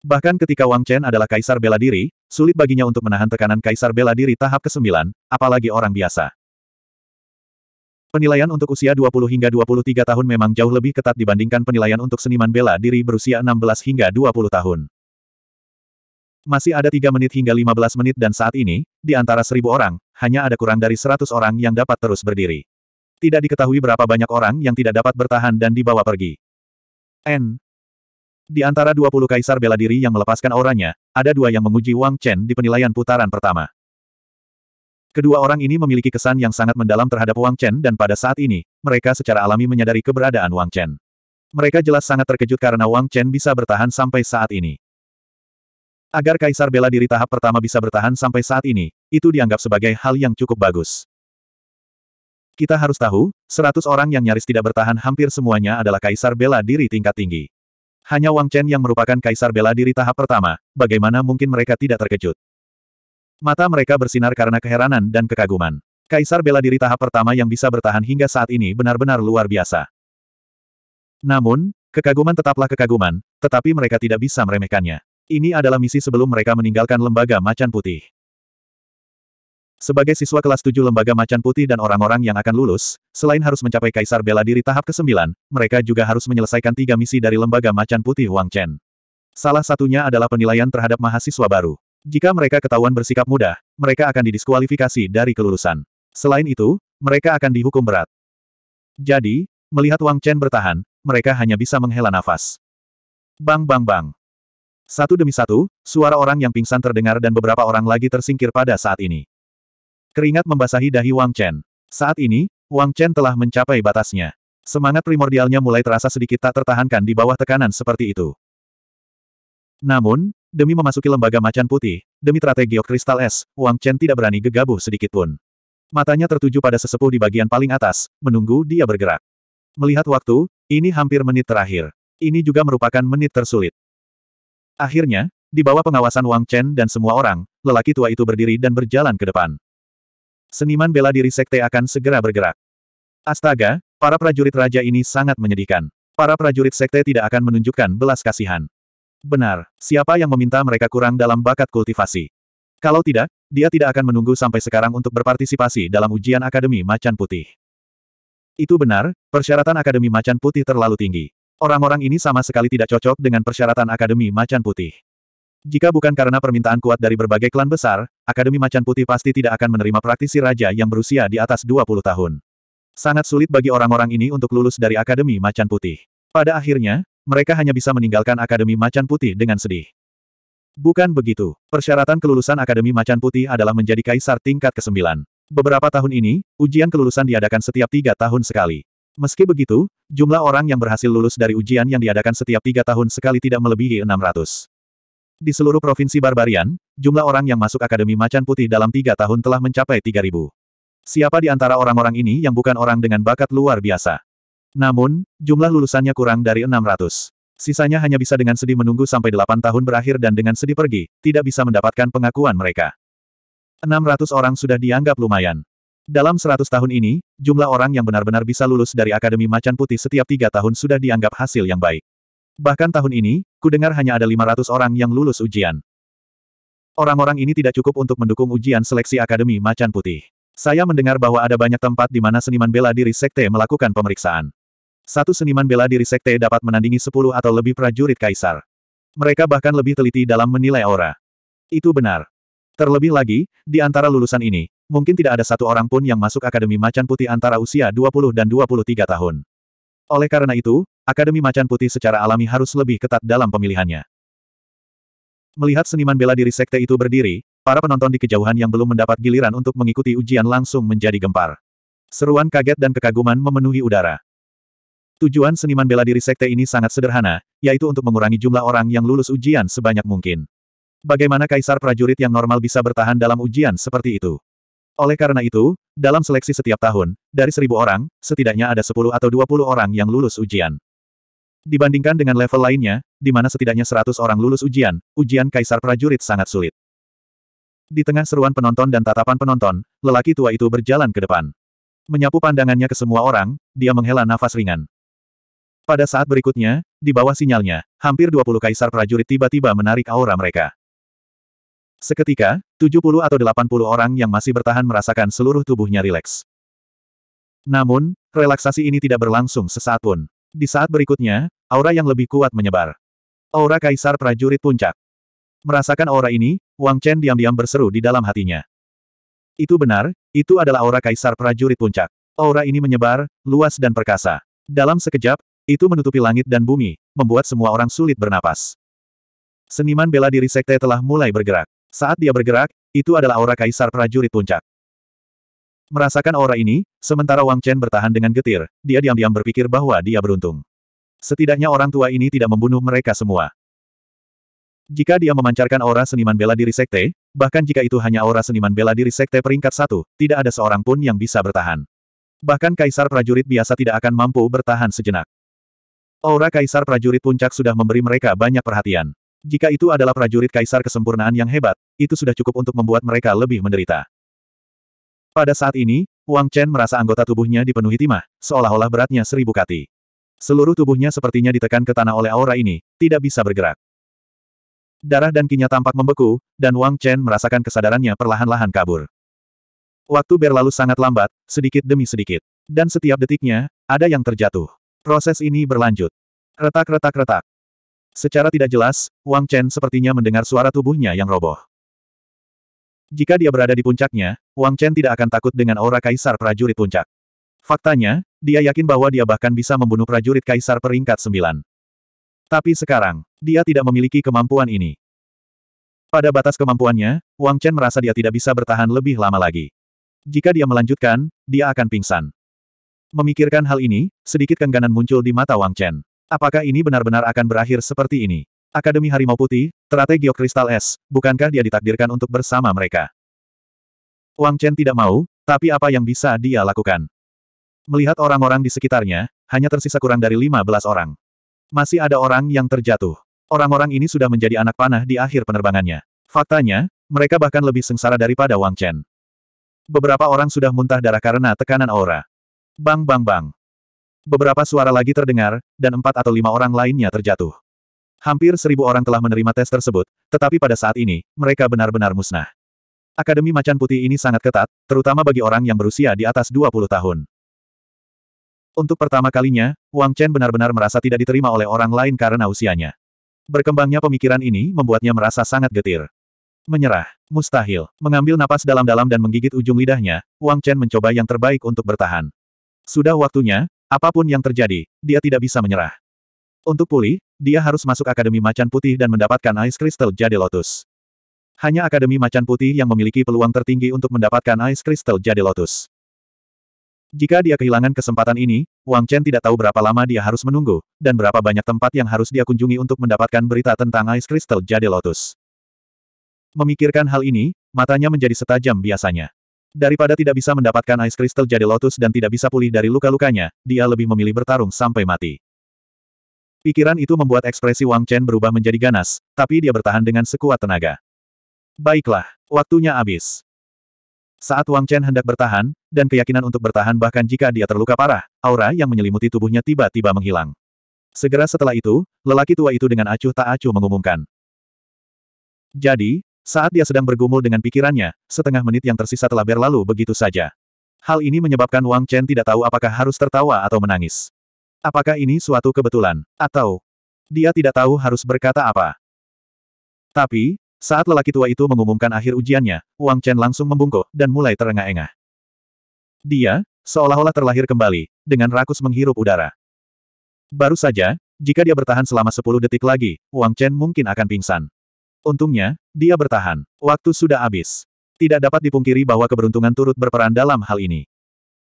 Bahkan ketika Wang Chen adalah Kaisar Bela Diri, sulit baginya untuk menahan tekanan Kaisar Bela Diri tahap ke-9, apalagi orang biasa. Penilaian untuk usia 20 hingga 23 tahun memang jauh lebih ketat dibandingkan penilaian untuk seniman bela diri berusia 16 hingga 20 tahun. Masih ada tiga menit hingga 15 menit dan saat ini, di antara seribu orang, hanya ada kurang dari seratus orang yang dapat terus berdiri. Tidak diketahui berapa banyak orang yang tidak dapat bertahan dan dibawa pergi. N. Di antara 20 kaisar bela diri yang melepaskan auranya, ada dua yang menguji Wang Chen di penilaian putaran pertama. Kedua orang ini memiliki kesan yang sangat mendalam terhadap Wang Chen dan pada saat ini, mereka secara alami menyadari keberadaan Wang Chen. Mereka jelas sangat terkejut karena Wang Chen bisa bertahan sampai saat ini. Agar Kaisar bela diri tahap pertama bisa bertahan sampai saat ini, itu dianggap sebagai hal yang cukup bagus. Kita harus tahu, 100 orang yang nyaris tidak bertahan hampir semuanya adalah Kaisar bela diri tingkat tinggi. Hanya Wang Chen yang merupakan Kaisar bela diri tahap pertama, bagaimana mungkin mereka tidak terkejut? Mata mereka bersinar karena keheranan dan kekaguman. Kaisar bela diri tahap pertama yang bisa bertahan hingga saat ini benar-benar luar biasa. Namun, kekaguman tetaplah kekaguman, tetapi mereka tidak bisa meremehkannya. Ini adalah misi sebelum mereka meninggalkan lembaga macan putih. Sebagai siswa kelas 7 lembaga macan putih dan orang-orang yang akan lulus, selain harus mencapai kaisar bela diri tahap ke-9, mereka juga harus menyelesaikan tiga misi dari lembaga macan putih Wang Chen. Salah satunya adalah penilaian terhadap mahasiswa baru. Jika mereka ketahuan bersikap mudah, mereka akan didiskualifikasi dari kelulusan. Selain itu, mereka akan dihukum berat. Jadi, melihat Wang Chen bertahan, mereka hanya bisa menghela nafas. Bang bang bang. Satu demi satu, suara orang yang pingsan terdengar dan beberapa orang lagi tersingkir pada saat ini. Keringat membasahi dahi Wang Chen. Saat ini, Wang Chen telah mencapai batasnya. Semangat primordialnya mulai terasa sedikit tak tertahankan di bawah tekanan seperti itu. Namun, demi memasuki lembaga macan putih, demi strategi kristal es, Wang Chen tidak berani gegabah sedikitpun. Matanya tertuju pada sesepuh di bagian paling atas, menunggu dia bergerak. Melihat waktu, ini hampir menit terakhir. Ini juga merupakan menit tersulit. Akhirnya, di bawah pengawasan Wang Chen dan semua orang, lelaki tua itu berdiri dan berjalan ke depan. Seniman bela diri sekte akan segera bergerak. Astaga, para prajurit raja ini sangat menyedihkan. Para prajurit sekte tidak akan menunjukkan belas kasihan. Benar, siapa yang meminta mereka kurang dalam bakat kultivasi? Kalau tidak, dia tidak akan menunggu sampai sekarang untuk berpartisipasi dalam ujian Akademi Macan Putih. Itu benar, persyaratan Akademi Macan Putih terlalu tinggi. Orang-orang ini sama sekali tidak cocok dengan persyaratan Akademi Macan Putih. Jika bukan karena permintaan kuat dari berbagai klan besar, Akademi Macan Putih pasti tidak akan menerima praktisi raja yang berusia di atas 20 tahun. Sangat sulit bagi orang-orang ini untuk lulus dari Akademi Macan Putih. Pada akhirnya, mereka hanya bisa meninggalkan Akademi Macan Putih dengan sedih. Bukan begitu. Persyaratan kelulusan Akademi Macan Putih adalah menjadi kaisar tingkat ke-9. Beberapa tahun ini, ujian kelulusan diadakan setiap tiga tahun sekali. Meski begitu, jumlah orang yang berhasil lulus dari ujian yang diadakan setiap tiga tahun sekali tidak melebihi 600. Di seluruh provinsi Barbarian, jumlah orang yang masuk Akademi Macan Putih dalam tiga tahun telah mencapai 3.000. Siapa di antara orang-orang ini yang bukan orang dengan bakat luar biasa? Namun, jumlah lulusannya kurang dari 600. Sisanya hanya bisa dengan sedih menunggu sampai 8 tahun berakhir dan dengan sedih pergi, tidak bisa mendapatkan pengakuan mereka. 600 orang sudah dianggap lumayan. Dalam seratus tahun ini, jumlah orang yang benar-benar bisa lulus dari Akademi Macan Putih setiap tiga tahun sudah dianggap hasil yang baik. Bahkan tahun ini, kudengar hanya ada 500 orang yang lulus ujian. Orang-orang ini tidak cukup untuk mendukung ujian seleksi Akademi Macan Putih. Saya mendengar bahwa ada banyak tempat di mana seniman bela diri sekte melakukan pemeriksaan. Satu seniman bela diri sekte dapat menandingi 10 atau lebih prajurit kaisar. Mereka bahkan lebih teliti dalam menilai aura. Itu benar. Terlebih lagi, di antara lulusan ini, Mungkin tidak ada satu orang pun yang masuk Akademi Macan Putih antara usia 20 dan 23 tahun. Oleh karena itu, Akademi Macan Putih secara alami harus lebih ketat dalam pemilihannya. Melihat seniman bela diri sekte itu berdiri, para penonton di kejauhan yang belum mendapat giliran untuk mengikuti ujian langsung menjadi gempar. Seruan kaget dan kekaguman memenuhi udara. Tujuan seniman bela diri sekte ini sangat sederhana, yaitu untuk mengurangi jumlah orang yang lulus ujian sebanyak mungkin. Bagaimana kaisar prajurit yang normal bisa bertahan dalam ujian seperti itu? Oleh karena itu, dalam seleksi setiap tahun, dari seribu orang, setidaknya ada sepuluh atau dua puluh orang yang lulus ujian. Dibandingkan dengan level lainnya, di mana setidaknya seratus orang lulus ujian, ujian kaisar prajurit sangat sulit. Di tengah seruan penonton dan tatapan penonton, lelaki tua itu berjalan ke depan. Menyapu pandangannya ke semua orang, dia menghela nafas ringan. Pada saat berikutnya, di bawah sinyalnya, hampir 20 kaisar prajurit tiba-tiba menarik aura mereka. Seketika, 70 atau 80 orang yang masih bertahan merasakan seluruh tubuhnya rileks. Namun, relaksasi ini tidak berlangsung sesaat pun. Di saat berikutnya, aura yang lebih kuat menyebar. Aura Kaisar Prajurit Puncak. Merasakan aura ini, Wang Chen diam-diam berseru di dalam hatinya. Itu benar, itu adalah aura Kaisar Prajurit Puncak. Aura ini menyebar, luas dan perkasa. Dalam sekejap, itu menutupi langit dan bumi, membuat semua orang sulit bernapas. Seniman bela diri sekte telah mulai bergerak. Saat dia bergerak, itu adalah aura kaisar prajurit puncak. Merasakan aura ini, sementara Wang Chen bertahan dengan getir, dia diam-diam berpikir bahwa dia beruntung. Setidaknya orang tua ini tidak membunuh mereka semua. Jika dia memancarkan aura seniman bela diri sekte, bahkan jika itu hanya aura seniman bela diri sekte peringkat satu, tidak ada seorang pun yang bisa bertahan. Bahkan kaisar prajurit biasa tidak akan mampu bertahan sejenak. Aura kaisar prajurit puncak sudah memberi mereka banyak perhatian. Jika itu adalah prajurit kaisar kesempurnaan yang hebat, itu sudah cukup untuk membuat mereka lebih menderita. Pada saat ini, Wang Chen merasa anggota tubuhnya dipenuhi timah, seolah-olah beratnya seribu kati. Seluruh tubuhnya sepertinya ditekan ke tanah oleh aura ini, tidak bisa bergerak. Darah dan kinya tampak membeku, dan Wang Chen merasakan kesadarannya perlahan-lahan kabur. Waktu berlalu sangat lambat, sedikit demi sedikit. Dan setiap detiknya, ada yang terjatuh. Proses ini berlanjut. Retak-retak-retak. Secara tidak jelas, Wang Chen sepertinya mendengar suara tubuhnya yang roboh. Jika dia berada di puncaknya, Wang Chen tidak akan takut dengan aura kaisar prajurit puncak. Faktanya, dia yakin bahwa dia bahkan bisa membunuh prajurit kaisar peringkat sembilan. Tapi sekarang, dia tidak memiliki kemampuan ini. Pada batas kemampuannya, Wang Chen merasa dia tidak bisa bertahan lebih lama lagi. Jika dia melanjutkan, dia akan pingsan. Memikirkan hal ini, sedikit kengganan muncul di mata Wang Chen. Apakah ini benar-benar akan berakhir seperti ini? Akademi Harimau Putih, Terate Geokristal Kristal Es, bukankah dia ditakdirkan untuk bersama mereka? Wang Chen tidak mau, tapi apa yang bisa dia lakukan? Melihat orang-orang di sekitarnya, hanya tersisa kurang dari 15 orang. Masih ada orang yang terjatuh. Orang-orang ini sudah menjadi anak panah di akhir penerbangannya. Faktanya, mereka bahkan lebih sengsara daripada Wang Chen. Beberapa orang sudah muntah darah karena tekanan aura. Bang bang bang. Beberapa suara lagi terdengar, dan empat atau lima orang lainnya terjatuh. Hampir seribu orang telah menerima tes tersebut, tetapi pada saat ini, mereka benar-benar musnah. Akademi Macan Putih ini sangat ketat, terutama bagi orang yang berusia di atas 20 tahun. Untuk pertama kalinya, Wang Chen benar-benar merasa tidak diterima oleh orang lain karena usianya. Berkembangnya pemikiran ini membuatnya merasa sangat getir. Menyerah, mustahil, mengambil napas dalam-dalam dan menggigit ujung lidahnya, Wang Chen mencoba yang terbaik untuk bertahan. Sudah waktunya, Apapun yang terjadi, dia tidak bisa menyerah. Untuk pulih, dia harus masuk Akademi Macan Putih dan mendapatkan Ice Crystal Jade Lotus. Hanya Akademi Macan Putih yang memiliki peluang tertinggi untuk mendapatkan Ice Crystal Jade Lotus. Jika dia kehilangan kesempatan ini, Wang Chen tidak tahu berapa lama dia harus menunggu, dan berapa banyak tempat yang harus dia kunjungi untuk mendapatkan berita tentang Ice Crystal Jade Lotus. Memikirkan hal ini, matanya menjadi setajam biasanya. Daripada tidak bisa mendapatkan Ice Crystal jadi Lotus dan tidak bisa pulih dari luka-lukanya, dia lebih memilih bertarung sampai mati. Pikiran itu membuat ekspresi Wang Chen berubah menjadi ganas, tapi dia bertahan dengan sekuat tenaga. Baiklah, waktunya habis. Saat Wang Chen hendak bertahan, dan keyakinan untuk bertahan bahkan jika dia terluka parah, aura yang menyelimuti tubuhnya tiba-tiba menghilang. Segera setelah itu, lelaki tua itu dengan acuh tak acuh mengumumkan. Jadi, saat dia sedang bergumul dengan pikirannya, setengah menit yang tersisa telah berlalu begitu saja. Hal ini menyebabkan Wang Chen tidak tahu apakah harus tertawa atau menangis. Apakah ini suatu kebetulan, atau dia tidak tahu harus berkata apa. Tapi, saat lelaki tua itu mengumumkan akhir ujiannya, Wang Chen langsung membungkuk dan mulai terengah-engah. Dia, seolah-olah terlahir kembali, dengan rakus menghirup udara. Baru saja, jika dia bertahan selama 10 detik lagi, Wang Chen mungkin akan pingsan. Untungnya, dia bertahan. Waktu sudah habis. Tidak dapat dipungkiri bahwa keberuntungan turut berperan dalam hal ini.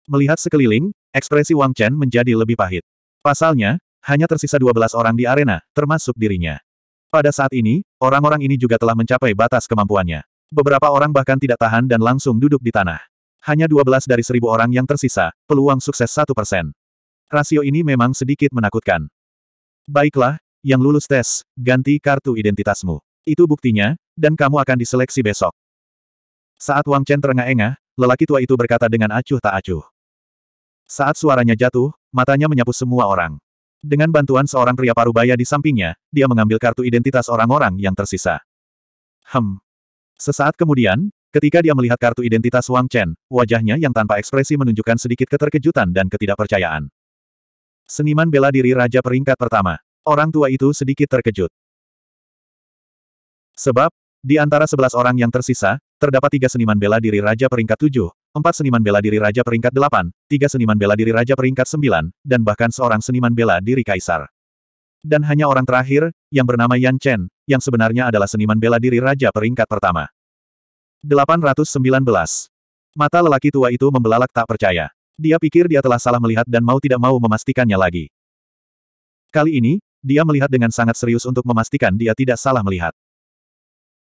Melihat sekeliling, ekspresi Wang Chen menjadi lebih pahit. Pasalnya, hanya tersisa 12 orang di arena, termasuk dirinya. Pada saat ini, orang-orang ini juga telah mencapai batas kemampuannya. Beberapa orang bahkan tidak tahan dan langsung duduk di tanah. Hanya 12 dari seribu orang yang tersisa, peluang sukses satu persen. Rasio ini memang sedikit menakutkan. Baiklah, yang lulus tes, ganti kartu identitasmu. Itu buktinya, dan kamu akan diseleksi besok. Saat Wang Chen terengah-engah, lelaki tua itu berkata dengan acuh tak acuh. Saat suaranya jatuh, matanya menyapu semua orang. Dengan bantuan seorang pria parubaya di sampingnya, dia mengambil kartu identitas orang-orang yang tersisa. Hem. Sesaat kemudian, ketika dia melihat kartu identitas Wang Chen, wajahnya yang tanpa ekspresi menunjukkan sedikit keterkejutan dan ketidakpercayaan. Seniman bela diri Raja Peringkat Pertama. Orang tua itu sedikit terkejut. Sebab, di antara sebelas orang yang tersisa, terdapat tiga seniman bela diri Raja peringkat tujuh, empat seniman bela diri Raja peringkat delapan, tiga seniman bela diri Raja peringkat sembilan, dan bahkan seorang seniman bela diri Kaisar. Dan hanya orang terakhir, yang bernama Yan Chen, yang sebenarnya adalah seniman bela diri Raja peringkat pertama. 819. Mata lelaki tua itu membelalak tak percaya. Dia pikir dia telah salah melihat dan mau tidak mau memastikannya lagi. Kali ini, dia melihat dengan sangat serius untuk memastikan dia tidak salah melihat.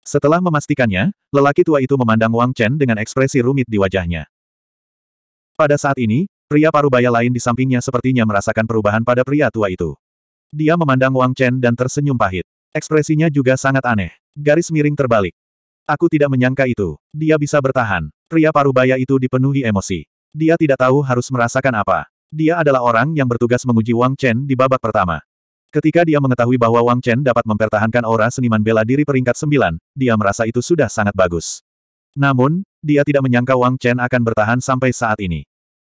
Setelah memastikannya, lelaki tua itu memandang Wang Chen dengan ekspresi rumit di wajahnya. Pada saat ini, pria parubaya lain di sampingnya sepertinya merasakan perubahan pada pria tua itu. Dia memandang Wang Chen dan tersenyum pahit. Ekspresinya juga sangat aneh. Garis miring terbalik. Aku tidak menyangka itu. Dia bisa bertahan. Pria parubaya itu dipenuhi emosi. Dia tidak tahu harus merasakan apa. Dia adalah orang yang bertugas menguji Wang Chen di babak pertama. Ketika dia mengetahui bahwa Wang Chen dapat mempertahankan aura seniman bela diri peringkat sembilan, dia merasa itu sudah sangat bagus. Namun, dia tidak menyangka Wang Chen akan bertahan sampai saat ini.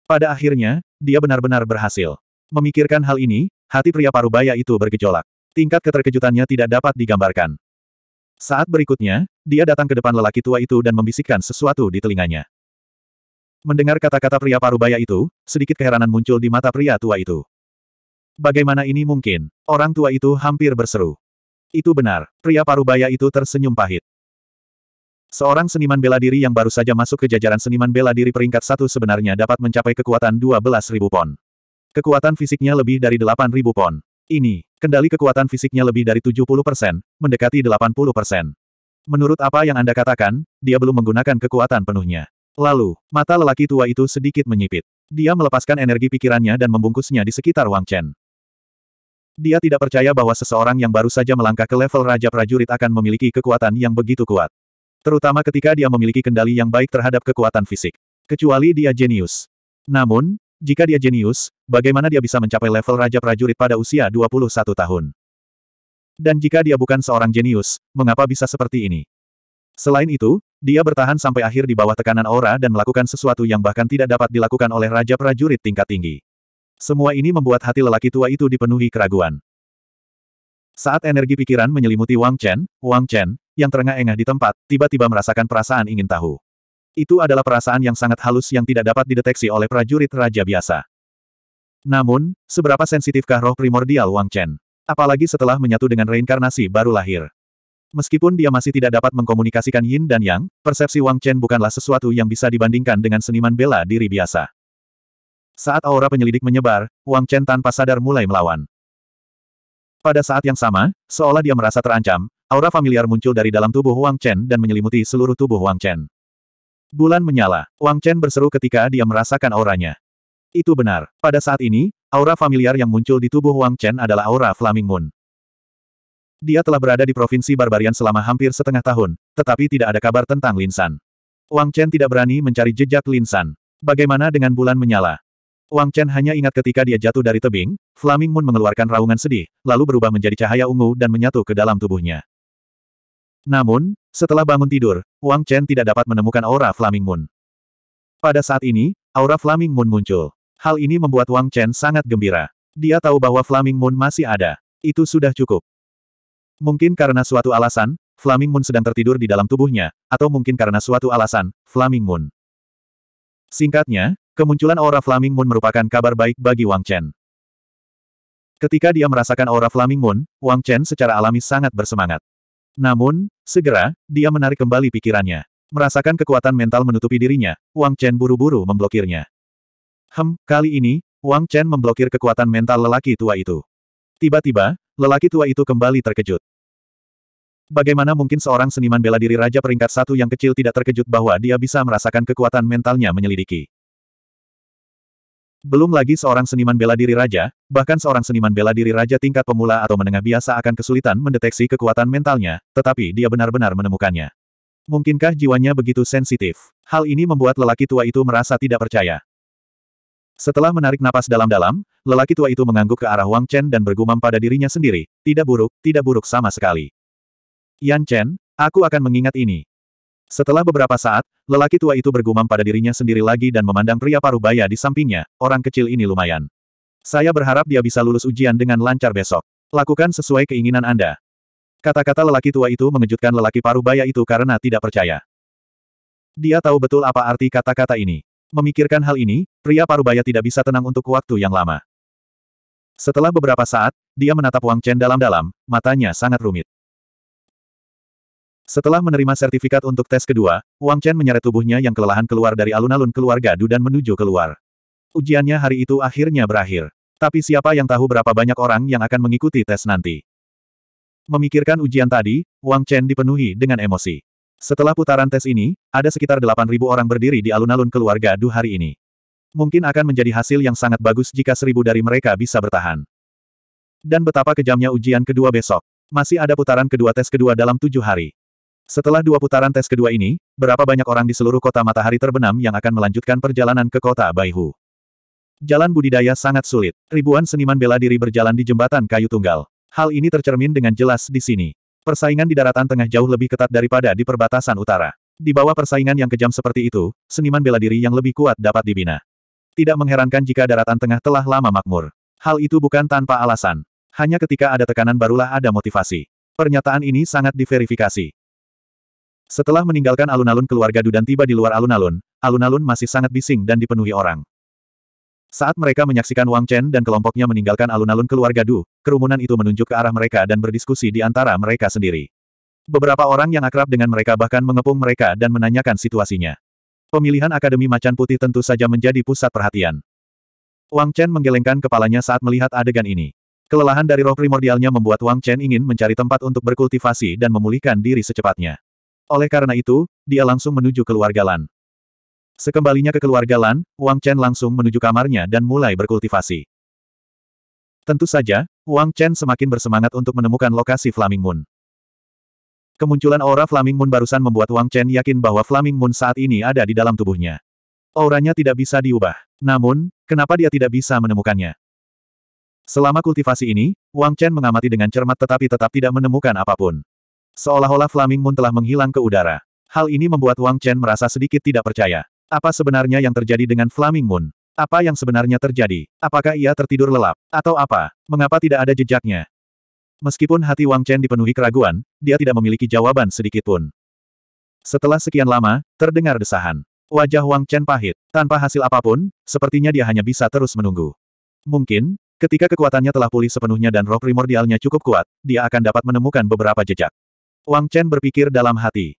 Pada akhirnya, dia benar-benar berhasil. Memikirkan hal ini, hati pria parubaya itu bergejolak. Tingkat keterkejutannya tidak dapat digambarkan. Saat berikutnya, dia datang ke depan lelaki tua itu dan membisikkan sesuatu di telinganya. Mendengar kata-kata pria parubaya itu, sedikit keheranan muncul di mata pria tua itu. Bagaimana ini mungkin? Orang tua itu hampir berseru. Itu benar, pria parubaya itu tersenyum pahit. Seorang seniman bela diri yang baru saja masuk ke jajaran seniman bela diri peringkat satu sebenarnya dapat mencapai kekuatan 12.000 pon. Kekuatan fisiknya lebih dari 8.000 pon. Ini, kendali kekuatan fisiknya lebih dari 70 persen, mendekati 80 persen. Menurut apa yang Anda katakan, dia belum menggunakan kekuatan penuhnya. Lalu, mata lelaki tua itu sedikit menyipit. Dia melepaskan energi pikirannya dan membungkusnya di sekitar Wang Chen. Dia tidak percaya bahwa seseorang yang baru saja melangkah ke level Raja Prajurit akan memiliki kekuatan yang begitu kuat. Terutama ketika dia memiliki kendali yang baik terhadap kekuatan fisik. Kecuali dia jenius. Namun, jika dia jenius, bagaimana dia bisa mencapai level Raja Prajurit pada usia 21 tahun? Dan jika dia bukan seorang jenius, mengapa bisa seperti ini? Selain itu, dia bertahan sampai akhir di bawah tekanan aura dan melakukan sesuatu yang bahkan tidak dapat dilakukan oleh Raja Prajurit tingkat tinggi. Semua ini membuat hati lelaki tua itu dipenuhi keraguan. Saat energi pikiran menyelimuti Wang Chen, Wang Chen, yang terengah-engah di tempat, tiba-tiba merasakan perasaan ingin tahu. Itu adalah perasaan yang sangat halus yang tidak dapat dideteksi oleh prajurit raja biasa. Namun, seberapa sensitifkah roh primordial Wang Chen? Apalagi setelah menyatu dengan reinkarnasi baru lahir. Meskipun dia masih tidak dapat mengkomunikasikan yin dan yang, persepsi Wang Chen bukanlah sesuatu yang bisa dibandingkan dengan seniman bela diri biasa. Saat aura penyelidik menyebar, Wang Chen tanpa sadar mulai melawan. Pada saat yang sama, seolah dia merasa terancam, aura familiar muncul dari dalam tubuh Wang Chen dan menyelimuti seluruh tubuh Wang Chen. Bulan menyala, Wang Chen berseru ketika dia merasakan auranya. Itu benar, pada saat ini, aura familiar yang muncul di tubuh Wang Chen adalah aura Flaming Moon. Dia telah berada di Provinsi Barbarian selama hampir setengah tahun, tetapi tidak ada kabar tentang Linsan. Wang Chen tidak berani mencari jejak Linsan. Bagaimana dengan bulan menyala? Wang Chen hanya ingat ketika dia jatuh dari tebing, Flaming Moon mengeluarkan raungan sedih, lalu berubah menjadi cahaya ungu dan menyatu ke dalam tubuhnya. Namun, setelah bangun tidur, Wang Chen tidak dapat menemukan aura Flaming Moon. Pada saat ini, aura Flaming Moon muncul. Hal ini membuat Wang Chen sangat gembira. Dia tahu bahwa Flaming Moon masih ada. Itu sudah cukup. Mungkin karena suatu alasan, Flaming Moon sedang tertidur di dalam tubuhnya, atau mungkin karena suatu alasan, Flaming Moon. Singkatnya, Kemunculan aura Flaming Moon merupakan kabar baik bagi Wang Chen. Ketika dia merasakan aura Flaming Moon, Wang Chen secara alami sangat bersemangat. Namun, segera, dia menarik kembali pikirannya. Merasakan kekuatan mental menutupi dirinya, Wang Chen buru-buru memblokirnya. Hem, kali ini, Wang Chen memblokir kekuatan mental lelaki tua itu. Tiba-tiba, lelaki tua itu kembali terkejut. Bagaimana mungkin seorang seniman bela diri Raja peringkat satu yang kecil tidak terkejut bahwa dia bisa merasakan kekuatan mentalnya menyelidiki. Belum lagi seorang seniman bela diri raja, bahkan seorang seniman bela diri raja tingkat pemula atau menengah biasa akan kesulitan mendeteksi kekuatan mentalnya, tetapi dia benar-benar menemukannya. Mungkinkah jiwanya begitu sensitif? Hal ini membuat lelaki tua itu merasa tidak percaya. Setelah menarik napas dalam-dalam, lelaki tua itu mengangguk ke arah Wang Chen dan bergumam pada dirinya sendiri, tidak buruk, tidak buruk sama sekali. Yan Chen, aku akan mengingat ini. Setelah beberapa saat, lelaki tua itu bergumam pada dirinya sendiri lagi dan memandang pria parubaya di sampingnya, orang kecil ini lumayan. Saya berharap dia bisa lulus ujian dengan lancar besok. Lakukan sesuai keinginan Anda. Kata-kata lelaki tua itu mengejutkan lelaki parubaya itu karena tidak percaya. Dia tahu betul apa arti kata-kata ini. Memikirkan hal ini, pria parubaya tidak bisa tenang untuk waktu yang lama. Setelah beberapa saat, dia menatap Wang Chen dalam-dalam, matanya sangat rumit. Setelah menerima sertifikat untuk tes kedua, Wang Chen menyeret tubuhnya yang kelelahan keluar dari alun-alun keluarga Du dan menuju keluar. Ujiannya hari itu akhirnya berakhir. Tapi siapa yang tahu berapa banyak orang yang akan mengikuti tes nanti. Memikirkan ujian tadi, Wang Chen dipenuhi dengan emosi. Setelah putaran tes ini, ada sekitar 8.000 orang berdiri di alun-alun keluarga Du hari ini. Mungkin akan menjadi hasil yang sangat bagus jika seribu dari mereka bisa bertahan. Dan betapa kejamnya ujian kedua besok. Masih ada putaran kedua tes kedua dalam tujuh hari. Setelah dua putaran tes kedua ini, berapa banyak orang di seluruh kota matahari terbenam yang akan melanjutkan perjalanan ke kota Baihu? Jalan budidaya sangat sulit. Ribuan seniman bela diri berjalan di jembatan kayu tunggal. Hal ini tercermin dengan jelas di sini. Persaingan di daratan tengah jauh lebih ketat daripada di perbatasan utara. Di bawah persaingan yang kejam seperti itu, seniman bela diri yang lebih kuat dapat dibina. Tidak mengherankan jika daratan tengah telah lama makmur. Hal itu bukan tanpa alasan. Hanya ketika ada tekanan barulah ada motivasi. Pernyataan ini sangat diverifikasi. Setelah meninggalkan alun-alun keluarga Dudan tiba di luar alun-alun, alun-alun masih sangat bising dan dipenuhi orang. Saat mereka menyaksikan Wang Chen dan kelompoknya meninggalkan alun-alun keluarga Du, kerumunan itu menunjuk ke arah mereka dan berdiskusi di antara mereka sendiri. Beberapa orang yang akrab dengan mereka bahkan mengepung mereka dan menanyakan situasinya. Pemilihan Akademi Macan Putih tentu saja menjadi pusat perhatian. Wang Chen menggelengkan kepalanya saat melihat adegan ini. Kelelahan dari roh primordialnya membuat Wang Chen ingin mencari tempat untuk berkultivasi dan memulihkan diri secepatnya. Oleh karena itu, dia langsung menuju keluarga Lan. Sekembalinya ke keluarga Lan, Wang Chen langsung menuju kamarnya dan mulai berkultivasi. Tentu saja, Wang Chen semakin bersemangat untuk menemukan lokasi Flaming Moon. Kemunculan aura Flaming Moon barusan membuat Wang Chen yakin bahwa Flaming Moon saat ini ada di dalam tubuhnya. Auranya tidak bisa diubah. Namun, kenapa dia tidak bisa menemukannya? Selama kultivasi ini, Wang Chen mengamati dengan cermat tetapi tetap tidak menemukan apapun. Seolah-olah Flaming Moon telah menghilang ke udara. Hal ini membuat Wang Chen merasa sedikit tidak percaya. Apa sebenarnya yang terjadi dengan Flaming Moon? Apa yang sebenarnya terjadi? Apakah ia tertidur lelap? Atau apa? Mengapa tidak ada jejaknya? Meskipun hati Wang Chen dipenuhi keraguan, dia tidak memiliki jawaban sedikitpun. Setelah sekian lama, terdengar desahan. Wajah Wang Chen pahit. Tanpa hasil apapun, sepertinya dia hanya bisa terus menunggu. Mungkin, ketika kekuatannya telah pulih sepenuhnya dan roh primordialnya cukup kuat, dia akan dapat menemukan beberapa jejak. Wang Chen berpikir dalam hati.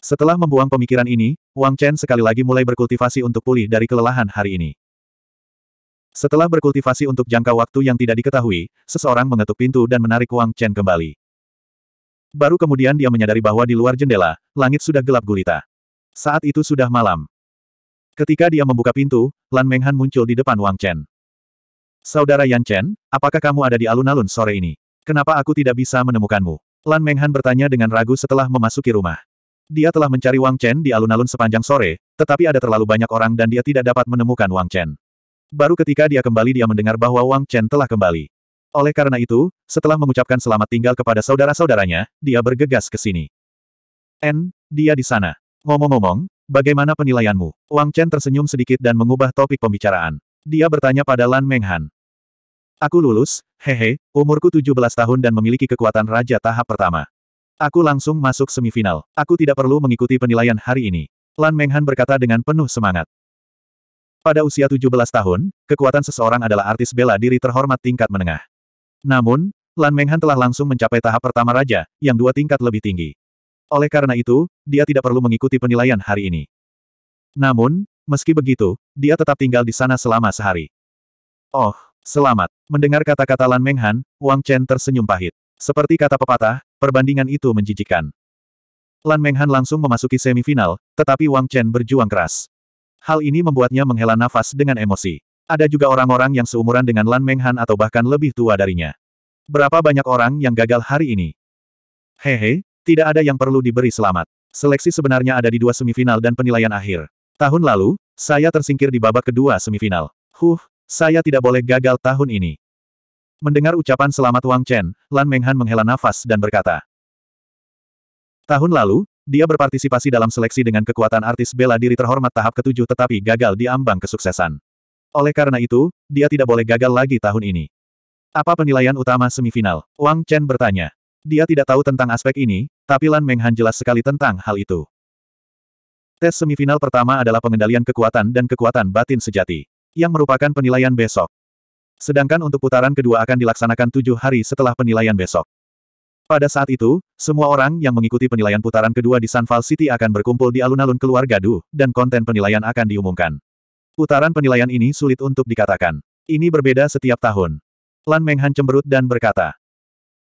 Setelah membuang pemikiran ini, Wang Chen sekali lagi mulai berkultivasi untuk pulih dari kelelahan hari ini. Setelah berkultivasi untuk jangka waktu yang tidak diketahui, seseorang mengetuk pintu dan menarik Wang Chen kembali. Baru kemudian dia menyadari bahwa di luar jendela, langit sudah gelap gulita. Saat itu sudah malam. Ketika dia membuka pintu, Lan Menghan muncul di depan Wang Chen. Saudara Yan Chen, apakah kamu ada di alun-alun sore ini? Kenapa aku tidak bisa menemukanmu? Lan Menghan bertanya dengan ragu setelah memasuki rumah. Dia telah mencari Wang Chen di alun-alun sepanjang sore, tetapi ada terlalu banyak orang dan dia tidak dapat menemukan Wang Chen. Baru ketika dia kembali dia mendengar bahwa Wang Chen telah kembali. Oleh karena itu, setelah mengucapkan selamat tinggal kepada saudara-saudaranya, dia bergegas ke sini. N, dia di sana. Ngomong-ngomong, bagaimana penilaianmu? Wang Chen tersenyum sedikit dan mengubah topik pembicaraan. Dia bertanya pada Lan Menghan. Aku lulus, hehe, umurku 17 tahun dan memiliki kekuatan raja tahap pertama. Aku langsung masuk semifinal. Aku tidak perlu mengikuti penilaian hari ini. Lan Menghan berkata dengan penuh semangat. Pada usia 17 tahun, kekuatan seseorang adalah artis bela diri terhormat tingkat menengah. Namun, Lan Menghan telah langsung mencapai tahap pertama raja, yang dua tingkat lebih tinggi. Oleh karena itu, dia tidak perlu mengikuti penilaian hari ini. Namun, meski begitu, dia tetap tinggal di sana selama sehari. Oh, Selamat. Mendengar kata-kata Lan Menghan, Wang Chen tersenyum pahit. Seperti kata pepatah, perbandingan itu menjijikan. Lan Menghan langsung memasuki semifinal, tetapi Wang Chen berjuang keras. Hal ini membuatnya menghela nafas dengan emosi. Ada juga orang-orang yang seumuran dengan Lan Menghan atau bahkan lebih tua darinya. Berapa banyak orang yang gagal hari ini? Hehe, tidak ada yang perlu diberi selamat. Seleksi sebenarnya ada di dua semifinal dan penilaian akhir. Tahun lalu, saya tersingkir di babak kedua semifinal. Huh, saya tidak boleh gagal tahun ini. Mendengar ucapan selamat Wang Chen, Lan Menghan menghela nafas dan berkata. Tahun lalu, dia berpartisipasi dalam seleksi dengan kekuatan artis bela diri terhormat tahap ketujuh tetapi gagal di ambang kesuksesan. Oleh karena itu, dia tidak boleh gagal lagi tahun ini. Apa penilaian utama semifinal? Wang Chen bertanya. Dia tidak tahu tentang aspek ini, tapi Lan Menghan jelas sekali tentang hal itu. Tes semifinal pertama adalah pengendalian kekuatan dan kekuatan batin sejati yang merupakan penilaian besok. Sedangkan untuk putaran kedua akan dilaksanakan tujuh hari setelah penilaian besok. Pada saat itu, semua orang yang mengikuti penilaian putaran kedua di Sunfall City akan berkumpul di alun-alun keluarga Du, dan konten penilaian akan diumumkan. Putaran penilaian ini sulit untuk dikatakan. Ini berbeda setiap tahun. Lan Menghan cemberut dan berkata.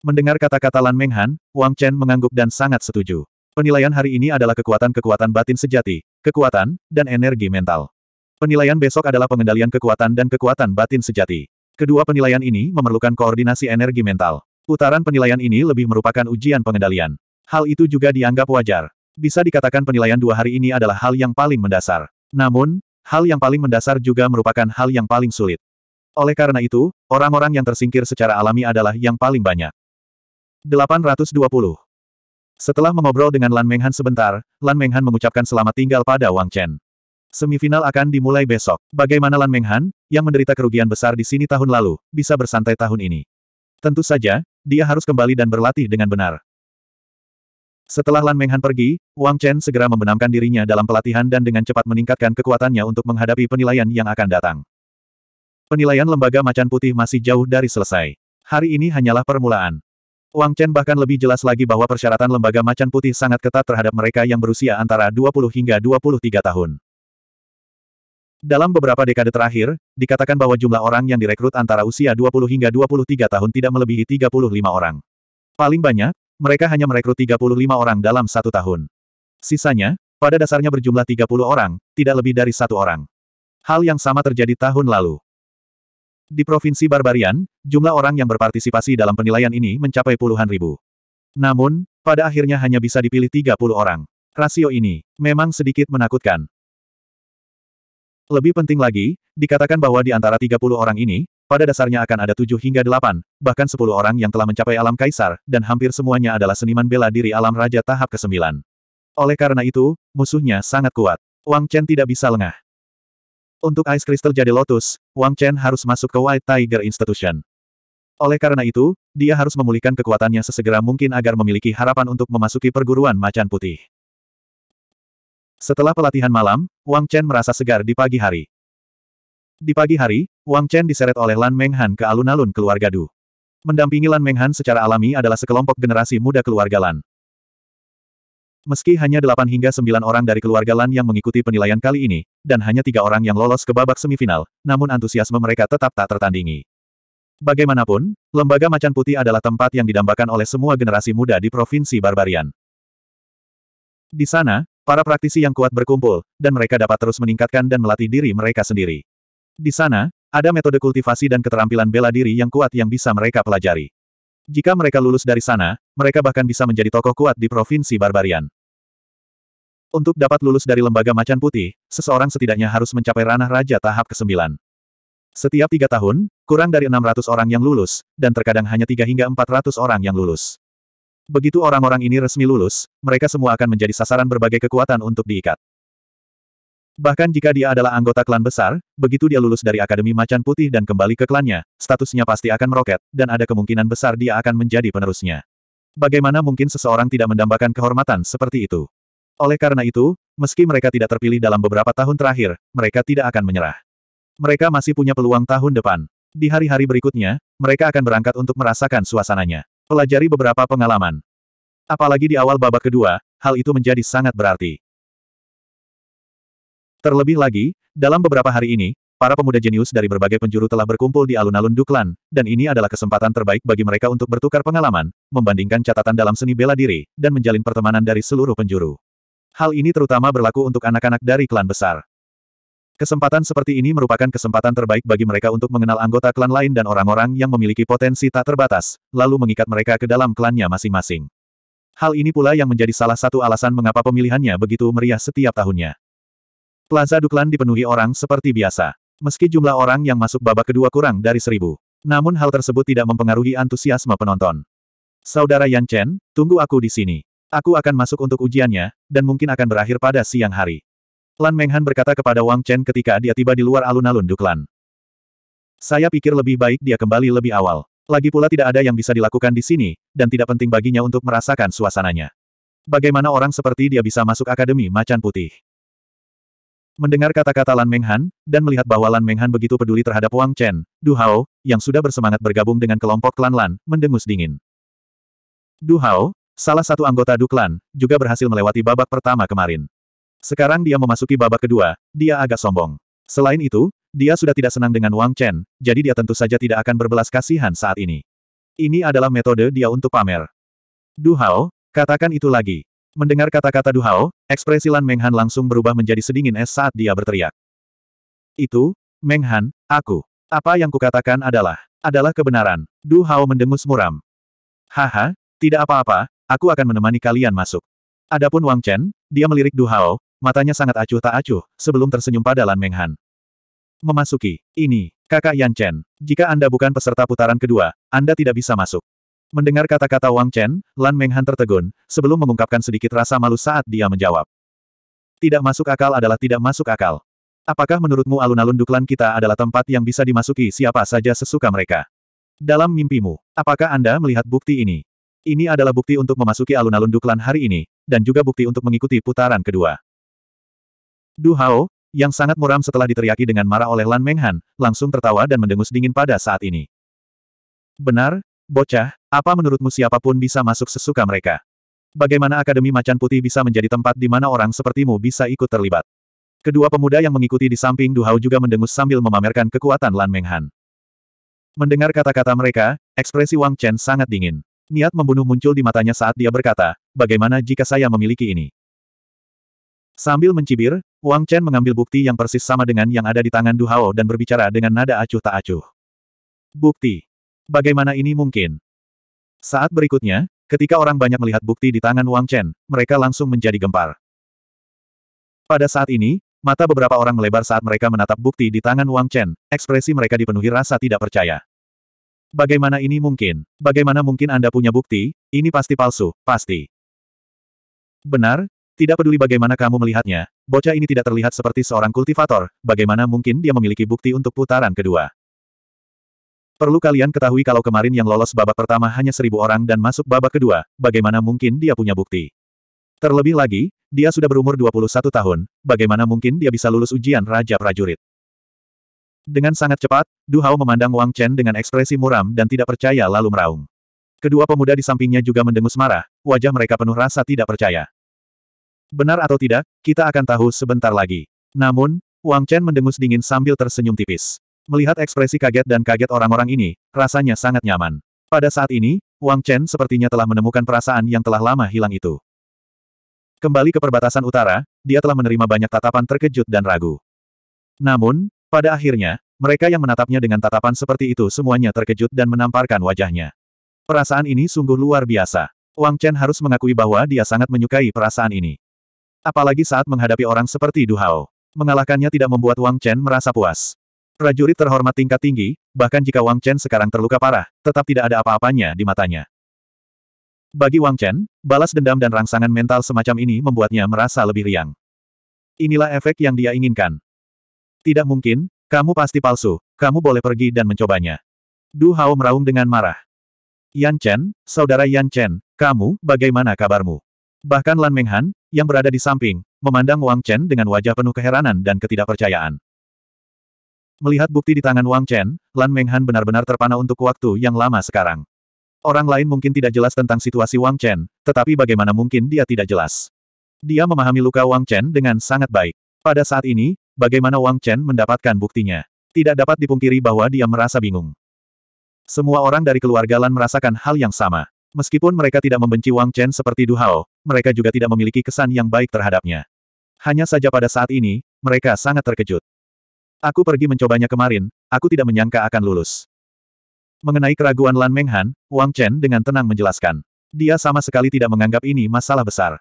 Mendengar kata-kata Lan Menghan, Wang Chen mengangguk dan sangat setuju. Penilaian hari ini adalah kekuatan-kekuatan batin sejati, kekuatan, dan energi mental. Penilaian besok adalah pengendalian kekuatan dan kekuatan batin sejati. Kedua penilaian ini memerlukan koordinasi energi mental. Putaran penilaian ini lebih merupakan ujian pengendalian. Hal itu juga dianggap wajar. Bisa dikatakan penilaian dua hari ini adalah hal yang paling mendasar. Namun, hal yang paling mendasar juga merupakan hal yang paling sulit. Oleh karena itu, orang-orang yang tersingkir secara alami adalah yang paling banyak. 820. Setelah mengobrol dengan Lan Menghan sebentar, Lan Menghan mengucapkan selamat tinggal pada Wang Chen. Semifinal akan dimulai besok. Bagaimana Lan Menghan, yang menderita kerugian besar di sini tahun lalu, bisa bersantai tahun ini? Tentu saja, dia harus kembali dan berlatih dengan benar. Setelah Lan Menghan pergi, Wang Chen segera membenamkan dirinya dalam pelatihan dan dengan cepat meningkatkan kekuatannya untuk menghadapi penilaian yang akan datang. Penilaian lembaga macan putih masih jauh dari selesai. Hari ini hanyalah permulaan. Wang Chen bahkan lebih jelas lagi bahwa persyaratan lembaga macan putih sangat ketat terhadap mereka yang berusia antara 20 hingga 23 tahun. Dalam beberapa dekade terakhir, dikatakan bahwa jumlah orang yang direkrut antara usia 20 hingga 23 tahun tidak melebihi 35 orang. Paling banyak, mereka hanya merekrut 35 orang dalam satu tahun. Sisanya, pada dasarnya berjumlah 30 orang, tidak lebih dari satu orang. Hal yang sama terjadi tahun lalu. Di Provinsi Barbarian, jumlah orang yang berpartisipasi dalam penilaian ini mencapai puluhan ribu. Namun, pada akhirnya hanya bisa dipilih 30 orang. Rasio ini memang sedikit menakutkan. Lebih penting lagi, dikatakan bahwa di antara 30 orang ini, pada dasarnya akan ada 7 hingga 8, bahkan 10 orang yang telah mencapai alam kaisar, dan hampir semuanya adalah seniman bela diri alam raja tahap ke-9. Oleh karena itu, musuhnya sangat kuat. Wang Chen tidak bisa lengah. Untuk Ice Crystal jadi Lotus, Wang Chen harus masuk ke White Tiger Institution. Oleh karena itu, dia harus memulihkan kekuatannya sesegera mungkin agar memiliki harapan untuk memasuki perguruan macan putih. Setelah pelatihan malam, Wang Chen merasa segar di pagi hari. Di pagi hari, Wang Chen diseret oleh Lan Menghan ke alun-alun keluarga Du. Mendampingi Lan Menghan secara alami adalah sekelompok generasi muda keluarga Lan. Meski hanya 8 hingga 9 orang dari keluarga Lan yang mengikuti penilaian kali ini, dan hanya tiga orang yang lolos ke babak semifinal, namun antusiasme mereka tetap tak tertandingi. Bagaimanapun, Lembaga Macan Putih adalah tempat yang didambakan oleh semua generasi muda di Provinsi Barbarian. Di sana, Para praktisi yang kuat berkumpul, dan mereka dapat terus meningkatkan dan melatih diri mereka sendiri. Di sana, ada metode kultivasi dan keterampilan bela diri yang kuat yang bisa mereka pelajari. Jika mereka lulus dari sana, mereka bahkan bisa menjadi tokoh kuat di Provinsi Barbarian. Untuk dapat lulus dari lembaga macan putih, seseorang setidaknya harus mencapai ranah raja tahap ke-9. Setiap tiga tahun, kurang dari 600 orang yang lulus, dan terkadang hanya tiga hingga 400 orang yang lulus. Begitu orang-orang ini resmi lulus, mereka semua akan menjadi sasaran berbagai kekuatan untuk diikat. Bahkan jika dia adalah anggota klan besar, begitu dia lulus dari Akademi Macan Putih dan kembali ke klannya, statusnya pasti akan meroket, dan ada kemungkinan besar dia akan menjadi penerusnya. Bagaimana mungkin seseorang tidak mendambakan kehormatan seperti itu? Oleh karena itu, meski mereka tidak terpilih dalam beberapa tahun terakhir, mereka tidak akan menyerah. Mereka masih punya peluang tahun depan. Di hari-hari berikutnya, mereka akan berangkat untuk merasakan suasananya. Pelajari beberapa pengalaman. Apalagi di awal babak kedua, hal itu menjadi sangat berarti. Terlebih lagi, dalam beberapa hari ini, para pemuda jenius dari berbagai penjuru telah berkumpul di alun-alun Duklan, dan ini adalah kesempatan terbaik bagi mereka untuk bertukar pengalaman, membandingkan catatan dalam seni bela diri, dan menjalin pertemanan dari seluruh penjuru. Hal ini terutama berlaku untuk anak-anak dari klan besar. Kesempatan seperti ini merupakan kesempatan terbaik bagi mereka untuk mengenal anggota klan lain dan orang-orang yang memiliki potensi tak terbatas, lalu mengikat mereka ke dalam klannya masing-masing. Hal ini pula yang menjadi salah satu alasan mengapa pemilihannya begitu meriah setiap tahunnya. Plaza Duklan dipenuhi orang seperti biasa. Meski jumlah orang yang masuk babak kedua kurang dari seribu. Namun hal tersebut tidak mempengaruhi antusiasme penonton. Saudara Yan Chen, tunggu aku di sini. Aku akan masuk untuk ujiannya, dan mungkin akan berakhir pada siang hari. Lan Menghan berkata kepada Wang Chen ketika dia tiba di luar alun-alun Duklan. Saya pikir lebih baik dia kembali lebih awal. Lagi pula tidak ada yang bisa dilakukan di sini, dan tidak penting baginya untuk merasakan suasananya. Bagaimana orang seperti dia bisa masuk Akademi Macan Putih? Mendengar kata-kata Lan Menghan, dan melihat bahwa Lan Menghan begitu peduli terhadap Wang Chen, Du Hao, yang sudah bersemangat bergabung dengan kelompok klan Lan, mendengus dingin. Du Hao, salah satu anggota Duklan, juga berhasil melewati babak pertama kemarin. Sekarang dia memasuki babak kedua, dia agak sombong. Selain itu, dia sudah tidak senang dengan Wang Chen, jadi dia tentu saja tidak akan berbelas kasihan saat ini. Ini adalah metode dia untuk pamer. Du Hao, katakan itu lagi. Mendengar kata-kata Du Hao, ekspresi Lan Menghan langsung berubah menjadi sedingin es saat dia berteriak. Itu, Menghan, aku. Apa yang kukatakan adalah, adalah kebenaran. Hao mendengus muram. Haha, tidak apa-apa, aku akan menemani kalian masuk. Adapun Wang Chen, dia melirik Du Hao matanya sangat acuh tak acuh, sebelum tersenyum pada Lan Menghan. Memasuki, ini, kakak Yan Chen, jika Anda bukan peserta putaran kedua, Anda tidak bisa masuk. Mendengar kata-kata Wang Chen, Lan Menghan tertegun, sebelum mengungkapkan sedikit rasa malu saat dia menjawab. Tidak masuk akal adalah tidak masuk akal. Apakah menurutmu alun-alun Duklan kita adalah tempat yang bisa dimasuki siapa saja sesuka mereka? Dalam mimpimu, apakah Anda melihat bukti ini? Ini adalah bukti untuk memasuki alun-alun Duklan hari ini, dan juga bukti untuk mengikuti putaran kedua. Du Hao, yang sangat muram setelah diteriaki dengan marah oleh Lan Menghan, langsung tertawa dan mendengus dingin pada saat ini. Benar, bocah, apa menurutmu siapapun bisa masuk sesuka mereka? Bagaimana Akademi Macan Putih bisa menjadi tempat di mana orang sepertimu bisa ikut terlibat? Kedua pemuda yang mengikuti di samping Du Hao juga mendengus sambil memamerkan kekuatan Lan Menghan. Mendengar kata-kata mereka, ekspresi Wang Chen sangat dingin. Niat membunuh muncul di matanya saat dia berkata, bagaimana jika saya memiliki ini? Sambil mencibir, Wang Chen mengambil bukti yang persis sama dengan yang ada di tangan Du Hao dan berbicara dengan nada acuh tak acuh. Bukti. Bagaimana ini mungkin? Saat berikutnya, ketika orang banyak melihat bukti di tangan Wang Chen, mereka langsung menjadi gempar. Pada saat ini, mata beberapa orang melebar saat mereka menatap bukti di tangan Wang Chen, ekspresi mereka dipenuhi rasa tidak percaya. Bagaimana ini mungkin? Bagaimana mungkin Anda punya bukti? Ini pasti palsu, pasti. Benar, tidak peduli bagaimana kamu melihatnya, bocah ini tidak terlihat seperti seorang kultivator, bagaimana mungkin dia memiliki bukti untuk putaran kedua. Perlu kalian ketahui kalau kemarin yang lolos babak pertama hanya seribu orang dan masuk babak kedua, bagaimana mungkin dia punya bukti. Terlebih lagi, dia sudah berumur 21 tahun, bagaimana mungkin dia bisa lulus ujian Raja Prajurit. Dengan sangat cepat, Du Hao memandang Wang Chen dengan ekspresi muram dan tidak percaya lalu meraung. Kedua pemuda di sampingnya juga mendengus marah, wajah mereka penuh rasa tidak percaya. Benar atau tidak, kita akan tahu sebentar lagi. Namun, Wang Chen mendengus dingin sambil tersenyum tipis. Melihat ekspresi kaget dan kaget orang-orang ini, rasanya sangat nyaman. Pada saat ini, Wang Chen sepertinya telah menemukan perasaan yang telah lama hilang itu. Kembali ke perbatasan utara, dia telah menerima banyak tatapan terkejut dan ragu. Namun, pada akhirnya, mereka yang menatapnya dengan tatapan seperti itu semuanya terkejut dan menamparkan wajahnya. Perasaan ini sungguh luar biasa. Wang Chen harus mengakui bahwa dia sangat menyukai perasaan ini. Apalagi saat menghadapi orang seperti Du Hao, Mengalahkannya tidak membuat Wang Chen merasa puas. Prajurit terhormat tingkat tinggi, bahkan jika Wang Chen sekarang terluka parah, tetap tidak ada apa-apanya di matanya. Bagi Wang Chen, balas dendam dan rangsangan mental semacam ini membuatnya merasa lebih riang. Inilah efek yang dia inginkan. Tidak mungkin, kamu pasti palsu, kamu boleh pergi dan mencobanya. Du Hao meraung dengan marah. Yan Chen, saudara Yan Chen, kamu, bagaimana kabarmu? Bahkan Lan Menghan, yang berada di samping, memandang Wang Chen dengan wajah penuh keheranan dan ketidakpercayaan. Melihat bukti di tangan Wang Chen, Lan Menghan benar-benar terpana untuk waktu yang lama sekarang. Orang lain mungkin tidak jelas tentang situasi Wang Chen, tetapi bagaimana mungkin dia tidak jelas. Dia memahami luka Wang Chen dengan sangat baik. Pada saat ini, bagaimana Wang Chen mendapatkan buktinya? Tidak dapat dipungkiri bahwa dia merasa bingung. Semua orang dari keluarga Lan merasakan hal yang sama. Meskipun mereka tidak membenci Wang Chen seperti Du Hao, mereka juga tidak memiliki kesan yang baik terhadapnya. Hanya saja pada saat ini, mereka sangat terkejut. Aku pergi mencobanya kemarin, aku tidak menyangka akan lulus. Mengenai keraguan Lan Menghan, Wang Chen dengan tenang menjelaskan. Dia sama sekali tidak menganggap ini masalah besar.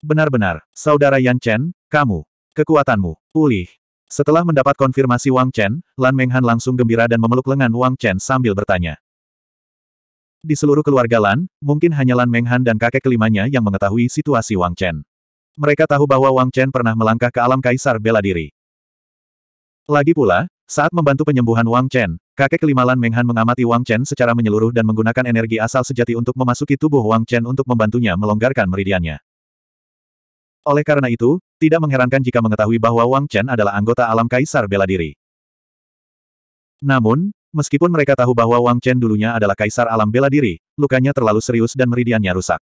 Benar-benar, saudara Yan Chen, kamu, kekuatanmu, pulih. Setelah mendapat konfirmasi Wang Chen, Lan Menghan langsung gembira dan memeluk lengan Wang Chen sambil bertanya. Di seluruh keluarga Lan, mungkin hanya Lan Menghan dan kakek kelimanya yang mengetahui situasi Wang Chen. Mereka tahu bahwa Wang Chen pernah melangkah ke alam kaisar bela diri. Lagi pula, saat membantu penyembuhan Wang Chen, kakek kelima Lan Menghan mengamati Wang Chen secara menyeluruh dan menggunakan energi asal sejati untuk memasuki tubuh Wang Chen untuk membantunya melonggarkan meridiannya. Oleh karena itu, tidak mengherankan jika mengetahui bahwa Wang Chen adalah anggota alam kaisar bela diri. Namun, Meskipun mereka tahu bahwa Wang Chen dulunya adalah kaisar alam bela diri, lukanya terlalu serius dan meridiannya rusak.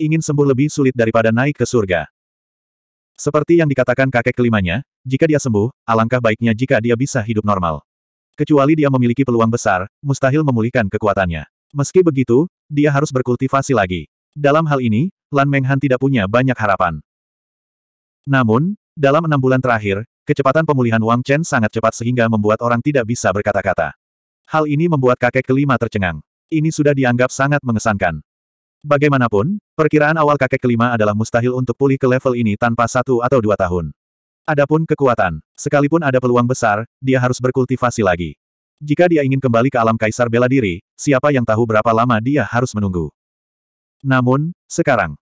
Ingin sembuh lebih sulit daripada naik ke surga. Seperti yang dikatakan kakek kelimanya, jika dia sembuh, alangkah baiknya jika dia bisa hidup normal. Kecuali dia memiliki peluang besar, mustahil memulihkan kekuatannya. Meski begitu, dia harus berkultivasi lagi. Dalam hal ini, Lan Menghan tidak punya banyak harapan. Namun, dalam enam bulan terakhir, kecepatan pemulihan Wang Chen sangat cepat sehingga membuat orang tidak bisa berkata-kata. Hal ini membuat kakek kelima tercengang. Ini sudah dianggap sangat mengesankan. Bagaimanapun, perkiraan awal kakek kelima adalah mustahil untuk pulih ke level ini tanpa satu atau dua tahun. Adapun kekuatan, sekalipun ada peluang besar, dia harus berkultivasi lagi. Jika dia ingin kembali ke alam kaisar bela diri, siapa yang tahu berapa lama dia harus menunggu. Namun, sekarang.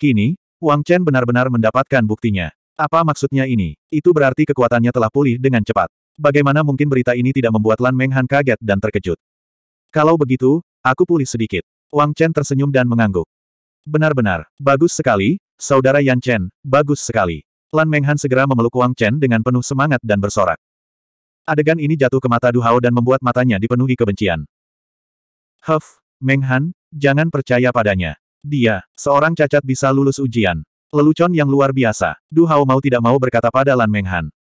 Kini, Wang Chen benar-benar mendapatkan buktinya. Apa maksudnya ini? Itu berarti kekuatannya telah pulih dengan cepat. Bagaimana mungkin berita ini tidak membuat Lan Menghan kaget dan terkejut? Kalau begitu, aku pulih sedikit. Wang Chen tersenyum dan mengangguk. Benar-benar, bagus sekali, saudara Yan Chen, bagus sekali. Lan Menghan segera memeluk Wang Chen dengan penuh semangat dan bersorak. Adegan ini jatuh ke mata Du Hao dan membuat matanya dipenuhi kebencian. Huff, Menghan, jangan percaya padanya. Dia, seorang cacat bisa lulus ujian. Lelucon yang luar biasa. Du Hao mau tidak mau berkata pada Lan Menghan.